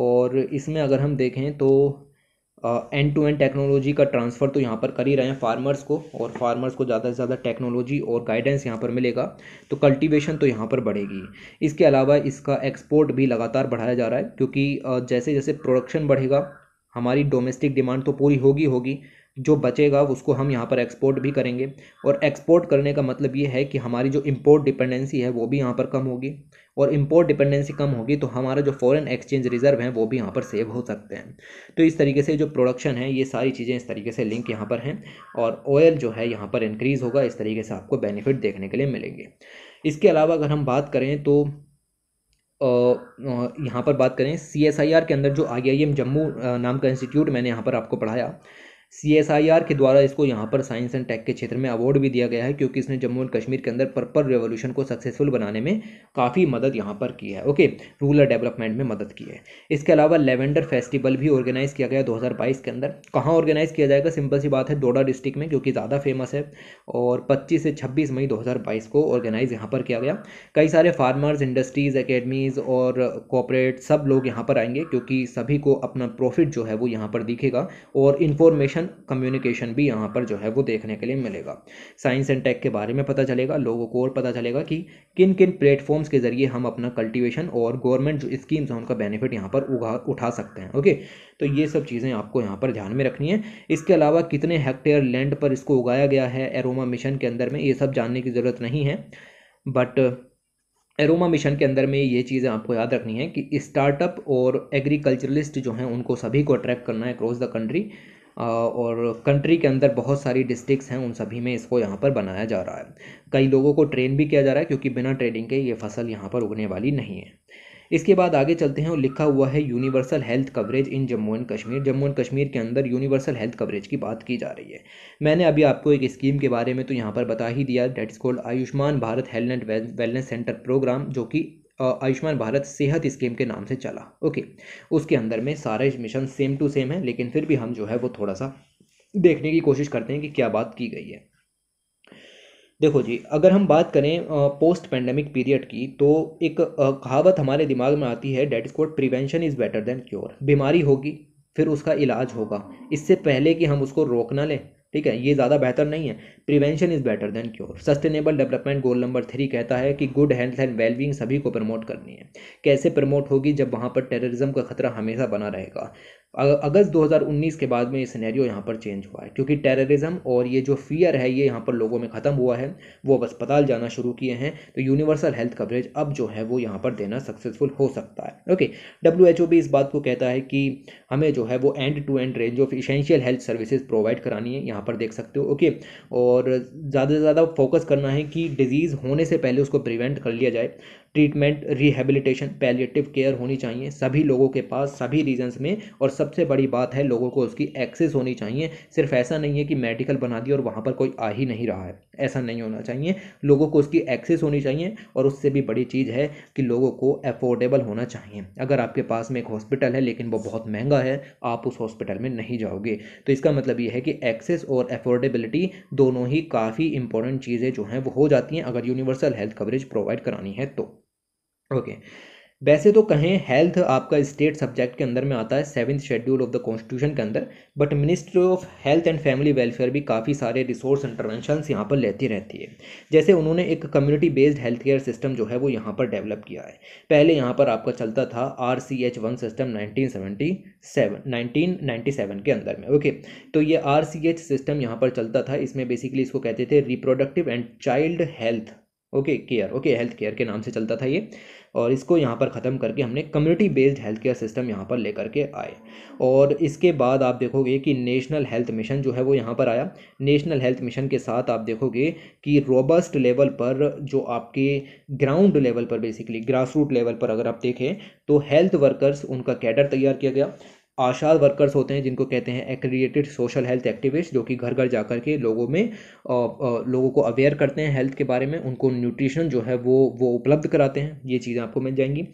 और इसमें अगर हम देखें तो एंड टू एंड टेक्नोलॉजी का ट्रांसफ़र तो यहाँ पर कर ही रहे हैं फार्मर्स को और फार्मर्स को ज़्यादा से ज़्यादा टेक्नोलॉजी और गाइडेंस यहाँ पर मिलेगा तो कल्टीवेशन तो यहाँ पर बढ़ेगी इसके अलावा इसका एक्सपोर्ट भी लगातार बढ़ाया जा रहा है क्योंकि जैसे जैसे प्रोडक्शन बढ़ेगा हमारी डोमेस्टिक डिमांड तो पूरी होगी होगी जो बचेगा उसको हम यहाँ पर एक्सपोर्ट भी करेंगे और एक्सपोर्ट करने का मतलब ये है कि हमारी जो इम्पोर्ट डिपेंडेंसी है वो भी यहाँ पर कम होगी और इम्पोर्ट डिपेंडेंसी कम होगी तो हमारा जो फॉरेन एक्सचेंज रिजर्व है वो भी यहाँ पर सेव हो सकते हैं तो इस तरीके से जो प्रोडक्शन है ये सारी चीज़ें इस तरीके से लिंक यहाँ पर हैं और ऑयल जो है यहाँ पर इंक्रीज़ होगा इस तरीके से आपको बेनिफिट देखने के लिए मिलेंगे इसके अलावा अगर हम बात करें तो यहाँ पर बात करें सी के अंदर जो आई जम्मू नाम का इंस्टीट्यूट मैंने यहाँ पर आपको पढ़ाया सी के द्वारा इसको यहाँ पर साइंस एंड टेक के क्षेत्र में अवार्ड भी दिया गया है क्योंकि इसने जम्मू एंड कश्मीर के अंदर पर्पल रेवोल्यूशन को सक्सेसफुल बनाने में काफ़ी मदद यहाँ पर की है ओके रूरल डेवलपमेंट में मदद की है इसके अलावा लेवेंडर फेस्टिवल भी ऑर्गेनाइज किया गया बाईस के अंदर कहाँ ऑर्गेनाइज किया जाएगा सिंपल सी बात है डोडा डिस्ट्रिक्ट में जो कि ज़्यादा फेमस है और पच्चीस से छब्बीस मई बाईस को ऑर्गेनाइज यहाँ पर किया गया कई सारे फार्मर्स इंडस्ट्रीज़ अकेडमीज़ और कॉपरेट सब लोग यहाँ पर आएंगे क्योंकि सभी को अपना प्रॉफिट जो है वो यहाँ पर दिखेगा और इन्फॉर्मेशन कम्युनिकेशन कम्युनिकेशन भी यहाँ पर जो है वो देखने के लिए मिलेगा साइंस एंड टेक के बारे में पता चलेगा लोगों को और पता चलेगा कि किन किन प्लेटफॉर्म्स के जरिए हम अपना कल्टिवेशन और गवर्नमेंट जो स्कीम्स हैं उनका बेनिफिट यहाँ पर उगा उठा सकते हैं ओके तो ये सब चीज़ें आपको यहाँ पर ध्यान में रखनी है इसके अलावा कितने हेक्टेयर लैंड पर इसको उगाया गया है एरोमा मिशन के अंदर में ये सब जानने की ज़रूरत नहीं है बट एरोमा मिशन के अंदर में ये चीज़ें आपको याद रखनी है कि स्टार्टअप और एग्रीकल्चरलिस्ट जो हैं उनको सभी को अट्रैक्ट करना है अक्रॉस द कंट्री और कंट्री के अंदर बहुत सारी डिस्ट्रिक्स हैं उन सभी में इसको यहाँ पर बनाया जा रहा है कई लोगों को ट्रेन भी किया जा रहा है क्योंकि बिना ट्रेनिंग के ये फसल यहाँ पर उगने वाली नहीं है इसके बाद आगे चलते हैं और लिखा हुआ है universal health coverage in Jammu and Kashmir Jammu and Kashmir के अंदर यूनिवर्सल हेल्थ कवरेज की बात की जा रही है मैंने अभी आपको एक स्कीम के बारे में तो यहाँ पर बता ही दिया that is called Ayushman Bharat health and wellness centre programme जो कि आयुष्मान भारत सेहत स्कीम के नाम से चला ओके उसके अंदर में सारे मिशन सेम टू सेम है लेकिन फिर भी हम जो है वो थोड़ा सा देखने की कोशिश करते हैं कि क्या बात की गई है देखो जी अगर हम बात करें पोस्ट पेंडेमिक पीरियड की तो एक कहावत हमारे दिमाग में आती है that is called prevention is better than cure बीमारी होगी फिर उसका इलाज होगा इससे पहले कि हम उसको रोक ना लें ठीक है ये ज़्यादा बेहतर नहीं है prevention is better than cure sustainable development goal number three कहता है कि गुड हेल्थ एंड वेलबींग सभी को प्रमोट करनी है कैसे प्रमोट होगी जब वहाँ पर टेररिज्म का खतरा हमेशा बना रहेगा अगस्त 2019 के बाद में ये सिनेरियो यहाँ पर चेंज हुआ है क्योंकि टेररिज्म और ये जो फियर है ये यहाँ पर लोगों में ख़त्म हुआ है वो अब अस्पताल जाना शुरू किए हैं तो यूनिवर्सल हेल्थ कवरेज अब जो है वो यहाँ पर देना सक्सेसफुल हो सकता है ओके डब्ल्यू भी इस बात को कहता है कि हमें जो है वो end to end range of essential health services provide करानी है यहाँ पर देख सकते हो ओके और ज़्यादा से ज़्यादा फोकस करना है कि डिजीज़ होने से पहले उसको प्रिवेंट कर लिया जाए ट्रीटमेंट रिहेबिलिटेशन पैलिएटिव केयर होनी चाहिए सभी लोगों के पास सभी रीजन्स में और सबसे बड़ी बात है लोगों को उसकी एक्सेस होनी चाहिए सिर्फ ऐसा नहीं है कि मेडिकल बना दिया और वहाँ पर कोई आ ही नहीं रहा है ऐसा नहीं होना चाहिए लोगों को उसकी एक्सेस होनी चाहिए और उससे भी बड़ी चीज़ है कि लोगों को अफोर्डेबल होना चाहिए अगर आपके पास में एक हॉस्पिटल है लेकिन वो बहुत महंगा है आप उस हॉस्पिटल में नहीं जाओगे तो इसका मतलब ये है कि एक्सेस और अफोर्डेबिलिटी दोनों ही काफ़ी इंपॉर्टेंट चीज़ें जो हैं वो हो जाती हैं अगर यूनिवर्सल हेल्थ कवरेज प्रोवाइड करानी है तो ओके वैसे तो कहें हेल्थ आपका स्टेट सब्जेक्ट के अंदर में आता है seventh schedule of the constitution के अंदर but ministry of health and family welfare भी काफ़ी सारे रिसोर्स इंटरवेंशंस यहाँ पर लेती रहती है जैसे उन्होंने एक community based health care system जो है वो यहाँ पर डेवलप किया है पहले यहाँ पर आपका चलता था R C H one system nineteen seventy seven nineteen ninety seven के अंदर में ओके तो ये आर सी एच सिस्टम यहाँ पर चलता था इसमें बेसिकली इसको कहते थे reproductive and child health okay care okay health care के नाम से चलता था ये और इसको यहाँ पर ख़त्म करके हमने community based health care system यहाँ पर लेकर के आए और इसके बाद आप देखोगे कि नेशनल हेल्थ मिशन जो है वो यहाँ पर आया नेशनल हेल्थ मिशन के साथ आप देखोगे कि रोबस्ट लेवल पर जो आपके ग्राउंड लेवल पर बेसिकली ग्रास रूट लेवल पर अगर आप देखें तो हेल्थ वर्कर्स उनका कैडर तैयार किया गया आशा वर्कर्स होते हैं जिनको कहते हैं एक्रीडेटेड सोशल हेल्थ एक्टिविस्ट जो कि घर घर जा कर के लोगों में आ, आ, लोगों को अवेयर करते हैं हेल्थ के बारे में उनको न्यूट्रिशन जो है वो वो उपलब्ध कराते हैं ये चीज़ें आपको मिल जाएंगी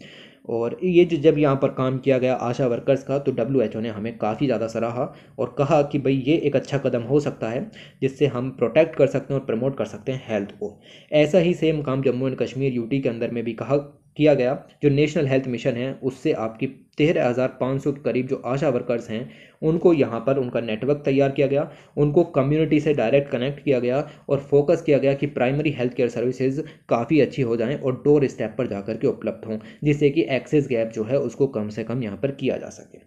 और ये जो जब यहाँ पर काम किया गया आशा वर्कर्स का तो डब्ल्यू एच ओ ने हमें काफ़ी ज़्यादा सराहा और कहा कि भाई ये एक अच्छा कदम हो सकता है जिससे हम प्रोटेक्ट कर सकते हैं और प्रमोट कर सकते हैं हेल्थ को ऐसा ही सेम काम जम्मू एंड कश्मीर यूटी के अंदर में भी कहा किया गया जो नेशनल हेल्थ मिशन है उससे आपकी तेरह हज़ार पाँच सौ के करीब जो आशा वर्कर्स हैं उनको यहाँ पर उनका नेटवर्क तैयार किया गया उनको कम्युनिटी से डायरेक्ट कनेक्ट किया गया और फोकस किया गया कि प्राइमरी हेल्थ केयर सर्विसेज काफ़ी अच्छी हो जाएं और डोर स्टेप पर जाकर के उपलब्ध हों जिससे कि एक्सेस गैप जो है उसको कम से कम यहाँ पर किया जा सके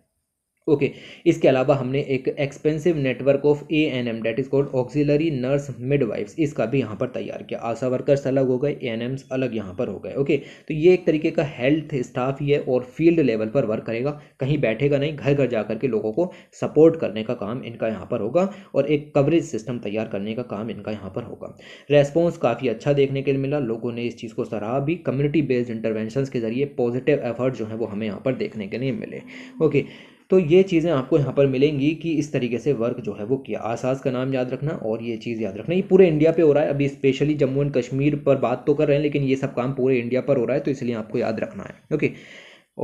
ओके इसके अलावा हमने एक expensive network of A N M that is called auxiliary nurse midwifes इसका भी यहाँ पर तैयार किया आशा वर्कर्स अलग हो गए ए एन एम्स अलग यहाँ पर हो गए ओके तो ये एक तरीके का हेल्थ स्टाफ ही है और फील्ड लेवल पर वर्क करेगा कहीं बैठेगा नहीं घर घर जा के लोगों को सपोर्ट करने का काम इनका यहाँ पर होगा और एक कवरेज सिस्टम तैयार करने का काम इनका यहाँ पर होगा रेस्पॉन्स काफ़ी अच्छा देखने के लिए मिला लोगों ने इस चीज़ को सराहा भी कम्युनिटी बेस्ड इंटरवेंशन के जरिए पॉजिटिव एफर्ट जो है वो हमें यहाँ पर देखने के लिए मिले ओके okay. तो ये चीज़ें आपको यहाँ पर मिलेंगी कि इस तरीके से वर्क जो है वो किया आसाज का नाम याद रखना और ये चीज़ याद रखना ये पूरे इंडिया पे हो रहा है अभी स्पेशली जम्मू एंड कश्मीर पर बात तो कर रहे हैं लेकिन ये सब काम पूरे इंडिया पर हो रहा है तो इसलिए आपको याद रखना है ओके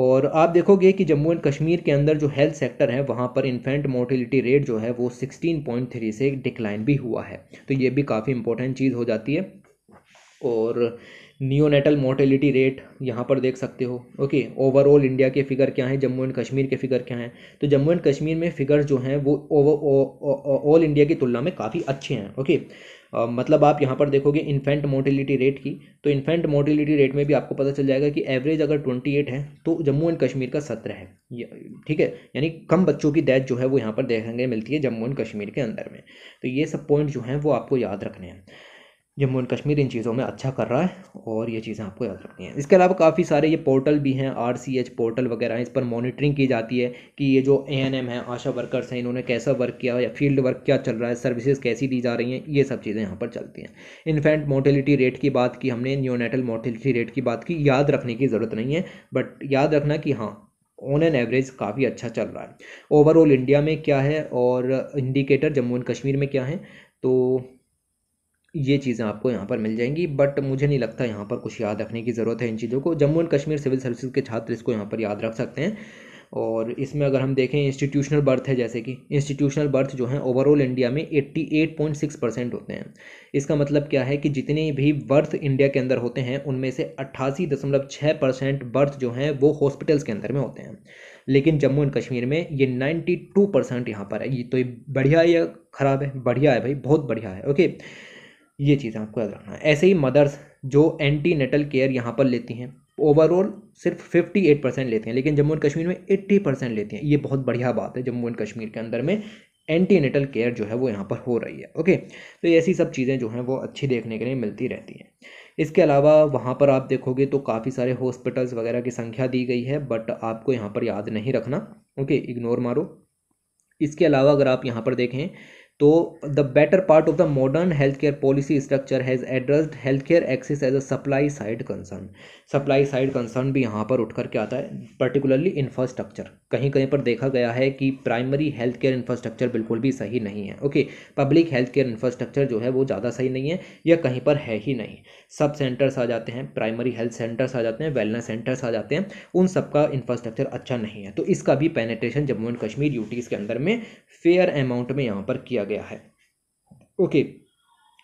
और आप देखोगे कि जम्मू एंड कश्मीर के अंदर जो हेल्थ सेक्टर है वहाँ पर इन्फेंट मोर्टिलिटी रेट जो है वो सिक्सटीन से डिक्लाइन भी हुआ है तो ये भी काफ़ी इंपॉर्टेंट चीज़ हो जाती है और नियोनेटल मोर्टेलिटी रेट यहाँ पर देख सकते हो ओके ओवरऑल इंडिया के फिगर क्या हैं जम्मू एंड कश्मीर के फिगर क्या हैं तो जम्मू एंड कश्मीर में फिगर्स जो हैं वो ओवर ऑल इंडिया की तुलना में काफ़ी अच्छे हैं ओके आ, मतलब आप यहाँ पर देखोगे इन्फेंट मोर्टिलिटी रेट की तो इन्फेंट मोर्टिलिटी रेट में भी आपको पता चल जाएगा कि एवरेज अगर ट्वेंटी एट है तो जम्मू एंड कश्मीर का सत्रह है ठीक है यानी कम बच्चों की डेथ जो है वो यहाँ पर देखने मिलती है जम्मू एंड कश्मीर के अंदर में तो ये सब पॉइंट जो हैं वो आपको याद रखने हैं जम्मू एंड कश्मीर इन चीज़ों में अच्छा कर रहा है और ये चीज़ें आपको याद रखनी हैं इसके अलावा काफ़ी सारे ये पोर्टल भी हैं आर सी एच पोर्टल वगैरह हैं इस पर मॉनिटरिंग की जाती है कि ये जो ए एन एम है आशा वर्कर्स हैं इन्होंने कैसा वर्क किया या फील्ड वर्क क्या चल रहा है सर्विसेज कैसी दी जा रही हैं ये सब चीज़ें यहाँ पर चलती हैं इन्फेंट मोर्टेलिटी रेट की बात की हमने न्योनेटल मोर्टेलिटी रेट की बात की याद रखने की ज़रूरत नहीं है बट याद रखना कि हाँ ऑन एन एवरेज काफ़ी अच्छा चल रहा है ओवरऑल इंडिया में क्या है और इंडिकेटर जम्मू एंड कश्मीर में क्या है तो ये चीज़ें आपको यहाँ पर मिल जाएंगी बट मुझे नहीं लगता यहाँ पर कुछ याद रखने की ज़रूरत है इन चीज़ों को Jammu and Kashmir civil services के छात्र इसको यहाँ पर याद रख सकते हैं और इसमें अगर हम देखें इंस्टीट्यूशनल बर्थ है जैसे कि इंस्टीट्यूशनल बर्थ जो है ओवरऑल इंडिया में 88.6 परसेंट होते हैं इसका मतलब क्या है कि जितने भी बर्थ इंडिया के अंदर होते हैं उनमें से अट्ठासी दशमलव छः परसेंट बर्थ जो हैं वो हॉस्पिटल्स के अंदर में होते हैं लेकिन जम्मू एंड कश्मीर में ये नाइन्टी टू परसेंट यहाँ पर है ये तो बढ़िया या ख़राब है बढ़िया है भाई बहुत बढ़िया है ओके ये चीज़ें आपको याद रखना है ऐसे ही मदर्स जो एंटी नेटल केयर यहाँ पर लेती हैं ओवरऑल सिर्फ 58 परसेंट लेते हैं लेकिन जम्मू एंड कश्मीर में 80 परसेंट लेते हैं ये बहुत बढ़िया बात है जम्मू एंड कश्मीर के अंदर में एंटी नेटल केयर जो है वो यहाँ पर हो रही है ओके तो ऐसी सब चीज़ें जो हैं वो अच्छी देखने के लिए मिलती रहती हैं इसके अलावा वहाँ पर आप देखोगे तो काफ़ी सारे हॉस्पिटल्स वगैरह की संख्या दी गई है बट आपको यहाँ पर याद नहीं रखना ओके इग्नोर मारो इसके अलावा अगर आप यहाँ पर देखें तो the better part of the modern health care policy structure has addressed health care access as a supply side concern supply side concern भी यहाँ पर उठ करके आता है पर्टिकुलरली इंफ्रास्ट्रक्चर कहीं कहीं पर देखा गया है कि प्राइमरी हेल्थ केयर इंफ्रास्ट्रक्चर बिल्कुल भी सही नहीं है okay public health care infrastructure जो है वो ज़्यादा सही नहीं है या कहीं पर है ही नहीं सब सेंटर्स आ जाते हैं प्राइमरी हेल्थ सेंटर्स आ जाते हैं वेलनेस सेंटर्स आ जाते हैं उन सबका इंफ्रास्ट्रक्चर अच्छा नहीं है तो इसका भी penetration Jammu and Kashmir UTs के अंदर में फेयर अमाउंट में यहाँ पर किया गया है ओके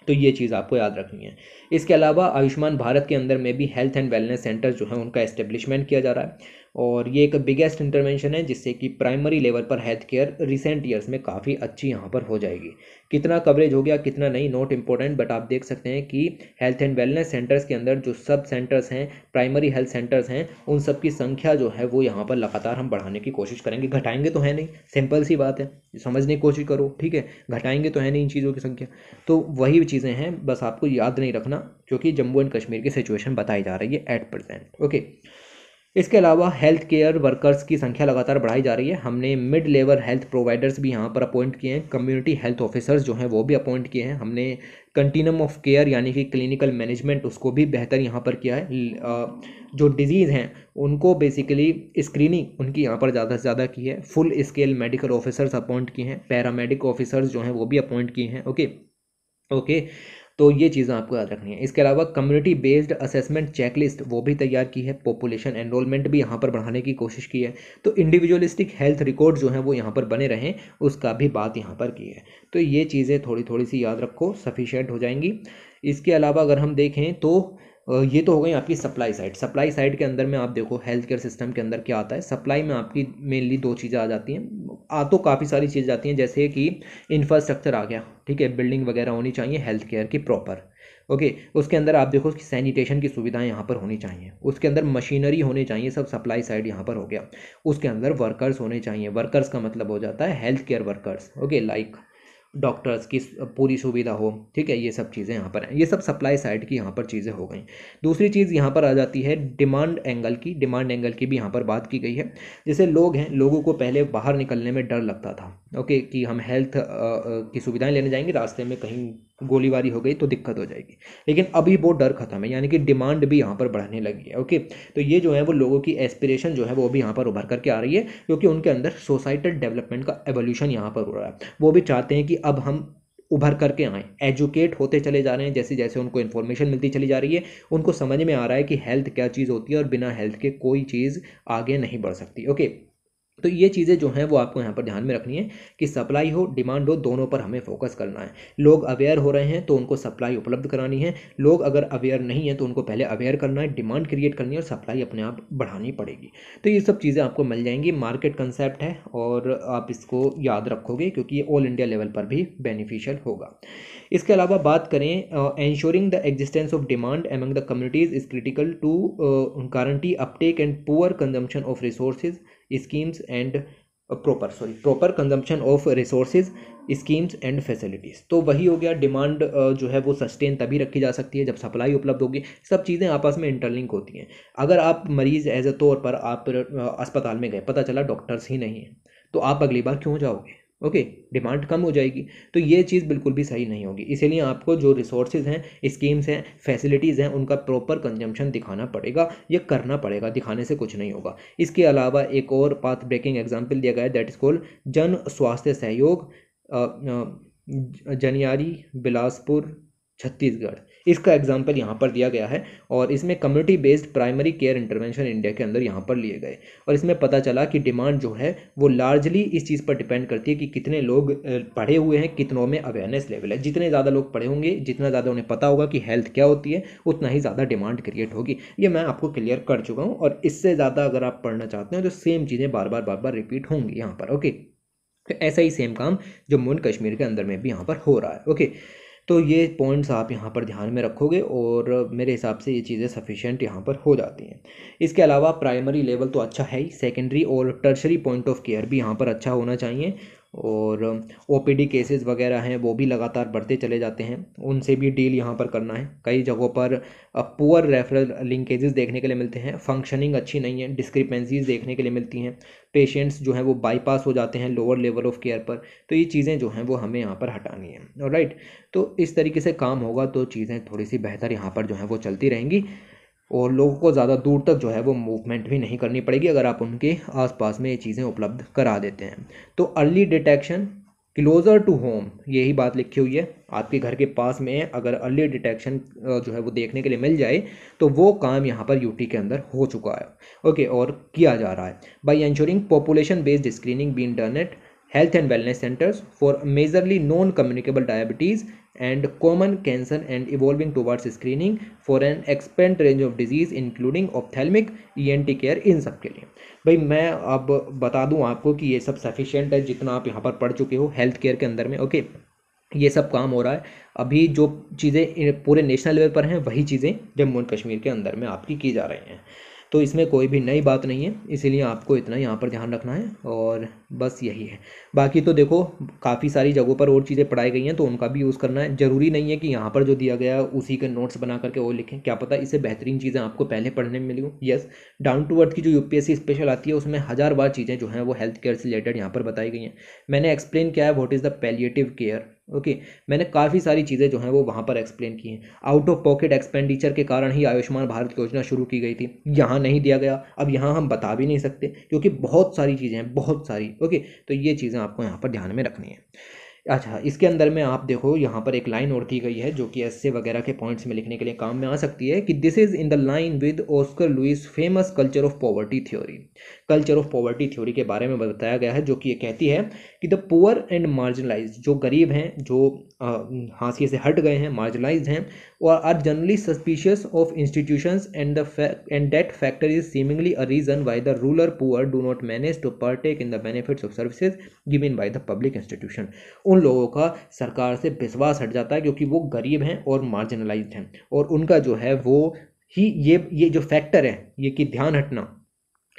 तो ये चीज़ आपको याद रखनी है इसके अलावा आयुष्मान भारत के अंदर में भी हेल्थ एंड वेलनेस सेंटर जो है उनका इस्टेब्लिशमेंट किया जा रहा है और ये एक बिगेस्ट इंटरवेंशन है जिससे कि प्राइमरी लेवल पर हेल्थ केयर रिसेंट ईयर्स में काफ़ी अच्छी यहाँ पर हो जाएगी कितना कवरेज हो गया कितना नहीं नॉट इम्पोर्टेंट बट आप देख सकते हैं कि हेल्थ एंड वेलनेस सेंटर्स के अंदर जो सब सेंटर्स हैं प्राइमरी हेल्थ सेंटर्स हैं उन सब की संख्या जो है वो यहाँ पर लगातार हम बढ़ाने की कोशिश करेंगे घटाएंगे तो है नहीं सिंपल सी बात है समझने की कोशिश करो ठीक है घटाएंगे तो है नहीं इन चीज़ों की संख्या तो वही चीज़ें हैं बस आपको याद नहीं रखना जो कि जम्मू एंड कश्मीर की सिचुएशन बताई जा रही है एट प्रेजेंट ओके इसके अलावा हेल्थ केयर वर्कर्स की संख्या लगातार बढ़ाई जा रही है हमने मिड लेवल हेल्थ प्रोवाइडर्स भी यहाँ पर अपॉइंट किए हैं कम्युनिटी हेल्थ ऑफिसर्स जो हैं वो भी अपॉइंट किए हैं हमने कंटिनम ऑफ केयर यानी कि क्लिनिकल मैनेजमेंट उसको भी बेहतर यहाँ पर किया है जो डिजीज़ हैं उनको बेसिकली स्क्रीनिंग उनकी यहाँ पर ज़्यादा से ज़्यादा की है full scale medical officers appoint किए हैं पैरामेडिक ऑफिसर्स जो हैं वो भी अपॉइंट किए हैं ओके ओके okay. तो ये चीज़ें आपको याद रखनी है इसके अलावा कम्युनिटी बेस्ड असेसमेंट चेकलिस्ट वो भी तैयार की है पॉपुलेशन एनरोलमेंट भी यहाँ पर बढ़ाने की कोशिश की है तो इंडिविजुअलिस्टिक हेल्थ रिकॉर्ड जो हैं वो यहाँ पर बने रहें उसका भी बात यहाँ पर की है तो ये चीज़ें थोड़ी थोड़ी सी याद रखो सफिशेंट हो जाएंगी इसके अलावा अगर हम देखें तो ये तो हो गई आपकी सप्लाई साइड सप्लाई साइड के अंदर में आप देखो हेल्थ केयर सिस्टम के अंदर क्या आता है सप्लाई में आपकी मेनली दो चीज़ें आ जाती हैं आ तो काफ़ी सारी चीज़ें आती हैं जैसे कि इंफ्रास्ट्रक्चर आ गया ठीक है बिल्डिंग वगैरह होनी चाहिए हेल्थ केयर की प्रॉपर ओके okay, उसके अंदर आप देखो कि सैनिटेशन की सुविधाएं यहाँ पर होनी चाहिए उसके अंदर मशीनरी होनी चाहिए सब सप्लाई साइड यहाँ पर हो गया उसके अंदर वर्कर्स होने चाहिए वर्कर्स का मतलब हो जाता है health care workers okay like doctors की पूरी सुविधा हो ठीक है ये सब चीज़ें यहाँ पर हैं ये सब सप्लाई साइड की यहाँ पर चीज़ें हो गई दूसरी चीज़ यहाँ पर आ जाती है डिमांड एंगल की डिमांड एंगल की भी यहाँ पर बात की गई है जैसे लोग हैं लोगों को पहले बाहर निकलने में डर लगता था ओके कि हम हेल्थ की सुविधाएँ लेने जाएंगे रास्ते में कहीं गोलीबारी हो गई तो दिक्कत हो जाएगी लेकिन अभी वो डर खत्म है यानी कि डिमांड भी यहाँ पर बढ़ने लगी है ओके तो ये जो है वो लोगों की एस्पिरेशन जो है वो भी यहाँ पर उभर करके आ रही है क्योंकि उनके अंदर सोसाइटल डेवलपमेंट का एवोल्यूशन यहाँ पर हो रहा है वो भी चाहते हैं कि अब हम उभर करके आएँ एजुकेट होते चले जा रहे हैं जैसे जैसे उनको इन्फॉर्मेशन मिलती चली जा रही है उनको समझ में आ रहा है कि हेल्थ क्या चीज़ होती है और बिना हेल्थ के कोई चीज़ आगे नहीं बढ़ सकती ओके तो ये चीज़ें जो हैं वो आपको यहाँ पर ध्यान में रखनी है कि सप्लाई हो डिमांड हो दोनों पर हमें फोकस करना है लोग अवेयर हो रहे हैं तो उनको सप्लाई उपलब्ध करानी है लोग अगर अवेयर नहीं है तो उनको पहले अवेयर करना है डिमांड क्रिएट करनी है और सप्लाई अपने आप बढ़ानी पड़ेगी तो ये सब चीज़ें आपको मिल जाएंगी मार्केट कंसेप्ट है और आप इसको याद रखोगे क्योंकि ये ऑल इंडिया लेवल पर भी बेनिफिशियल होगा इसके अलावा बात करें ensuring the existence of demand among the communities is critical to guarantee uptake and poor consumption of resources schemes and proper sorry proper consumption of resources schemes and facilities तो वही हो गया डिमांड uh, जो है वो sustain तभी रखी जा सकती है जब सप्लाई उपलब्ध होगी सब चीज़ें आपस में इंटरलिंक होती हैं अगर आप मरीज़ एज ए तौर पर आप uh, अस्पताल में गए पता चला डॉक्टर्स ही नहीं हैं तो आप अगली बार क्यों जाओगे ओके डिमांड कम हो जाएगी तो ये चीज़ बिल्कुल भी सही नहीं होगी इसीलिए आपको जो रिसोर्सेज हैं स्कीम्स हैं फैसिलिटीज़ हैं उनका प्रॉपर कंजम्पशन दिखाना पड़ेगा या करना पड़ेगा दिखाने से कुछ नहीं होगा इसके अलावा एक और पाथ ब्रेकिंग एग्जाम्पल दिया गया है दैट इज़ कॉल्ड जन स्वास्थ्य सहयोग जनियारी बिलासपुर छत्तीसगढ़ इसका एग्जाम्पल यहाँ पर दिया गया है और इसमें community based primary care intervention India के अंदर यहाँ पर लिए गए और इसमें पता चला कि डिमांड जो है वो लार्जली इस चीज़ पर डिपेंड करती है कि कितने लोग पढ़े हुए हैं कितनों में अवेयरनेस लेवल है जितने ज़्यादा लोग पढ़े होंगे जितना ज़्यादा उन्हें पता होगा कि हेल्थ क्या होती है उतना ही ज़्यादा डिमांड क्रिएट होगी ये मैं आपको क्लियर कर चुका हूँ और इससे ज़्यादा अगर आप पढ़ना चाहते हैं तो सेम चीज़ें बार बार बार बार रिपीट होंगी यहाँ पर ओके तो ऐसा ही सेम काम जम्मू एंड कश्मीर के अंदर में भी यहाँ पर हो रहा है ओके तो ये पॉइंट्स आप यहाँ पर ध्यान में रखोगे और मेरे हिसाब से ये चीज़ें सफिशेंट यहाँ पर हो जाती हैं इसके अलावा प्राइमरी लेवल तो अच्छा है ही सेकेंडरी और टर्शरी पॉइंट ऑफ केयर भी यहाँ पर अच्छा होना चाहिए और ओ पी डी केसेज़ वगैरह हैं वो भी लगातार बढ़ते चले जाते हैं उनसे भी डील यहाँ पर करना है कई जगहों पर पुअर रेफरल लिंकेजेस देखने के लिए मिलते हैं फंक्शनिंग अच्छी नहीं है डिस्क्रिपेंसीज़ देखने के लिए मिलती हैं पेशेंट्स जो हैं वो बाईपास हो जाते हैं लोअर लेवल ऑफ केयर पर तो ये चीज़ें जो हैं वो हमें यहाँ पर हटानी है राइट तो इस तरीके से काम होगा तो चीज़ें थोड़ी सी बेहतर यहाँ पर जो है वो चलती रहेंगी और लोगों को ज़्यादा दूर तक जो है वो मूवमेंट भी नहीं करनी पड़ेगी अगर आप उनके आसपास में ये चीज़ें उपलब्ध करा देते हैं तो early detection closer to home यही बात लिखी हुई है आपके घर के पास में अगर अर्ली डिटेक्शन जो है वो देखने के लिए मिल जाए तो वो काम यहाँ पर यूटी के अंदर हो चुका है ओके और किया जा रहा है by ensuring population based screening be internet health and wellness centres for majorly non communicable diabetes and common cancer and evolving towards screening for an expand range of disease including ophthalmic T care इन सब के लिए भाई मैं अब बता दूं आपको कि ये सब सफिशियंट है जितना आप यहाँ पर पढ़ चुके हो हेल्थ केयर के अंदर में ओके ये सब काम हो रहा है अभी जो चीज़ें पूरे नेशनल लेवल पर हैं वही चीज़ें जम्मू एंड कश्मीर के अंदर में आपकी की जा रही हैं तो इसमें कोई भी नई बात नहीं है इसीलिए आपको इतना यहाँ पर ध्यान रखना है और बस यही है बाकी तो देखो काफ़ी सारी जगहों पर और चीज़ें पढ़ाई गई हैं तो उनका भी यूज़ करना है ज़रूरी नहीं है कि यहाँ पर जो दिया गया उसी के नोट्स बना करके वो लिखें क्या पता इससे बेहतरीन चीज़ें आपको पहले पढ़ने में मिली हूँ यस डाउन टू अर्थ की जो यू स्पेशल आती है उसमें हज़ार बार चीज़ें जो हैं वो हेल्थ केयर से रिलेटेड यहाँ पर बताई गई हैं मैंने एक्सप्लेन किया है what is the palliative care okay okay. मैंने काफ़ी सारी चीज़ें जो हैं वो वहाँ पर एक्सप्लेन की हैं आउट ऑफ पॉकेट एक्सपेंडिचर के कारण ही आयुष्मान भारत योजना शुरू की गई थी यहाँ नहीं दिया गया अब यहाँ हम बता भी नहीं सकते क्योंकि बहुत सारी चीज़ें हैं बहुत सारी ओके okay. तो ये चीज़ें आपको यहाँ पर ध्यान में रखनी है अच्छा इसके अंदर में आप देखो यहाँ पर एक लाइन और दी गई है जो कि ऐसे वगैरह के पॉइंट्स में लिखने के लिए काम में आ सकती है कि this is in the line with Oscar Lewis famous culture of poverty theory culture of poverty theory के बारे में बताया गया है जो कि ये कहती है कि द पुअर एंड मार्जिनलाइज जो गरीब हैं जो हाशिए से हट गए हैं मार्जिनलाइज हैं or are generally suspicious of institutions and the fact and that factor is seemingly a reason why the ruler poor do not manage to partake in the benefits of services given by the public institution उन लोगों का सरकार से विश्वास हट जाता है क्योंकि वो गरीब हैं और मार्जिनलाइज हैं और उनका जो है वो ही ये ये जो फैक्टर है ये कि ध्यान हटना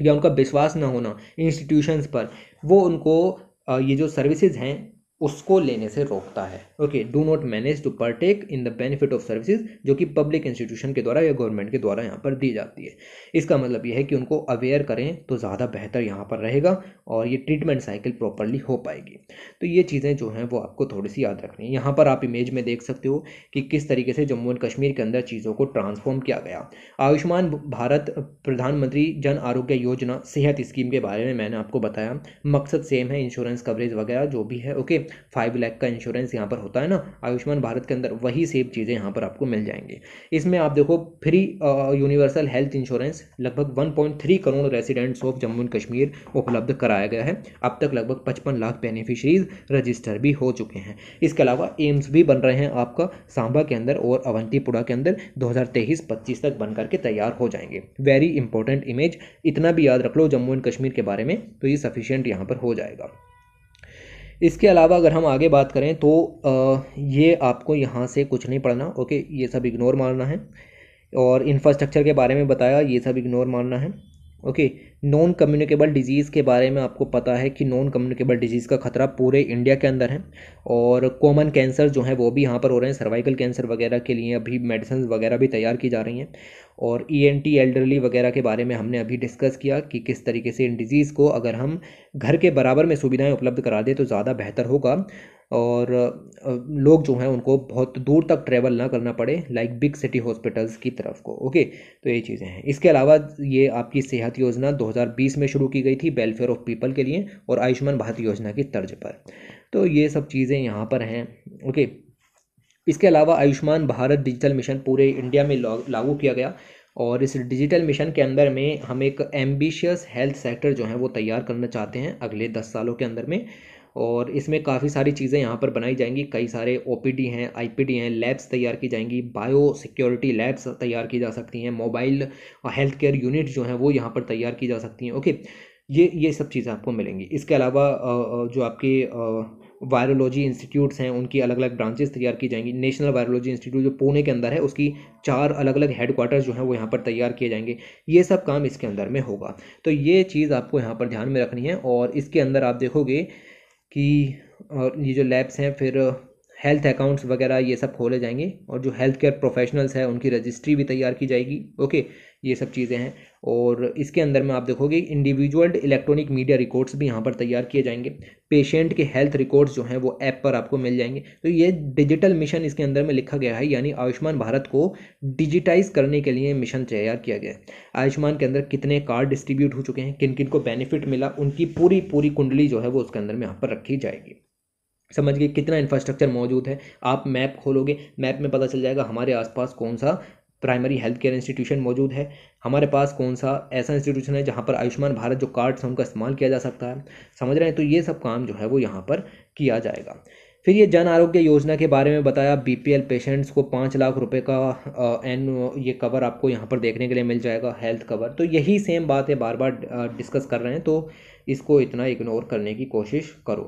या उनका विश्वास ना होना इंस्टीट्यूशंस पर वो उनको ये जो सर्विसेज हैं उसको लेने से रोकता है okay do not manage to take in the benefit of services जो कि पब्लिक इंस्टीट्यूशन के द्वारा या गवर्नमेंट के द्वारा यहाँ पर दी जाती है इसका मतलब यह है कि उनको अवेयर करें तो ज़्यादा बेहतर यहाँ पर रहेगा और ये ट्रीटमेंट साइकिल प्रॉपरली हो पाएगी तो ये चीज़ें जो हैं वो आपको थोड़ी सी याद रखनी है यहाँ पर आप इमेज में देख सकते हो कि किस तरीके से जम्मू एंड कश्मीर के अंदर चीज़ों को ट्रांसफॉर्म किया गया आयुष्मान भारत प्रधानमंत्री जन आरोग्य योजना सेहत स्कीम के बारे में मैंने आपको बताया मकसद सेम है इंश्योरेंस कवरेज वगैरह जो भी है ओके फाइव लैख का इंश्योरेंस यहाँ पर होता है ना आयुष्मान भारत के अंदर वही सेम चीज़ें यहाँ पर आपको मिल जाएंगी इसमें आप देखो फ्री यूनिवर्सल हेल्थ इंश्योरेंस लगभग one crore residents of Jammu and Kashmir उपलब्ध कराया गया है अब तक लगभग पचपन लाख बेनिफिशरीज रजिस्टर भी हो चुके हैं इसके अलावा एम्स भी बन रहे हैं आपका सांबा के अंदर और अवंतीपुरा के अंदर 2023-25 तक बन करके तैयार हो जाएंगे वेरी इंपॉर्टेंट इमेज इतना भी याद रख लो जम्मू एंड कश्मीर के बारे में तो ये सफिशियंट यहाँ पर हो जाएगा इसके अलावा अगर हम आगे बात करें तो ये आपको यहाँ से कुछ नहीं पढ़ना ओके ये सब इग्नोर मारना है और इंफ्रास्ट्रक्चर के बारे में बताया ये सब इग्नोर मारना है ओके नॉन कम्युनिकेबल डिजीज़ के बारे में आपको पता है कि नॉन कम्युनिकेबल डिजीज़ का खतरा पूरे इंडिया के अंदर है और कॉमन कैंसर जो है वो भी यहाँ पर हो रहे हैं सर्वाइकल कैंसर वगैरह के लिए अभी मेडिसिन वगैरह भी तैयार की जा रही हैं और ई एन टी एल्डरली वगैरह के बारे में हमने अभी डिस्कस किया कि किस तरीके से इन डिजीज़ को अगर हम घर के बराबर में सुविधाएँ उपलब्ध करा दें तो ज़्यादा बेहतर होगा और लोग जो हैं उनको बहुत दूर तक ट्रैवल ना करना पड़े लाइक बिग सिटी हॉस्पिटल्स की तरफ को ओके तो ये चीज़ें हैं इसके अलावा ये आपकी सेहत योजना 2020 में शुरू की गई थी वेलफेयर ऑफ पीपल के लिए और आयुष्मान भारत योजना की तर्ज पर तो ये सब चीज़ें यहाँ पर हैं ओके इसके अलावा आयुष्मान भारत डिजिटल मिशन पूरे इंडिया में लागू किया गया और इस डिजिटल मिशन के अंदर में हम एक एम्बिशियस हेल्थ सेक्टर जो है वो तैयार करना चाहते हैं अगले दस सालों के अंदर में और इसमें काफ़ी सारी चीज़ें यहाँ पर बनाई जाएंगी कई सारे ओ हैं आई हैं लैब्स तैयार की जाएंगी बायो सिक्योरिटी लैब्स तैयार की जा सकती हैं मोबाइल हेल्थ केयर यूनिट जो हैं वो यहाँ पर तैयार की जा सकती हैं ओके ये ये सब चीज़ें आपको मिलेंगी इसके अलावा जो आपके वायरोलॉजी इंस्टीट्यूट्स हैं उनकी अलग अलग ब्रांचेस तैयार की जाएंगी नेशनल वायरोलॉजी इंस्टीट्यूट जो पुणे के अंदर है उसकी चार अलग अलग हेडक्वार्टर जो हैं वो यहाँ पर तैयार किए जाएंगे ये सब काम इसके अंदर में होगा तो ये चीज़ आपको यहाँ पर ध्यान में रखनी है और इसके अंदर आप देखोगे की और ये जो लैब्स हैं फिर हेल्थ uh, अकाउंट्स वगैरह ये सब खोले जाएंगे और जो हेल्थ केयर प्रोफेशनल्स हैं उनकी रजिस्ट्री भी तैयार की जाएगी ओके ये सब चीज़ें हैं और इसके अंदर में आप देखोगे इंडिविजुअल इलेक्ट्रॉनिक मीडिया रिकॉर्ड्स भी यहाँ पर तैयार किए जाएंगे पेशेंट के हेल्थ रिकॉर्ड्स जो हैं वो ऐप पर आपको मिल जाएंगे तो ये डिजिटल मिशन इसके अंदर में लिखा गया है यानी आयुष्मान भारत को डिजिटाइज करने के लिए मिशन तैयार किया गया है आयुष्मान के अंदर कितने कार्ड डिस्ट्रीब्यूट हो चुके हैं किन किन को बेनिफिट मिला उनकी पूरी पूरी कुंडली जो है वो उसके अंदर में यहाँ पर रखी जाएगी समझ गए कितना इंफ्रास्ट्रक्चर मौजूद है आप मैप खोलोगे मैप में पता चल जाएगा हमारे आसपास कौन सा प्राइमरी हेल्थ केयर इंस्टीट्यूशन मौजूद है हमारे पास कौन सा ऐसा इंस्टीट्यूशन है जहाँ पर आयुष्मान भारत जो कार्ड्स हैं उनका इस्तेमाल किया जा सकता है समझ रहे हैं तो ये सब काम जो है वो यहाँ पर किया जाएगा फिर ये जन आरोग्य योजना के बारे में बताया बीपीएल पेशेंट्स को पाँच लाख रुपए का एन ये कवर आपको यहाँ पर देखने के लिए मिल जाएगा हेल्थ कवर तो यही सेम बात है बार बार डिस्कस कर रहे हैं तो इसको इतना इग्नोर करने की कोशिश करो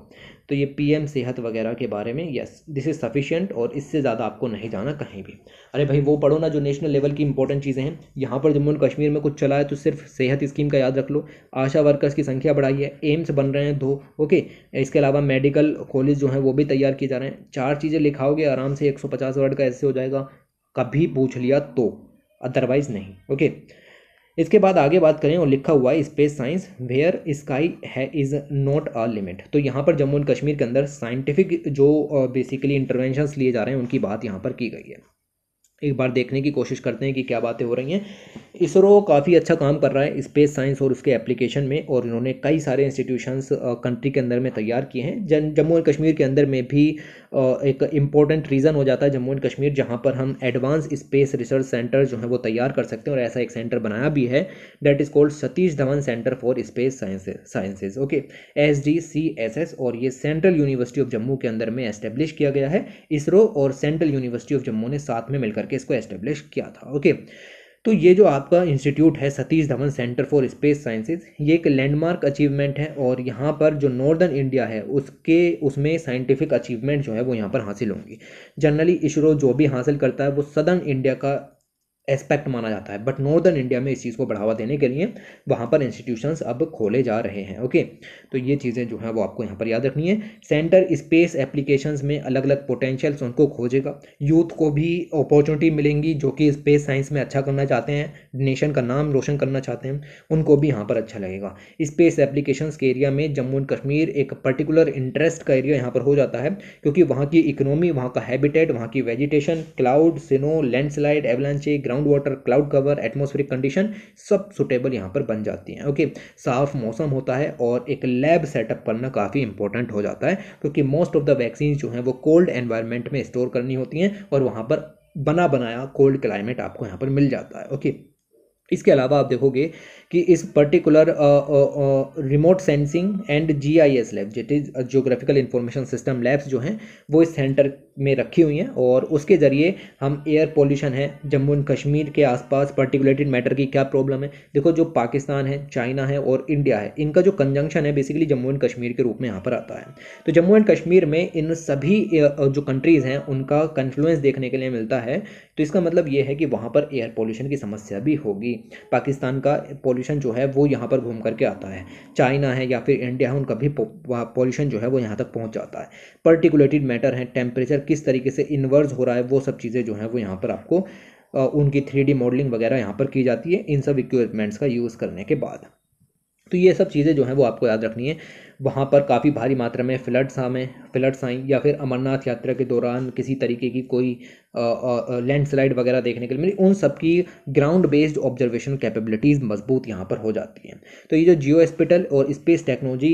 तो ये पीएम सेहत वगैरह के बारे में यस दिस इज़ सफिशियंट और इससे ज़्यादा आपको नहीं जाना कहीं भी अरे भाई वो पढ़ो ना जो नेशनल लेवल की इंपॉर्टेंट चीज़ें हैं यहाँ पर जम्मू एंड कश्मीर में कुछ चला है तो सिर्फ सेहत स्कीम का याद रख लो आशा वर्कर्स की संख्या बढ़ाई है एम्स बन रहे हैं दो ओके इसके अलावा मेडिकल कॉलेज जो हैं वो भी तैयार किए जा रहे हैं चार चीज़ें लिखाओगे आराम से एक वर्ड का ऐसे हो जाएगा कभी पूछ लिया तो अदरवाइज़ नहीं ओके okay? इसके बाद आगे बात करें और लिखा हुआ है स्पेस साइंस वेयर स्काई है इज़ नॉट अ लिमिट तो यहाँ पर जम्मू एंड कश्मीर के अंदर साइंटिफिक जो बेसिकली इंटरवेंशंस लिए जा रहे हैं उनकी बात यहाँ पर की गई है एक बार देखने की कोशिश करते हैं कि क्या बातें हो रही हैं इसरो काफ़ी अच्छा काम कर रहा है स्पेस साइंस और उसके एप्लीकेशन में और इन्होंने कई सारे इंस्टीट्यूशंस कंट्री के अंदर में तैयार किए हैं जन जम्मू एंड कश्मीर के अंदर में भी एक इम्पॉर्टेंट रीज़न हो जाता है जम्मू एंड कश्मीर जहाँ पर हम एडवांस स्पेस रिसर्च सेंटर जो है वो तैयार कर सकते हैं और ऐसा एक सेंटर बनाया भी है that is called Satish Dhawan centre for space sciences okay S D C S S और ये सेंट्रल यूनिवर्सिटी ऑफ जम्मू के अंदर में एस्टेब्लिश किया गया है इसरो और सेंट्रल यूनिवर्सिटी ऑफ जम्मू ने साथ में मिलकर करके इसको एस्टेब्लिश किया था ओके तो ये जो आपका इंस्टीट्यूट है Satish Dhawan centre for space sciences ये एक लैंडमार्क अचीवमेंट है और यहाँ पर जो नॉर्दर्न इंडिया है उसके उसमें साइंटिफिक अचीवमेंट जो है वो यहाँ पर हासिल होंगी जनरली इसरो जो भी हासिल करता है वो सदर्न इंडिया का एस्पेक्ट माना जाता है बट नॉर्दर्न इंडिया में इस चीज़ को बढ़ावा देने के लिए वहाँ पर इंस्टीट्यूशंस अब खोले जा रहे हैं ओके तो ये चीज़ें जो हैं वो आपको यहाँ पर याद रखनी है सेंटर स्पेस एप्लीकेशंस में अलग अलग पोटेंशियल्स उनको खोजेगा यूथ को भी अपॉर्चुनिटी मिलेंगी जो कि स्पेस साइंस में अच्छा करना चाहते हैं नेशन का नाम रोशन करना चाहते हैं उनको भी यहाँ पर अच्छा लगेगा स्पेस एप्लीकेशन के एरिया में जम्मू एंड कश्मीर एक पर्टिकुलर इंटरेस्ट का एरिया यहाँ पर हो जाता है क्योंकि वहाँ की इकोनॉमी वहाँ का हैबिटेट वहाँ की vegetation cloud snow landslide avalanche ground ground water cloud cover atmospheric condition सब सुटेबल यहाँ पर बन जाती हैं ओके साफ मौसम होता है और एक लैब सेटअप करना काफ़ी इंपॉर्टेंट हो जाता है क्योंकि मोस्ट ऑफ द वैक्सीन जो हैं वो कोल्ड एनवायरनमेंट में स्टोर करनी होती हैं और वहाँ पर बना बनाया कोल्ड क्लाइमेट आपको यहाँ पर मिल जाता है ओके इसके अलावा आप देखोगे कि इस particular remote sensing and G I S lab that is geographical information system labs जो हैं वो इस सेंटर में रखी हुई हैं और उसके ज़रिए हम एयर पोल्यूशन है जम्मू एंड कश्मीर के आसपास पर्टिकुलेटेड मैटर की क्या प्रॉब्लम है देखो जो पाकिस्तान है चाइना है और इंडिया है इनका जो कंजंक्शन है बेसिकली जम्मू एंड कश्मीर के रूप में यहाँ पर आता है तो जम्मू एंड कश्मीर में इन सभी जो कंट्रीज़ हैं उनका कन्फ्लुएंस देखने के लिए मिलता है तो इसका मतलब ये है कि वहाँ पर एयर पोल्यूशन की समस्या भी होगी पाकिस्तान का पॉल्यूशन जो है वो यहाँ पर घूम करके आता है चाइना है या फिर इंडिया है उनका भी पॉल्यूशन जो है वो यहाँ तक पहुँच जाता है पर्टिकुलेटेड मैटर है टेम्परेचर किस तरीके से इन्वर्स हो रहा है वो सब चीज़ें जो हैं वो यहाँ पर आपको उनकी थ्री मॉडलिंग वगैरह यहाँ पर की जाती है इन सब इक्विपमेंट्स का यूज़ करने के बाद तो ये सब चीज़ें जो हैं वो आपको याद रखनी है वहाँ पर काफ़ी भारी मात्रा में फ्लड्स आमें फ्लड्स आई या फिर अमरनाथ यात्रा के दौरान किसी तरीके की कोई लैंडस्लाइड वगैरह देखने के लिए मिली उन सब की ग्राउंड बेस्ड ऑब्जर्वेशन कैपेबिलिटीज़ मजबूत यहाँ पर हो जाती हैं तो ये जो जियो हॉस्पिटल और स्पेस टेक्नोलॉजी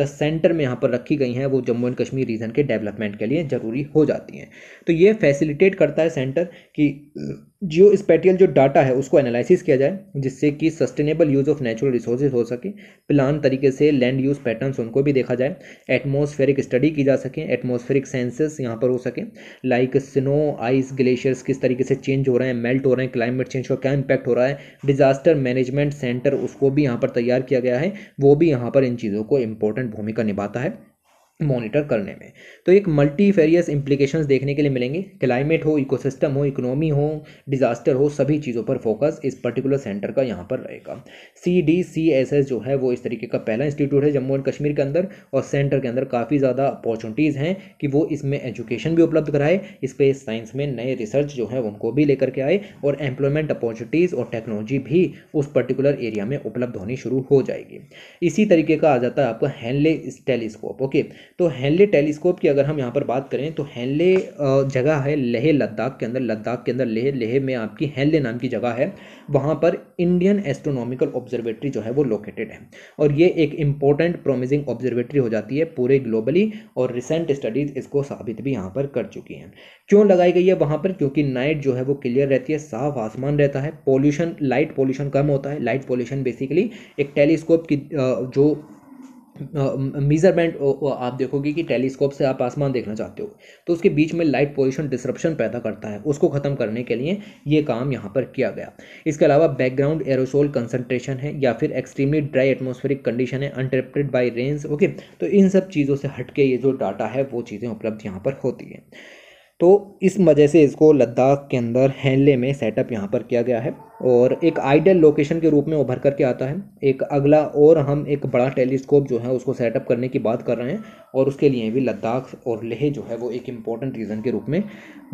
द सेंटर में यहाँ पर रखी गई हैं वो जम्मू एंड कश्मीर रीजन के डेवलपमेंट के लिए ज़रूरी हो जाती हैं तो ये फैसिलिटेट करता है सेंटर कि जियो स्पेटियल जो डाटा है उसको एनालिसिस किया जाए जिससे कि sustainable use of natural resources हो सके प्लान तरीके से लैंड यूज़ पैटर्न्स उनको भी देखा जाए एटमॉस्फेरिक स्टडी की जा सके एटमॉस्फेरिक सेंसेस यहाँ पर हो सके लाइक स्नो आइस ग्लेशियर्स किस तरीके से चेंज हो रहे हैं मेल्ट हो रहे हैं क्लाइमेट चेंज का क्या इम्पैक्ट हो रहा है डिजास्टर मैनेजमेंट सेंटर उसको भी यहाँ पर तैयार किया गया है वो भी यहाँ पर इन चीज़ों को इम्पोर्टेंट भूमिका निभाता है मॉनिटर हम्म। करने में तो एक मल्टी फेरियस इम्प्लीकेशन देखने के लिए मिलेंगे क्लाइमेट हो इकोसिस्टम हो इकोनॉमी हो डिज़ास्टर हो सभी चीज़ों पर फोकस इस पर्टिकुलर सेंटर का यहाँ पर रहेगा C D C S S जो है वो इस तरीके का पहला इंस्टीट्यूट है जम्मू एंड कश्मीर के अंदर और सेंटर के अंदर काफ़ी ज़्यादा अपॉर्चुनिटीज़ हैं कि वो इसमें एजुकेशन भी उपलब्ध कराए स्पेस साइंस में नए रिसर्च जो है उनको भी लेकर के आए और एम्प्लॉयमेंट अपॉर्चुनिटीज़ और टेक्नोलॉजी भी उस पर्टिकुलर एरिया में उपलब्ध होनी शुरू हो जाएगी इसी तरीके का आ जाता है आपका हैंडले टेलीस्कोप ओके तो हैंनले टेलीस्कोप की अगर हम यहाँ पर बात करें तो हैनले जगह है लेह लद्दाख के अंदर लद्दाख के अंदर लेह लेह में आपकी हैंनले नाम की जगह है वहाँ पर इंडियन एस्ट्रोनॉमिकल ऑब्जर्वेटरी जो है वो लोकेटेड है और ये एक इंपॉर्टेंट प्रोमिसिंग ऑब्जर्वेटरी हो जाती है पूरे ग्लोबली और रिसेंट स्टडीज़ इसको साबित भी यहाँ पर कर चुकी हैं क्यों लगाई गई है वहाँ पर क्योंकि नाइट जो है वो क्लियर रहती है साफ आसमान रहता है पॉल्यूशन लाइट पॉल्यूशन कम होता है लाइट पॉल्यूशन बेसिकली एक टेलीस्कोप की जो मीज़रमेंट आप देखोगे कि टेलीस्कोप से आप आसमान देखना चाहते हो तो उसके बीच में लाइट पोजिशन डिसरप्शन पैदा करता है उसको ख़त्म करने के लिए ये काम यहाँ पर किया गया इसके अलावा बैकग्राउंड एरोसोल कंसनट्रेशन है या फिर एक्सट्रीमली ड्राई एटमोस्फेरिक कंडीशन है अनटेप्टेड बाई रेंज ओके तो इन सब चीज़ों से हट के ये जो डाटा है वो चीज़ें उपलब्ध यहाँ पर होती हैं तो इस वजह से इसको लद्दाख के अंदर हैंले में सेटअप यहाँ पर किया गया है और एक आइडियल लोकेशन के रूप में उभर करके आता है एक अगला और हम एक बड़ा टेलीस्कोप जो है उसको सेटअप करने की बात कर रहे हैं और उसके लिए भी लद्दाख और लेह जो है वो एक इम्पॉर्टेंट रीज़न के रूप में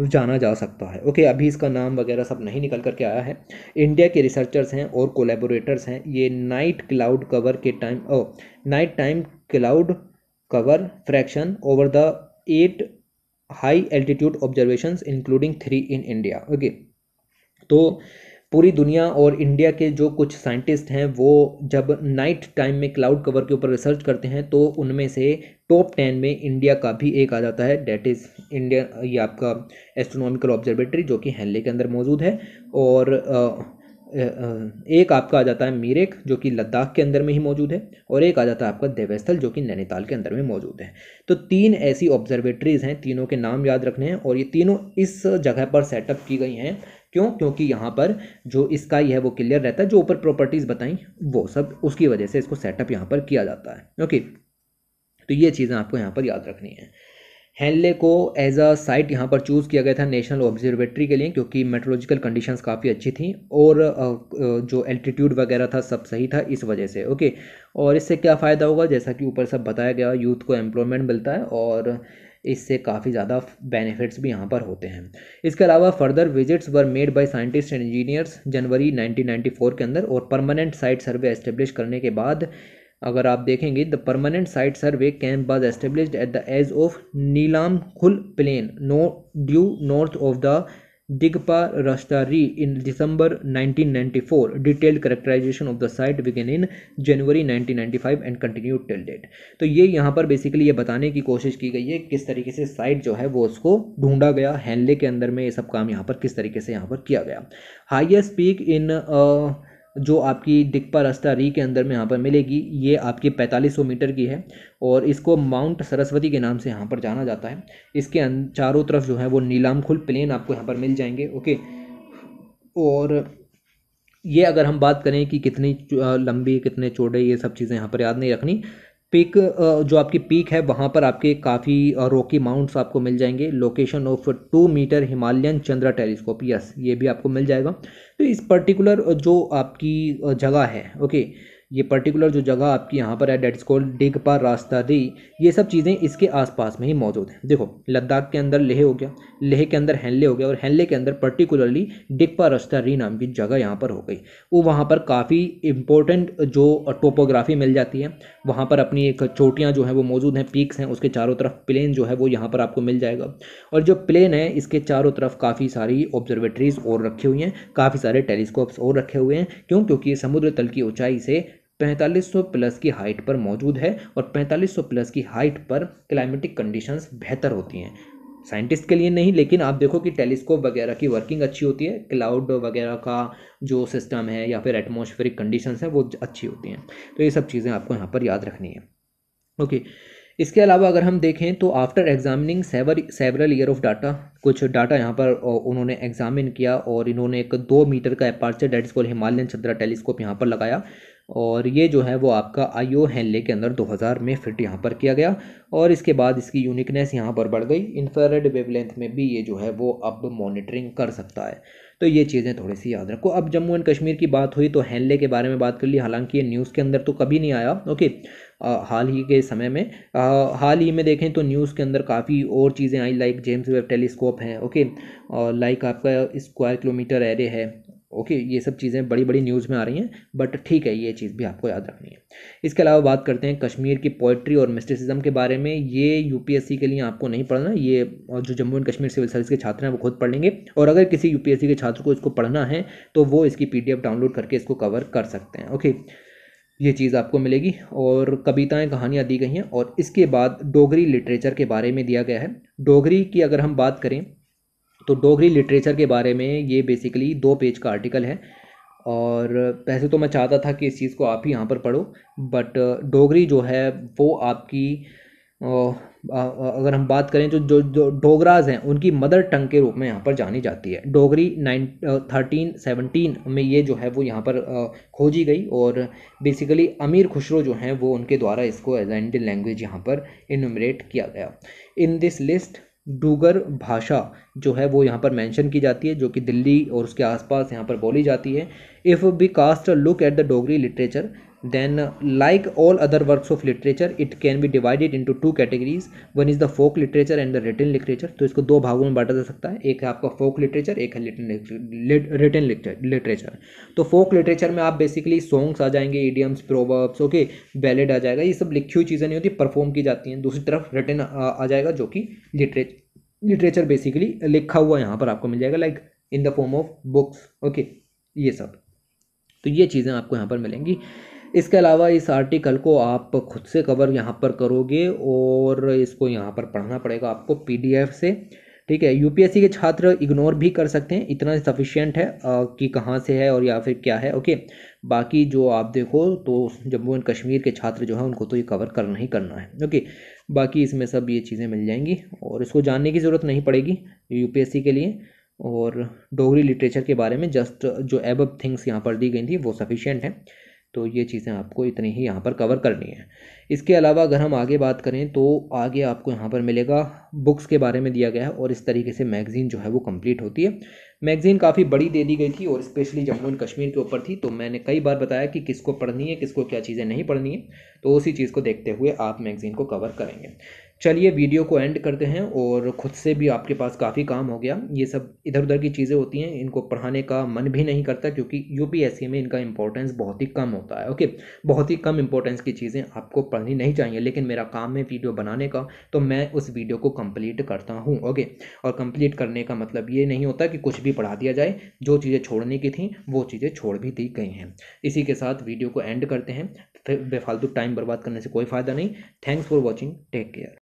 जाना जा सकता है ओके अभी इसका नाम वगैरह सब नहीं निकल करके आया है इंडिया के रिसर्चर्स हैं और कोलेबोरेटर्स हैं ये नाइट क्लाउड कवर के time oh night time cloud cover fraction over the eight high altitude observation including three in India okay तो पूरी दुनिया और इंडिया के जो कुछ साइंटिस्ट हैं वो जब नाइट टाइम में क्लाउड कवर के ऊपर रिसर्च करते हैं तो उनमें से टॉप टेन में इंडिया का भी एक आ जाता है डेट इज़ इंडिया ये आपका एस्ट्रोनॉमिकल ऑब्जर्वेटरी जो कि हेनले के अंदर मौजूद है और एक आपका आ जाता है मीरेक जो कि लद्दाख के अंदर में ही मौजूद है और एक आ जाता है आपका देवस्थल जो कि नैनीताल के अंदर में मौजूद है तो तीन ऐसी ऑब्जर्वेटरीज़ हैं तीनों के नाम याद रखने हैं और ये तीनों इस जगह पर सेटअप की गई हैं क्यों क्योंकि यहाँ पर जो स्काई है वो क्लियर रहता है जो ऊपर प्रॉपर्टीज़ बताई वो सब उसकी वजह से इसको सेटअप यहाँ पर किया जाता है ओके तो ये चीज़ें आपको यहाँ पर याद रखनी है हेनले को एज अ साइट यहाँ पर चूज़ किया गया था नेशनल ऑब्जर्वेटरी के लिए क्योंकि मेट्रोलॉजिकल कंडीशंस काफ़ी अच्छी थी और जो एल्टीट्यूड वगैरह था सब सही था इस वजह से ओके और इससे क्या फ़ायदा होगा जैसा कि ऊपर सब बताया गया यूथ को एम्प्लॉयमेंट मिलता है और इससे काफ़ी ज़्यादा बेनिफिट्स भी यहाँ पर होते हैं इसके अलावा further visits were made by scientist and engineers January 1994 के अंदर और परमानेंट साइट सर्वे एस्टेब्लिश करने के बाद अगर आप देखेंगे the permanent site survey camp was establish at the edge of Nilamkhul plain no due north of the Digpa Ri in December 1994 detailed characterisation of the site begin in January 1995 and continue till date तो ये यहाँ पर basically ये बताने की कोशिश की गई है किस तरीके से साइट जो है वो उसको ढूंढा गया हैंडले के अंदर में ये सब काम यहाँ पर किस तरीके से यहाँ पर किया गया हाइएस्ट पीक इन जो आपकी डिकपा रास्ता री के अंदर में यहाँ पर मिलेगी ये आपकी 4500 मीटर की है और इसको माउंट सरस्वती के नाम से यहाँ पर जाना जाता है इसके अं-, चारों तरफ जो है वो नीलाम खुल प्लेन आपको यहाँ पर मिल जाएंगे ओके और ये अगर हम बात करें कि कितनी लंबी कितने चौड़े ये सब चीज़ें यहाँ पर याद नहीं रखनी पिक जो आपकी पीक है वहाँ पर आपके काफ़ी रोकी माउंट्स आपको मिल जाएंगे location of two metre Himalayan Chandra telescope yes ये भी आपको मिल जाएगा तो इस पर्टिकुलर जो आपकी जगह है ओके ये पर्टिकुलर जो जगह आपकी यहाँ पर है डेट स्कोल डिग पर रास्ता दी ये सब चीज़ें इसके आसपास में ही मौजूद हैं देखो लद्दाख के अंदर लेह हो गया लेह के अंदर हैंले हो गया और हैंले के अंदर पर्टिकुलरली डिक्पा रस्तारी नाम की जगह यहाँ पर हो गई वो वहाँ पर काफ़ी इंपॉर्टेंट जो टोपोग्राफी मिल जाती है वहाँ पर अपनी एक चोटियाँ जो हैं वो मौजूद हैं पीक्स हैं उसके चारों तरफ प्लेन जो है वो यहाँ पर आपको मिल जाएगा और जो प्लेन है इसके चारों तरफ काफ़ी सारी ऑब्जर्वेटरीज और रखी हुई हैं काफ़ी सारे टेलीस्कोप्स और रखे हुए हैं क्यों क्योंकि समुद्र तल की ऊंचाई से 4500 प्लस की हाइट पर मौजूद है और 4500 प्लस की हाइट पर क्लाइमेटिक कंडीशंस बेहतर होती हैं साइंटिस्ट के लिए नहीं लेकिन आप देखो कि टेलीस्कोप वगैरह की वर्किंग अच्छी होती है क्लाउड वगैरह का जो सिस्टम है या फिर एटमोसफेरिक कंडीशन है वो अच्छी होती हैं तो ये सब चीज़ें आपको यहाँ पर याद रखनी है ओके इसके अलावा अगर हम देखें तो after examining sever several year of data कुछ डाटा यहाँ पर उन्होंने एग्जामिन किया और इन्होंने एक दो मीटर का aperture that is call Himalayan Chandra telescope यहाँ पर लगाया और ये जो है वो आपका आई ओ हैनले के अंदर 2000 में फिट यहाँ पर किया गया और इसके बाद इसकी यूनिकनेस यहाँ पर बढ़ गई इन्फ्रारेड वेवलेंथ में भी ये जो है वो अब मॉनिटरिंग कर सकता है तो ये चीज़ें थोड़ी सी याद रखो अब जम्मू एंड कश्मीर की बात हुई तो हैनले के बारे में बात कर ली हालांकि ये न्यूज़ के अंदर तो कभी नहीं आया ओके हाल ही के समय में हाल ही में देखें तो न्यूज़ के अंदर काफ़ी और चीज़ें आई लाइक जेम्स वेब टेलीस्कोप हैं ओके लाइक आपका स्क्वायर किलोमीटर एरे है ओके ये सब चीज़ें बड़ी बड़ी न्यूज़ में आ रही हैं बट ठीक है ये चीज़ भी आपको याद रखनी है इसके अलावा बात करते हैं कश्मीर की पोइट्री और मिस्टिसिज्म के बारे में ये यूपीएससी के लिए आपको नहीं पढ़ना ये और जो Jammu and Kashmir civil service के छात्र हैं वो खुद पढ़ लेंगे और अगर किसी यू के छात्र को इसको पढ़ना है तो वो इसकी पी डाउनलोड करके इसको कवर कर सकते हैं ओके ये चीज़ आपको मिलेगी और कविताएं कहानियाँ दी गई हैं और इसके बाद डोगरी लिटरेचर के बारे में दिया गया है डोगरी की अगर हम बात करें तो डोगरी लिटरेचर के बारे में ये बेसिकली दो पेज का आर्टिकल है और वैसे तो मैं चाहता था कि इस चीज़ को आप ही यहाँ पर पढ़ो बट डोगरी जो है वो आपकी अगर हम बात करें जो जो, डोगराज हैं उनकी मदर टंग के रूप में यहाँ पर जानी जाती है डोगरी नाइन थर्टीन सेवनटीन में ये जो है वो यहाँ पर खोजी गई और बेसिकली अमीर खुसरो जो हैं वो उनके द्वारा इसको एज एजेंडल लैंग्वेज यहाँ पर इनमरेट किया गया इन दिस लिस्ट डूगर भाषा जो है वो यहाँ पर मेंशन की जाती है जो कि दिल्ली और उसके आसपास यहाँ पर बोली जाती है if we cast look at the Dogri literature then like all other works of literature it can be divided into two categories one is the folk literature and the written literature तो इसको दो भागों में बांटा जा सकता है एक है आपका फोक लिटरेचर एक है रिटन लिटरेचर तो फोक लिटरेचर में आप बेसिकली सॉन्ग्स आ जाएंगे ईडियम्स प्रोवर्ब्स ओके बैलेड आ जाएगा ये सब लिखी हुई चीज़ें नहीं होती परफॉर्म की जाती हैं दूसरी तरफ रिटन आ जाएगा जो कि लिटरेचर लिटरेचर बेसिकली लिखा हुआ यहाँ पर आपको मिल जाएगा like in the form of books okay ये सब तो ये चीज़ें आपको यहाँ पर मिलेंगी इसके अलावा इस आर्टिकल को आप खुद से कवर यहाँ पर करोगे और इसको यहाँ पर पढ़ना पड़ेगा आपको पीडीएफ से ठीक है यूपीएससी के छात्र इग्नोर भी कर सकते हैं इतना सफिशियंट है आ, कि कहाँ से है और या फिर क्या है ओके बाकी जो आप देखो तो जम्मू एंड कश्मीर के छात्र जो है उनको तो ये कवर करना ही करना है ओके बाकी इसमें सब ये चीज़ें मिल जाएंगी और इसको जानने की ज़रूरत नहीं पड़ेगी यू के लिए और डोगरी लिटरेचर के बारे में जस्ट जो एब थिंग्स यहाँ पर दी गई थी वो सफिशियंट हैं तो ये चीज़ें आपको इतनी ही यहाँ पर कवर करनी है इसके अलावा अगर हम आगे बात करें तो आगे आपको यहाँ पर मिलेगा बुक्स के बारे में दिया गया है और इस तरीके से मैगज़ीन जो है वो कंप्लीट होती है मैगज़ीन काफ़ी बड़ी दे दी गई थी और स्पेशली जम्मू एंड कश्मीर के ऊपर थी तो मैंने कई बार बताया कि किसको पढ़नी है किसको क्या चीज़ें नहीं पढ़नी है तो उसी चीज़ को देखते हुए आप मैगज़ीन को कवर करेंगे चलिए वीडियो को एंड करते हैं और ख़ुद से भी आपके पास काफ़ी काम हो गया ये सब इधर उधर की चीज़ें होती हैं इनको पढ़ाने का मन भी नहीं करता क्योंकि यूपीएससी में इनका इंपॉर्टेंस बहुत ही कम होता है ओके बहुत ही कम इंपॉर्टेंस की चीज़ें आपको पढ़नी नहीं चाहिए लेकिन मेरा काम है वीडियो बनाने का तो मैं उस वीडियो को कम्प्लीट करता हूँ ओके और कम्प्लीट करने का मतलब ये नहीं होता कि कुछ भी पढ़ा दिया जाए जो चीज़ें छोड़ने की थी वो चीज़ें छोड़ भी दी गई हैं इसी के साथ वीडियो को एंड करते हैं बेफालतू टाइम बर्बाद करने से कोई फ़ायदा नहीं thanks for watching take care